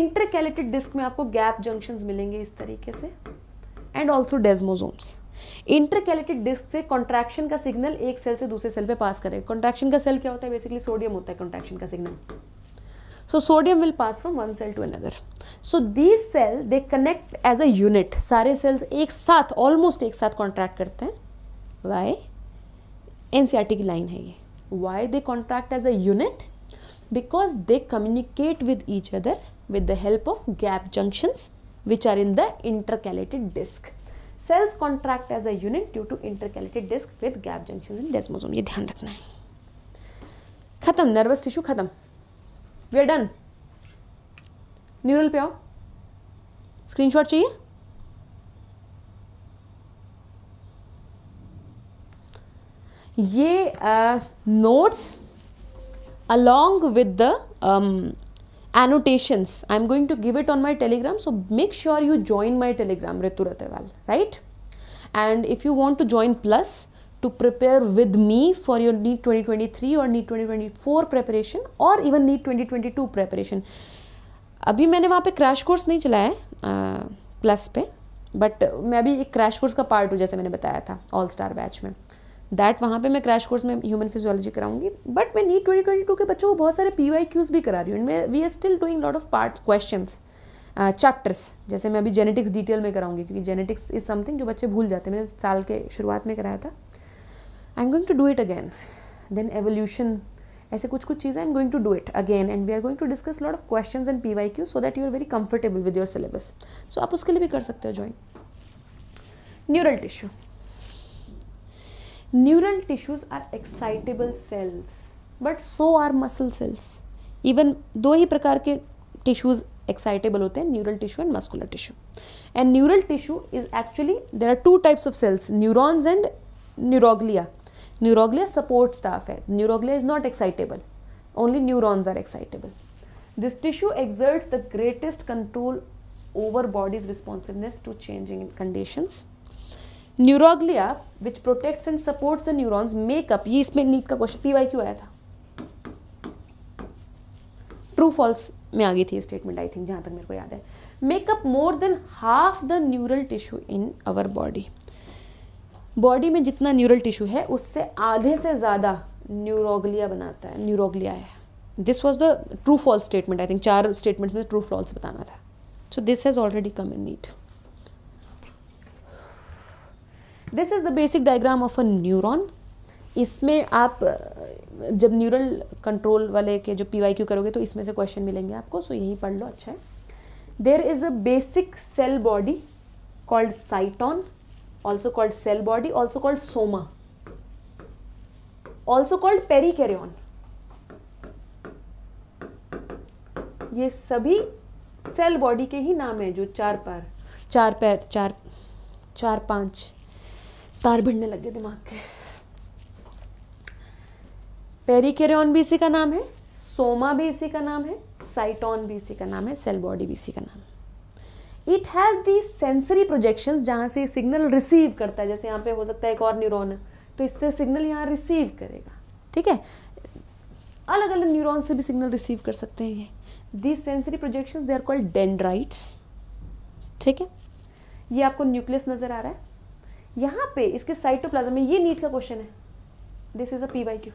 इंटरकैलेटेड डिस्क में आपको गैप जंक्शंस मिलेंगे इस तरीके से and also desmosomes intercalated disc से कॉन्ट्रैक्शन का सिग्नल एक सेल से दूसरे सेल पे पास करेगा कॉन्ट्रैक्शन का सेल क्या होता है बेसिकली सोडियम होता है कॉन्ट्रैक्शन का signal so sodium will pass from one cell to another so these cell they connect as a unit सारे सेल्स एक साथ ऑलमोस्ट एक साथ कॉन्ट्रैक्ट करते हैं वाई एन सी आर टी की लाइन है ये why they contract as a unit because they communicate with each other with the help of gap junctions which are in the intercalated disc. Cells contract as a unit due to intercalated disc with gap junctions in desmosome. ये ध्यान रखना है खत्म नर्वस टिश्यू खत्म वी आर डन न्यूरल पे आओ स्क्रीनशॉट चाहिए ये notes along with the annotations. I'm going to give it on my telegram. So make sure you join my telegram Ritu Rateval, right? And if you want to join plus to prepare with me for your NEET 2023 or NEET 2024 preparation or even NEET 2022 preparation. अभी मैंने वहाँ पे क्रैश कोर्स नहीं चलाया है प्लस पे बट मैं अभी एक क्रैश कोर्स का पार्ट हूँ जैसे मैंने बताया था ऑल स्टार बैच में दैट वहाँ पे मैं क्रैश कोर्स में ह्यूमन फिजियोलॉजी कराऊंगी बट मैं नीट ट्वेंटी ट्वेंटी टू के बच्चों को बहुत सारे पी वाई क्यूज भी करा रही हूँ and we are still doing lot of part question chapters जैसे मैं अभी जेनेटिक्स डिटेल में कराऊंगी क्योंकि जेनेटिक्स इज समथिंग जो बच्चे भूल जाते हैं मैंने साल के शुरुआत में कराया था I am going to do it again then evolution ऐसे कुछ कुछ चीज़ें I am going to do it again and we are going to discuss lot of question and P Y Q so that you are very comfortable with your syllabus so आप उसके लिए भी कर सकते हो join neural tissue neural tissues are excitable cells but so are muscle cells even do hi prakar ke tissues excitable hote neural tissue and muscular tissue and neural tissue is actually there are two types of cells neurons and neuroglia neuroglia support staff hai neuroglia is not excitable only neurons are excitable this tissue exerts the greatest control over body's responsiveness to changing conditions neuroglia which protects and supports the neurons make up ये इसमें नीट का क्वेश्चन पी वाई क्यू आया था ट्रू फॉल्स में आ गई थी स्टेटमेंट आई थिंक जहां तक मेरे को याद है make up more than half the neural tissue in our body body में जितना न्यूरल टिश्यू है उससे आधे से ज़्यादा न्यूरोग्लिया बनाता है न्यूरोग्लिया है this was the true false statement I think चार स्टेटमेंट्स में ट्रू फॉल्स बताना था so this has already come in NEET this is the basic diagram of a neuron इसमें आप जब न्यूरल कंट्रोल वाले के जो पी करोगे तो इसमें से क्वेश्चन मिलेंगे आपको सो यही पढ़ लो अच्छा है there is a basic cell body called cyton also called cell body also called soma also called peri ये सभी सेल बॉडी के ही नाम है जो चार पैर चार पैर चार चार पांच तार भिड़ने लग गए दिमाग के पेरिकेरियन भी इसी का नाम है सोमा भी इसी का नाम है साइटॉन भी इसी का नाम है सेल बॉडी भी इसी का नाम है it has the sensory projection जहां से सिग्नल रिसीव करता है जैसे यहां पे हो सकता है एक और न्यूरोन तो इससे सिग्नल यहां रिसीव करेगा ठीक है अलग अलग न्यूरोन से भी सिग्नल रिसीव कर सकते हैं ये the sensory projection they are called dendrites ठीक है ये आपको न्यूक्लियस नज़र आ रहा है यहाँ पे इसके साइटोप्लाज्म में ये नीट का क्वेश्चन है this is a P Y Q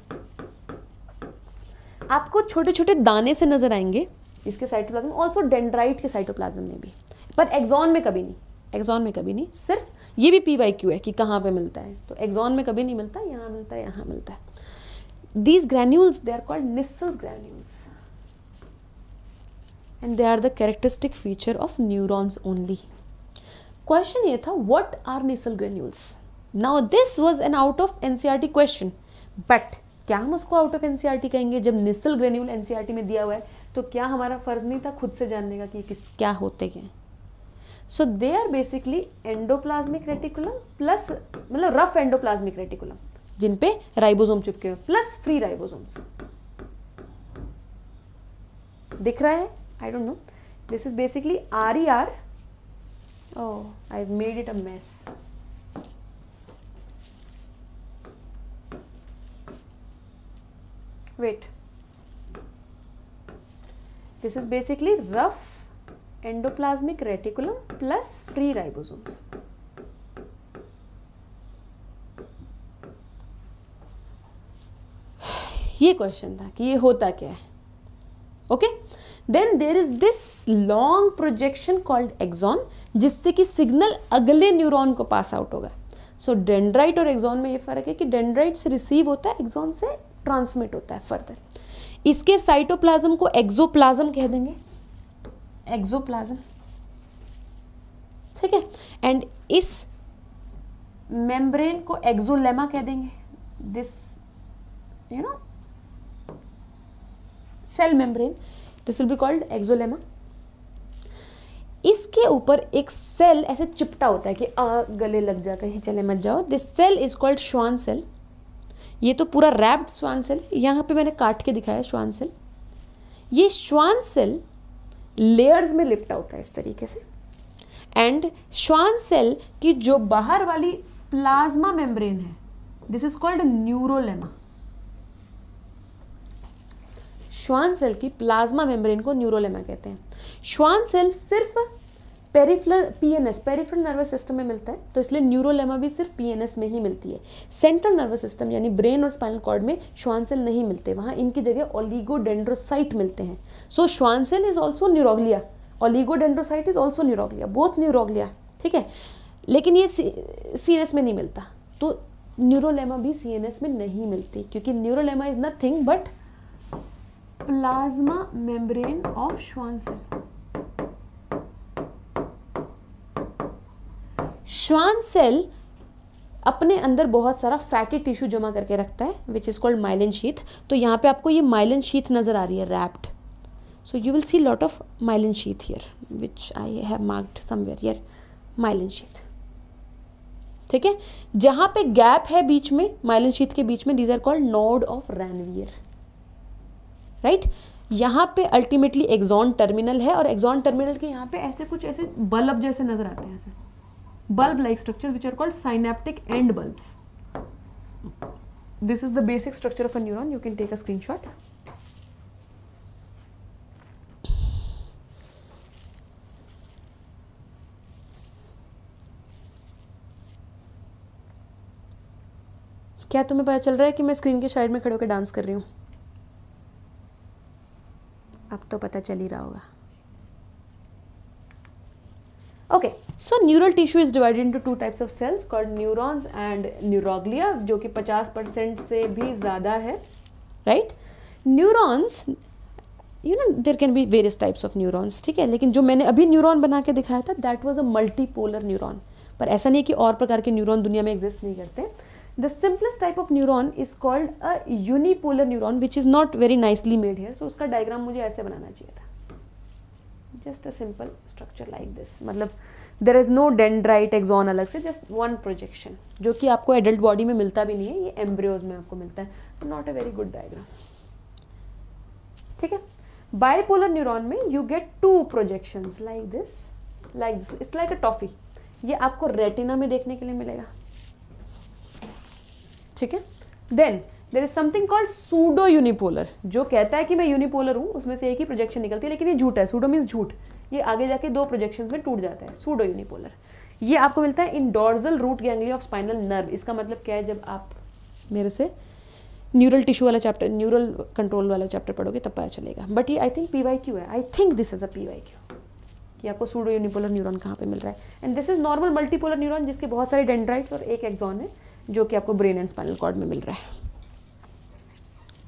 आपको छोटे छोटे दाने से नजर आएंगे इसके साइटोप्लाज्म ऑल्सो डेंड्राइट के साइटोप्लाज्म में भी पर एक्जॉन में कभी नहीं एक्जॉन में कभी नहीं सिर्फ ये भी पी वाई क्यू है कि कहाँ पे मिलता है तो एग्जॉन में कभी नहीं मिलता यहाँ मिलता है यहाँ मिलता है these granules they are called Nissl granules and they are the characteristic feature of neurons only question ये था what are Nissl granules now this was an out of NCERT question but क्या हम उसको आउट ऑफ एनसीईआरटी कहेंगे जब नेसल ग्रेन्यूल एनसीईआरटी में दिया हुआ है तो क्या हमारा फर्ज नहीं था खुद से जानने का कि किस क्या होते हैं so they are basically endoplasmic reticulum plus मतलब रफ एंडोप्लाज्मिक रेटिकुलम जिन पे राइबोसोम चिपके हुए प्लस फ्री राइबोसोम्स दिख रहा है I don't know this is basically R E R Oh, I've made it a mess. Wait. This is basically rough endoplasmic reticulum plus free ribosomes. ये क्वेश्चन था कि ये होता क्या है okay then there is this long projection called axon जिससे कि सिग्नल अगले न्यूरॉन को पास आउट होगा सो so, डेंड्राइट और एग्जॉन में ये फ़र्क है कि डेंड्राइट से रिसीव होता है एग्जॉन से ट्रांसमिट होता है फर्दर इसके साइटोप्लाज्म को एक्सोप्लाज्म कह देंगे एक्सोप्लाज्म ठीक है एंड इस मेम्ब्रेन को एक्सोलेमा कह देंगे this you know cell membrane this will be called axolemma इसके ऊपर एक सेल ऐसे चिपटा होता है कि आ गले लग जा कहीं चले मत जाओ this cell is called Schwann cell ये तो पूरा रैप्ड श्वान सेल यहाँ पे मैंने काट के दिखाया श्वान सेल ये श्वान सेल लेयर्स में लिपटा होता है इस तरीके से एंड श्वान सेल की जो बाहर वाली प्लाज्मा मेम्ब्रेन है this is called neurolemma Schwann cell की प्लाज्मा मेम्ब्रेन को न्यूरोलेमा कहते हैं श्वान सेल सिर्फ peripheral PNS peripheral nervous system में मिलता है तो इसलिए न्यूरोलेमा भी सिर्फ पीएनएस में ही मिलती है सेंट्रल नर्वस सिस्टम यानी ब्रेन और स्पाइनल कॉर्ड में श्वान सेल नहीं मिलते वहाँ इनकी जगह ओलिगोडेंड्रोसाइट मिलते हैं so Schwann cell is also neuroglia oligodendrocyte is also neuroglia बहुत न्यूरोग्लिया ठीक है लेकिन ये सीरियस में नहीं मिलता तो न्यूरोलेमा भी सी में नहीं मिलती क्योंकि neurolemma is nothing but plasma membrane of Schwann cell Schwann cell अपने अंदर बहुत सारा फैटी टिश्यू जमा करके रखता है which is called myelin sheath तो यहाँ पे आपको ये माइलन शीथ नज़र आ रही है wrapped so you will see lot of myelin sheath here which I have marked somewhere here myelin sheath ठीक है जहाँ पे गैप है बीच में माइलन शीथ के बीच में these are called node of Ranvier right यहाँ पे अल्टीमेटली एक्जॉन टर्मिनल है और एग्जॉन टर्मिनल के यहाँ पे ऐसे कुछ ऐसे बल्ब जैसे नजर आते हैं bulb like structure which are called synaptic end bulbs is the basic structure of a neuron you can take a screenshot क्या तुम्हें पता चल रहा है कि मैं स्क्रीन के साइड में खड़े होकर डांस कर रही हूँ अब तो पता चल ही रहा होगा okay so neural tissue is divided into two types of cells called neurons and neuroglia जो कि 50 परसेंट से भी ज़्यादा है right neurons you know there can be various types of neurons ठीक है लेकिन जो मैंने अभी न्यूरॉन बना के दिखाया था that was a multipolar neuron पर ऐसा नहीं है कि और प्रकार के न्यूरॉन दुनिया में एग्जिस्ट नहीं करते the simplest type of neuron is called a unipolar neuron which is not very nicely made here so उसका diagram मुझे ऐसे बनाना चाहिए था just a simple structure like this मतलब there is no dendrite axon अलग से just one projection जो कि आपको adult body में मिलता भी नहीं है ये embryos में आपको मिलता है not a very good diagram ठीक है बाइपोलर न्यूरॉन में you get two projections like this like this it's like a toffee ये आपको रेटिना में देखने के लिए मिलेगा ठीक है then there is something called pseudo unipolar जो कहता है कि मैं यूनिपोलर हूँ उसमें से एक ही प्रोजेक्शन निकलती है लेकिन ये झूठ है सूडो मीन्स झूठ ये आगे जाके दो प्रोजेक्शन में टूट जाता है सूडो यूनिपोलर ये आपको मिलता है in dorsal root ganglia of spinal nerve इसका मतलब क्या है जब आप मेरे से न्यूरल टिश्यू वाला चैप्टर न्यूरल कंट्रोल वाला चैप्टर पढ़ोगे तब पता चलेगा बट ये I think P Y Q है I think this is a P Y Q कि आपको सूडो यूनिपोलर न्यूरॉन कहाँ पे मिल रहा है and this is normal multipolar neuron जिसके बहुत सारे डेंड्राइट्स और एक एक्जॉन है जो कि आपको ब्रेन एंड स्पाइनल कॉर्ड में मिल रहा है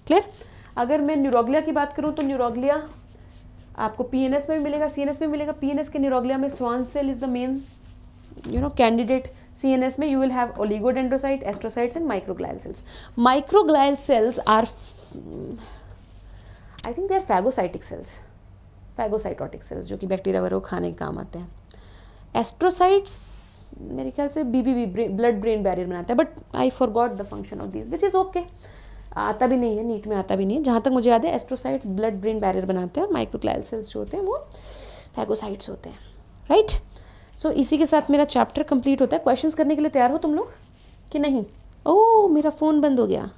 क्लियर अगर मैं न्यूरोग्लिया की बात करूँ तो न्यूरोग्लिया आपको पीएनएस में भी मिलेगा सीएनएस में मिलेगा पीएनएस के न्यूरोगलिया में Schwann cell is the main you know candidate S में you will have oligodendrocyte, astrocytes and microglial cells Microglial cells are I think they are phagocytic cells phagocytotic cells जो कि बैक्टीरिया वगैरह को खाने के काम आते हैं एस्ट्रोसाइट्स मेरे ख्याल से B B B blood brain barrier बनाता है but I forgot the function of this which is okay आता भी नहीं है नीट में आता भी नहीं है जहाँ तक मुझे याद है एस्ट्रोसाइट्स ब्लड ब्रेन बैरियर बनाते हैं और माइक्रोक्लाइल सेल्स जो होते हैं वो फैगोसाइट्स होते हैं राइट सो so, इसी के साथ मेरा चैप्टर कंप्लीट होता है क्वेश्चंस करने के लिए तैयार हो तुम लोग कि नहीं ओ oh, मेरा फ़ोन बंद हो गया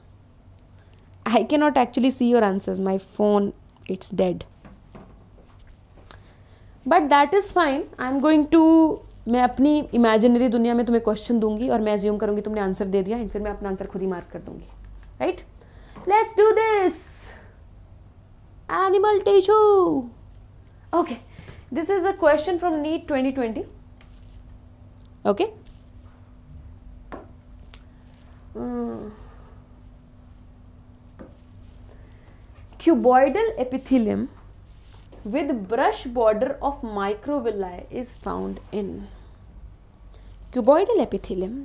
I can not actually see your answers my phone it's dead but that is fine I am going to मैं अपनी इमेजिनरी दुनिया में तुम्हें क्वेश्चन दूंगी और मैं ज्यूम करूंगी तुमने आंसर दे दिया एंड फिर मैं अपना आंसर खुद ही मार्क कर दूंगी right let's do this animal tissue okay this is a question from NEET 2020 okay cuboidal epithelium with brush border of microvilli is found in cuboidal epithelium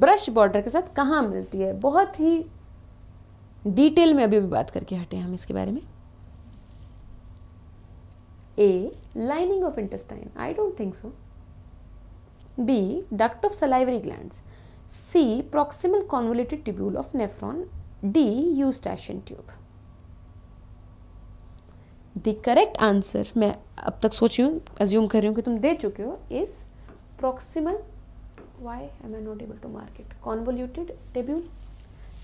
brush border के साथ कहाँ मिलती है बहुत ही डिटेल में अभी भी बात करके हटे हम इसके बारे में A lining of intestine I don't think so B duct of salivary gland C proximal convoluted tubule of nephron D you tube the correct answer मैं अब तक सोची हूँ एज्यूम कर रही हूँ कि तुम दे चुके हो is proximal why am I not able to mark it convoluted tubule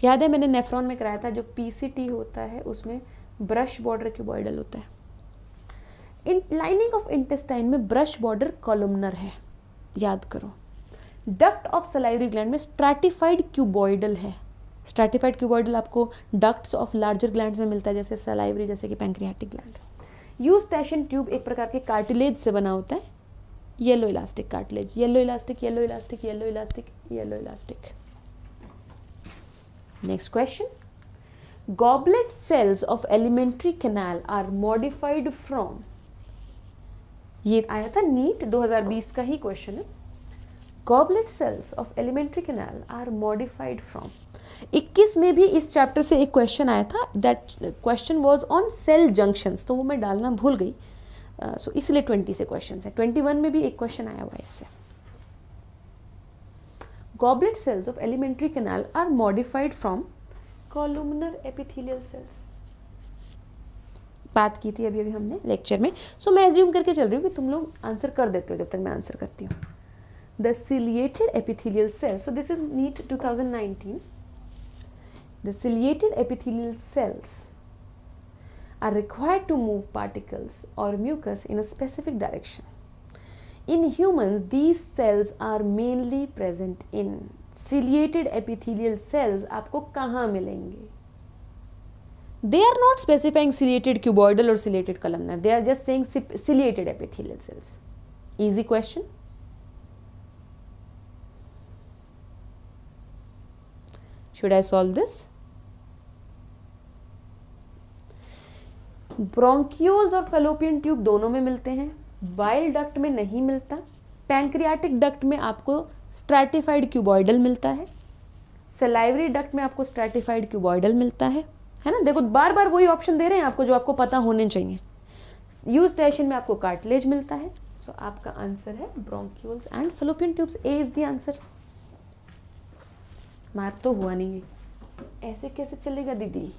याद है मैंने नेफ्रॉन में कराया था जो टी होता है उसमें ब्रश बॉर्डर क्यूबॉइडल होता है इन लाइनिंग ऑफ इंटेस्टाइन में ब्रश बॉर्डर कॉलमनर है याद करो डक्ट ऑफ सलाइरी ग्लैंड में स्ट्रैटिफाइड क्यूबॉइडल है स्ट्रेटिफाइड क्यूबॉइडल आपको डक्ट्स ऑफ लार्जर ग्लैंड्स में मिलता है जैसे सलाइवरी जैसे कि pancreatic gland you Eustachian tube एक प्रकार के कार्टिलेज से बना होता है yellow elastic cartilage yellow elastic yellow elastic yellow elastic yellow elastic next question goblet cells of alimentary canal are modified from ये आया था नीट 2020 का ही क्वेश्चन है goblet cells of alimentary canal are modified from 21 में भी इस चैप्टर से एक क्वेश्चन आया था that question was on cell junctions तो वो मैं डालना भूल गई सो uh, so इसलिए 20 से क्वेश्चन है 21 में भी एक क्वेश्चन आया हुआ है इससे goblet cells of alimentary canal are modified from columnar epithelial cells बात की थी अभी अभी हमने लेक्चर में सो so, मैं एज्यूम करके चल रही हूँ कि तुम लोग आंसर कर देते हो जब तक मैं आंसर करती हूँ the ciliated epithelial cell so this is NEET 2019 The ciliated epithelial cells are required to move particles or mucus in a specific direction. In humans, these cells are mainly present in ciliated epithelial cells आपको कहाँ मिलेंगे they are not specifying ciliated cuboidal or ciliated columnar they are just saying ciliated epithelial cells easy question should i solve this bronchioles और फेलोपियन ट्यूब दोनों में मिलते हैं वाइल्ड डक्ट में नहीं मिलता पैंक्रियाटिक डक्ट में आपको स्ट्रैटिफाइड क्यूबॉइडल मिलता है सेलाइवरी डक्ट में आपको स्ट्रैटिफाइड क्यूबॉइडल मिलता है है ना देखो बार बार वही ऑप्शन दे रहे हैं आपको जो आपको पता होने चाहिए यू स्टेशन में आपको कार्टिलेज मिलता है सो so, आपका आंसर है bronchioles and fallopian tubes A is the answer मार तो हुआ नहीं है ऐसे कैसे चलेगा दीदी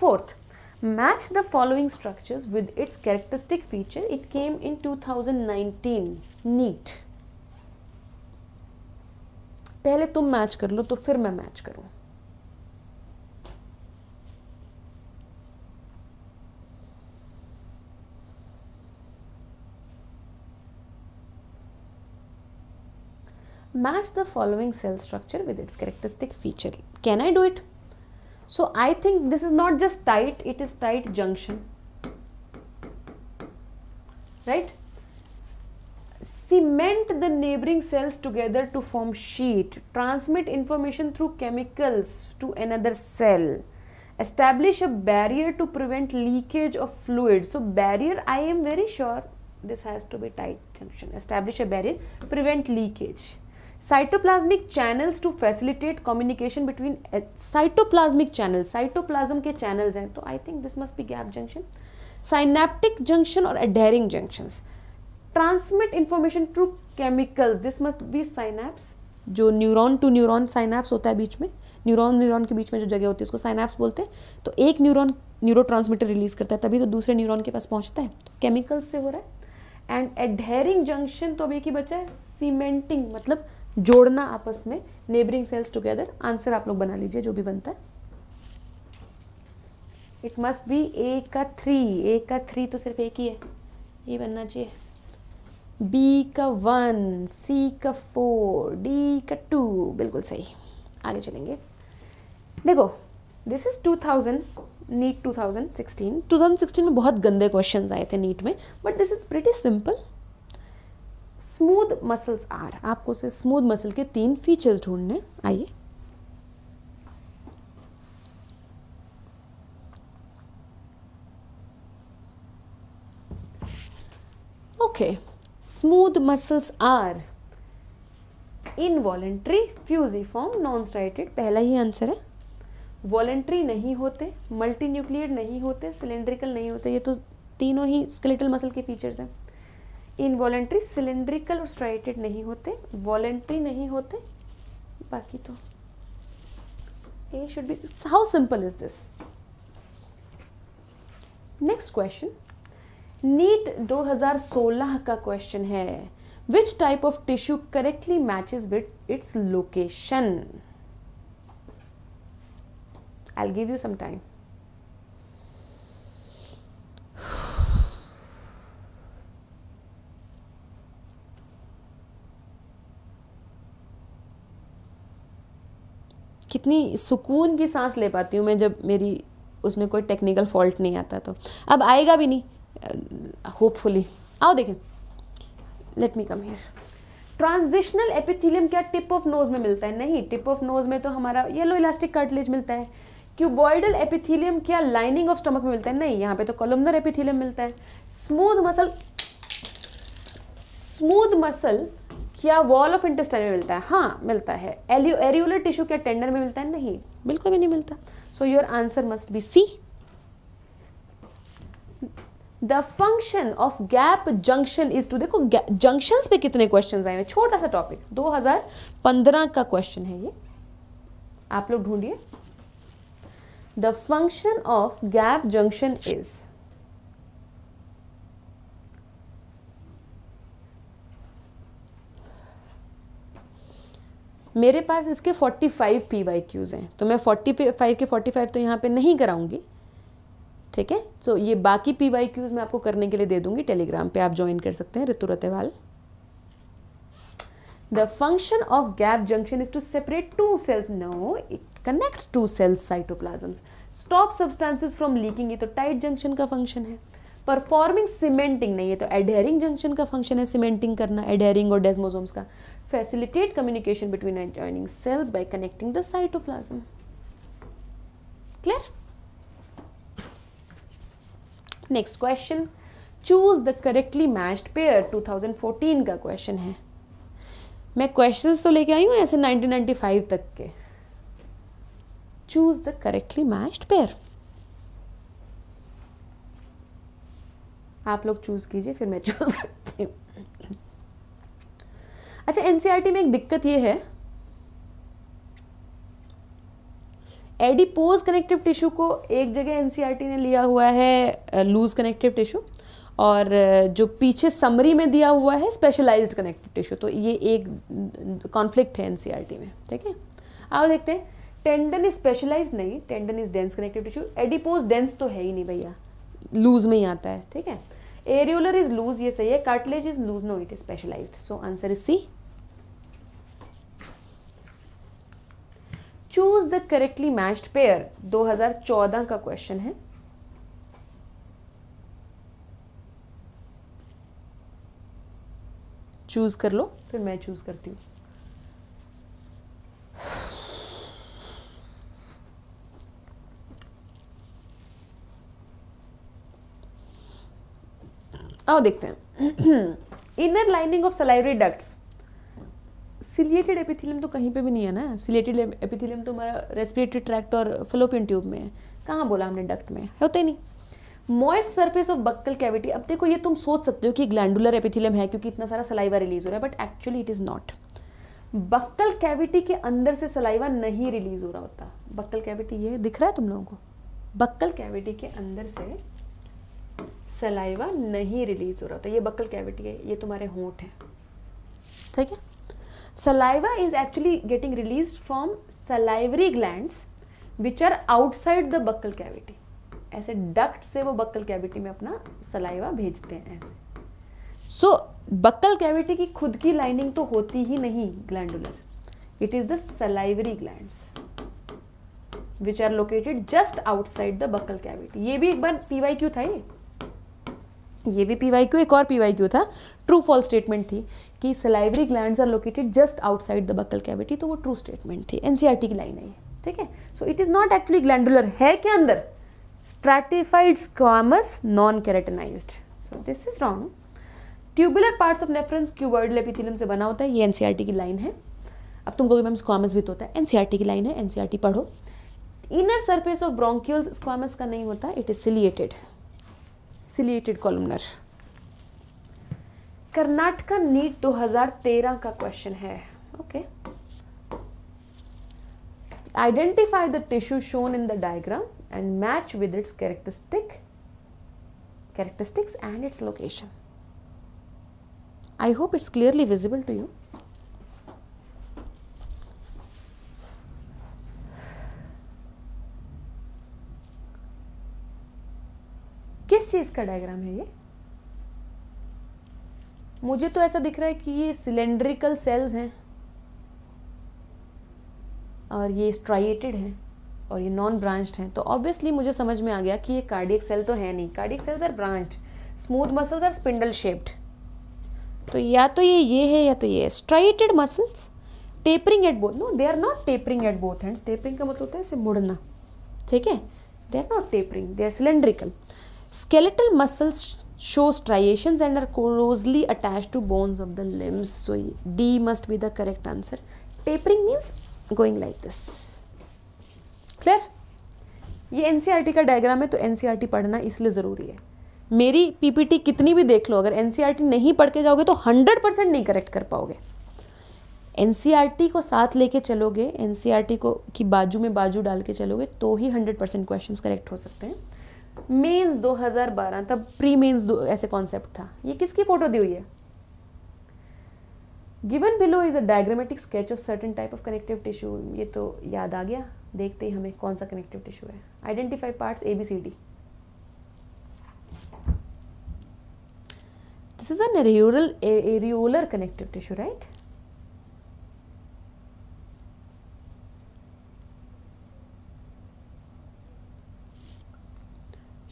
fourth Match the following structures with its characteristic feature. It came in 2019. Neat. पहले तुम match कर लो तो फिर मैं match करूं match the following cell structure with its characteristic feature. Can I do it? So I think this is not just tight, it is tight junction. Right? Cement the neighboring cells together to form sheet. Transmit information through chemicals to another cell. Establish a barrier to prevent leakage of fluid. So barrier, I am very sure this has to be tight junction. Establish a barrier, prevent leakage. Cytoplasmic channels to facilitate communication between cytoplasmic channel cytoplasm के चैनल्स हैं तो I think this must be gap junction synaptic junction और adhering junctions transmit information to chemicals this must be synapse जो न्यूरॉन टू न्यूरॉन साइनेप्स होता है बीच में न्यूरॉन न्यूरॉन के बीच में जो जगह होती है उसको साइनेप्स बोलते हैं तो एक न्यूरॉन न्यूरो रिलीज करता है तभी तो दूसरे न्यूरॉन के पास पहुंचता है तो केमिकल्स से हो रहा है एंड एडहेरिंग जंक्शन तो अभी की बचा है सीमेंटिंग मतलब जोड़ना आपस में नेबरिंग सेल्स टुगेदर आंसर आप लोग बना लीजिए जो भी बनता है इट मस्ट बी ए का थ्री ए का थ्री तो सिर्फ एक ही है ये बनना चाहिए बी का वन सी का फोर डी का टू बिल्कुल सही आगे चलेंगे देखो this is two thousand NEET two thousand sixteen two thousand sixteen में बहुत गंदे क्वेश्चन आए थे नीट में but this is pretty simple smooth muscles are आपको उसे स्मूथ मसल के तीन फीचर्स ढूंढने आइए okay smooth muscles are involuntary fusiform non striated पहला ही आंसर है वॉलेंट्री नहीं होते मल्टी न्यूक्लियर नहीं होते सिलेंड्रिकल नहीं होते ये तो तीनों ही स्केलेटल मसल के फीचर्स हैं इनवॉलेंट्री सिलेंड्रिकल और स्ट्राइटेड नहीं होते वॉलेंट्री नहीं होते बाकी तो A should be how simple is this next question NEET 2016 का क्वेश्चन है which type of tissue correctly matches with its location I give you some time कितनी सुकून की सांस ले पाती हूँ मैं जब मेरी उसमें कोई टेक्निकल फॉल्ट नहीं आता तो अब आएगा भी नहीं होपफुली आओ देखें let me come here transitional epithelium क्या टिप ऑफ नोज में मिलता है नहीं टिप ऑफ नोज में तो हमारा येलो इलास्टिक कार्टिलेज मिलता है क्यूबॉइडल एपिथीलियम क्या लाइनिंग ऑफ स्टमक में मिलता है नहीं यहाँ पे तो कॉलमनर एपिथीलियम मिलता है स्मूथ मसल स्मूथ मसल क्या वॉल ऑफ इंटेस्टाइन में मिलता है हाँ मिलता है एरियोलर टिश्यू क्या टेंडर में मिलता है नहीं बिल्कुल भी नहीं मिलता so your answer must be C the function of gap junction is to देखो जंक्शन पे कितने क्वेश्चन आए हैं छोटा सा टॉपिक 2015 का क्वेश्चन है ये आप लोग ढूंढिए the function of gap junction is मेरे पास इसके 45 फाइव पी वाई क्यूज़ हैं तो मैं 45 के 45 तो यहाँ पे नहीं कराऊंगी ठीक है सो ये बाकी पी वाई क्यूज़ मैं आपको करने के लिए दे दूंगी टेलीग्राम पे आप ज्वाइन कर सकते हैं Ritu Ratewal the function of gap junction is to separate two cells no it connect two cells cytoplasms stop substances from leaking ये तो टाइट जंक्शन का फंक्शन है परफॉर्मिंग सीमेंटिंग नहीं है तो एडहेरिंग जंक्शन का फंक्शन है सीमेंटिंग करना एडहेरिंग और डेस्मोजोम्स का facilitate communication between adjoining cells by connecting the cytoplasm clear next question choose the correctly matched pair 2014 का क्वेश्चन है मैं क्वेश्चंस तो लेके आई हूँ ऐसे 1995 तक के choose the correctly matched pair आप लोग चूज़ कीजिए फिर मैं चूज़ <laughs> करती हूँ अच्छा एन e में एक दिक्कत ये है एडिपोज कनेक्टिव टिश्यू को एक जगह एन e ने लिया हुआ है लूज कनेक्टिव टिश्यू और जो पीछे समरी में दिया हुआ है स्पेशलाइज्ड कनेक्टिव टिश्यू तो ये एक कॉन्फ्लिक्ट है एनसीईआरटी e में ठीक है आओ देखते हैं टेंडन इज स्पेशलाइज नहीं tendon is dense connective tissue adipose dense तो है ही नहीं भैया लूज में ही आता है ठीक है एरियोलर इज लूज ये सही है cartilage is loose no it is specialise so answer is C choose the correctly matched pair 2014 का क्वेश्चन है चूज कर लो फिर मैं चूज करती हूं आओ देखते हैं inner lining of salivary ducts ciliated epithelium तो कहीं पे भी नहीं है ना सिलिएटेड एपिथिलियम तो हमारा रेस्पिरेटरी ट्रैक्ट और फ्लोपियन ट्यूब में है कहाँ बोला हमने डक्ट में होते नहीं moist surface of buccal cavity अब देखो ये तुम सोच सकते हो कि ग्लैंडुलर एपिथिलियम है क्योंकि इतना सारा सलाइवा रिलीज हो रहा है but actually it is not buccal cavity के अंदर से सलाइवा नहीं रिलीज हो रहा होता बक्कल कैविटी ये दिख रहा है तुम लोगों को बक्कल कैविटी के अंदर से सलाइवा नहीं रिलीज हो रहा होता ये बकल कैविटी है ये तुम्हारे होंठ है ठीक है saliva is actually getting release from salivary gland which are outside the buccal cavity ऐसे डक्ट से वो बक्कल कैविटी में अपना सलाइवा भेजते हैं ऐसे सो so, बक्कल कैविटी की खुद की लाइनिंग तो होती ही नहीं glandular it is the salivary gland which are located just outside the buccal cavity ये भी एक बार पीवाई क्यू था ये ये भी पी वाई क्यू एक और पी वाई क्यू था ट्रू फॉल स्टेटमेंट थी कि salivary gland are located just outside the buccal cavity तो वो ट्रू स्टेटमेंट थी एन e की लाइन आई ठीक है so it is not actually glandular है के अंदर stratified squamous non keratinised so this is wrong tubular parts of nephrons cuboidal epithelium से बना होता है ये एन e की लाइन है अब तुमको कहोगे मैम स्क्वामस भी तो होता है एन e की लाइन है एन पढ़ो inner surface of bronchioles squamous का नहीं होता it is ciliated ciliated columnar Karnataka NEET 2013 का क्वेश्चन है okay identify the tissue shown in the diagram and match with its characteristic characteristics and its location I hope it's clearly visible to you किस चीज़ का डायग्राम है ये मुझे तो ऐसा दिख रहा है कि ये सिलेंड्रिकल सेल्स हैं और ये स्ट्राइटेड हैं और ये नॉन ब्रांच्ड हैं तो ऑब्वियसली मुझे समझ में आ गया कि ये कार्डियक सेल तो है नहीं cardiac cells are branched smooth muscles are spindle shaped तो या तो ये ये है या तो ये striated muscles tapering at both no they are not tapering at both hands tapering का मतलब होता है इसे मुड़ना ठीक है they are not tapering they are cylindrical skeletal muscles show striations and are closely attach to bones of the limbs so d must be the correct answer tapering means going like this clear ये एन सी आर टी का डायग्राम है तो एन सी आर टी पढ़ना इसलिए ज़रूरी है मेरी पी पी टी कितनी भी देख लो अगर एन सी आर टी नहीं पढ़ के जाओगे तो हंड्रेड परसेंट नहीं करेक्ट कर पाओगे एन सी आर टी को साथ लेके चलोगे एन सी आर टी को की बाजू में बाजू डाल के चलोगे तो ही हंड्रेड परसेंट क्वेश्चन करेक्ट हो सकते हैं मेंस 2012 तब प्री मेंस ऐसे कॉन्सेप्ट था ये किसकी फोटो दी हुई है given below is a diagrammatic sketch of certain type of connective tissue ये तो याद आ गया देखते ही हमें कौन सा कनेक्टिव टिश्यू है identify parts A B C D this is an areolar connective tissue right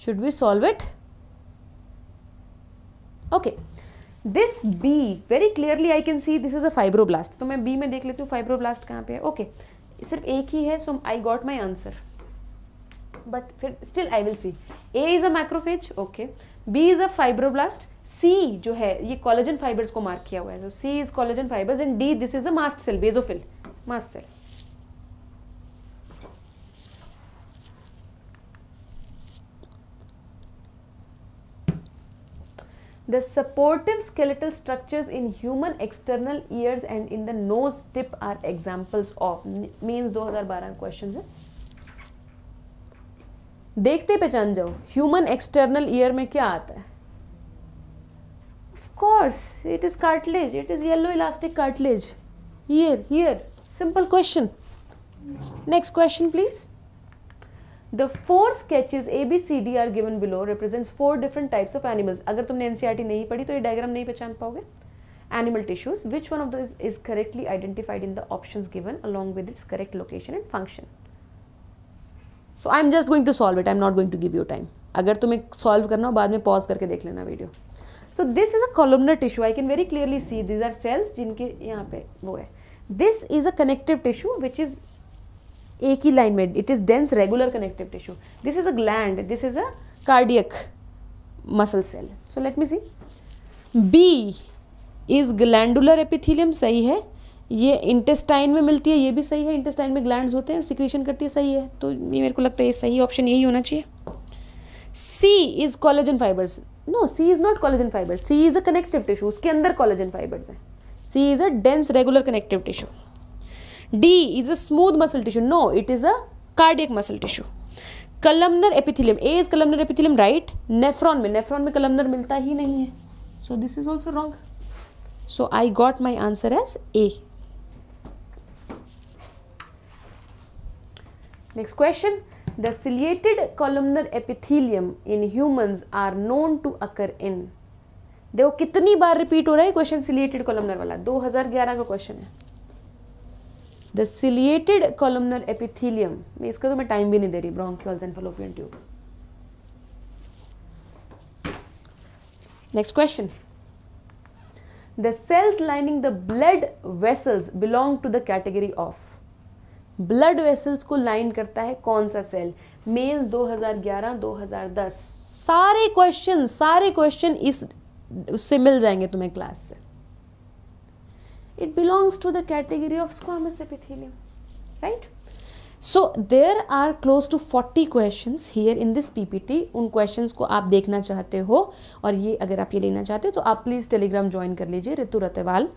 should we solve it okay this B very clearly I can see this is a fibroblast तो मैं बी में देख लेती हूँ फाइब्रोब्लास्ट कहाँ पे है ओके okay. सिर्फ एक ही है so I got my answer but फिर still I will see A is a macrophage okay B is a fibroblast C जो है ये कॉलेजन फाइबर्स को मार्क किया हुआ है so C is collagen fibres and D this is a mast cell basophil mast cell The supportive skeletal structures in human external ears and in the nose tip are examples of means 2012 questions hai dekhte pehchan jao human external ear mein kya aata hai of course it is cartilage it is yellow elastic cartilage here here simple question next question please the four sketches A B C D are given below represents four different types of animals अगर तुमने एनसीईआरटी नहीं पढ़ी तो ये डायग्राम नहीं पहचान पाओगे animal tissues which one of those is correctly identified in the options given along with its correct location and function so i'm just going to solve it i'm not going to give you time agar tumhe solve karna ho baad mein pause karke dekh lena video so this is a columnar tissue i can very clearly see these are cells jinke yahan pe wo hai this is a connective tissue which is एक ही लाइन में it is dense regular connective tissue this is a gland this is a cardiac muscle cell so let me see B is glandular epithelium सही है ये इंटेस्टाइन में मिलती है ये भी सही है इंटेस्टाइन में ग्लैंड्स होते हैं सिक्रीशन करती है सही है तो ये मेरे को लगता है ये सही ऑप्शन यही होना चाहिए C is collagen fibres no C is not collagen fibres C is a connective tissue उसके अंदर कॉलेजन फाइबर्स हैं C is a dense regular connective tissue D is a smooth muscle tissue no it is a cardiac muscle tissue columnar epithelium A is columnar epithelium right nephron में नेफ्रॉन में कलमनर मिलता ही नहीं है so this is also wrong so I got my answer as A next question the ciliated columnar epithelium in humans are known to occur in देखो कितनी बार रिपीट हो रहा है क्वेश्चन सिलिएटेड कॉलमनर वाला 2011 का क्वेश्चन है द सिलिएटेड कॉलमनर एपिथीलियम मैं इसका तो मैं टाइम भी नहीं दे रही bronchioles and fallopian tube next question the cells lining the blood vessels belong to the category of blood vessels को लाइन करता है कौन सा सेल मेज 2011 2010 सारे क्वेश्चन सारे क्वेश्चन इस उससे मिल जाएंगे तुम्हें क्लास से it belongs to the category of squamous epithelium right so there are close to 40 questions here in this ppt उन questions को आप देखना चाहते हो और ये अगर आप ये लेना चाहते हो तो आप प्लीज़ टेलीग्राम ज्वाइन कर लीजिए ऋतु रतेवाल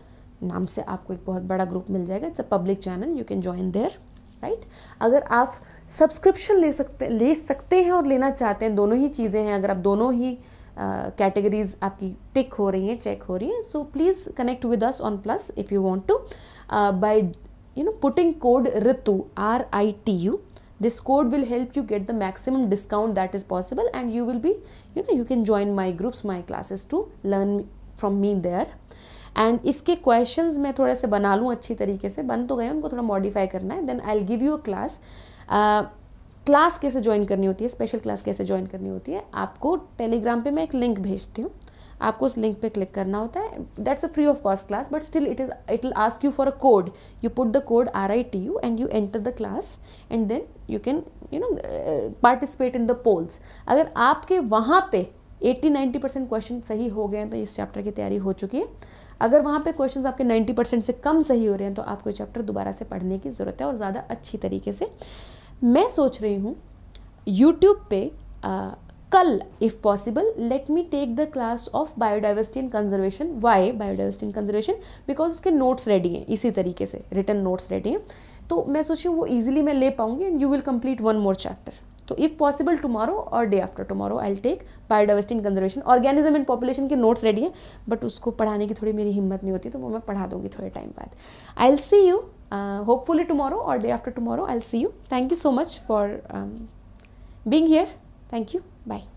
नाम से आपको एक बहुत बड़ा ग्रुप मिल जाएगा it's a public channel you can join there right अगर आप सब्सक्रिप्शन ले सकते ले सकते हैं और लेना चाहते हैं दोनों ही चीज़ें हैं अगर आप दोनों ही कैटेगरीज uh, आपकी टिक हो रही हैं चेक हो रही हैं so please connect with us on plus if you want to buy you know putting code Ritu R I T U this code will help you get the maximum discount that is possible and you will be you know you can join my groups my classes to learn from me there and इसके क्वेश्चन मैं थोड़े से बना लूँ अच्छी तरीके से बन तो गए उनको थोड़ा मॉडिफाई करना है then I'll give you a class class कैसे ज्वाइन करनी होती है स्पेशल क्लास कैसे ज्वाइन करनी होती है आपको टेलीग्राम पे मैं एक लिंक भेजती हूँ आपको उस लिंक पे क्लिक करना होता है that's a free of cost class but still it is it will ask you for a code you put the code R I T U and you enter the class and then you can you know participate in the polls अगर आपके वहाँ पे 80-90 परसेंट क्वेश्चन सही हो गए हैं तो इस चैप्टर की तैयारी हो चुकी है अगर वहाँ पे क्वेश्चंस आपके 90 परसेंट से कम सही हो रहे हैं तो आपको चैप्टर दोबारा से पढ़ने की ज़रूरत है और ज़्यादा अच्छी तरीके से मैं सोच रही हूँ यूट्यूब पे आ, कल if possible let me take the class of biodiversity and conservation why biodiversity and conservation because उसके नोट्स रेडी हैं इसी तरीके से रिटर्न नोट्स रेडी हैं तो मैं सोच रही हूँ वो ईजिली मैं ले पाऊंगी and you will complete one more chapter तो इफ़ पॉसिबल टुमारो और day after tomorrow I take biodiversity and conservation organism and population के नोट्स रेडी हैं बट उसको पढ़ाने की थोड़ी मेरी हिम्मत नहीं होती तो वो मैं पढ़ा दूँगी थोड़े टाइम बाद I will see you Uh, hopefully tomorrow or day after tomorrow I'll see you. Thank you so much for um, being here. Thank you. Bye.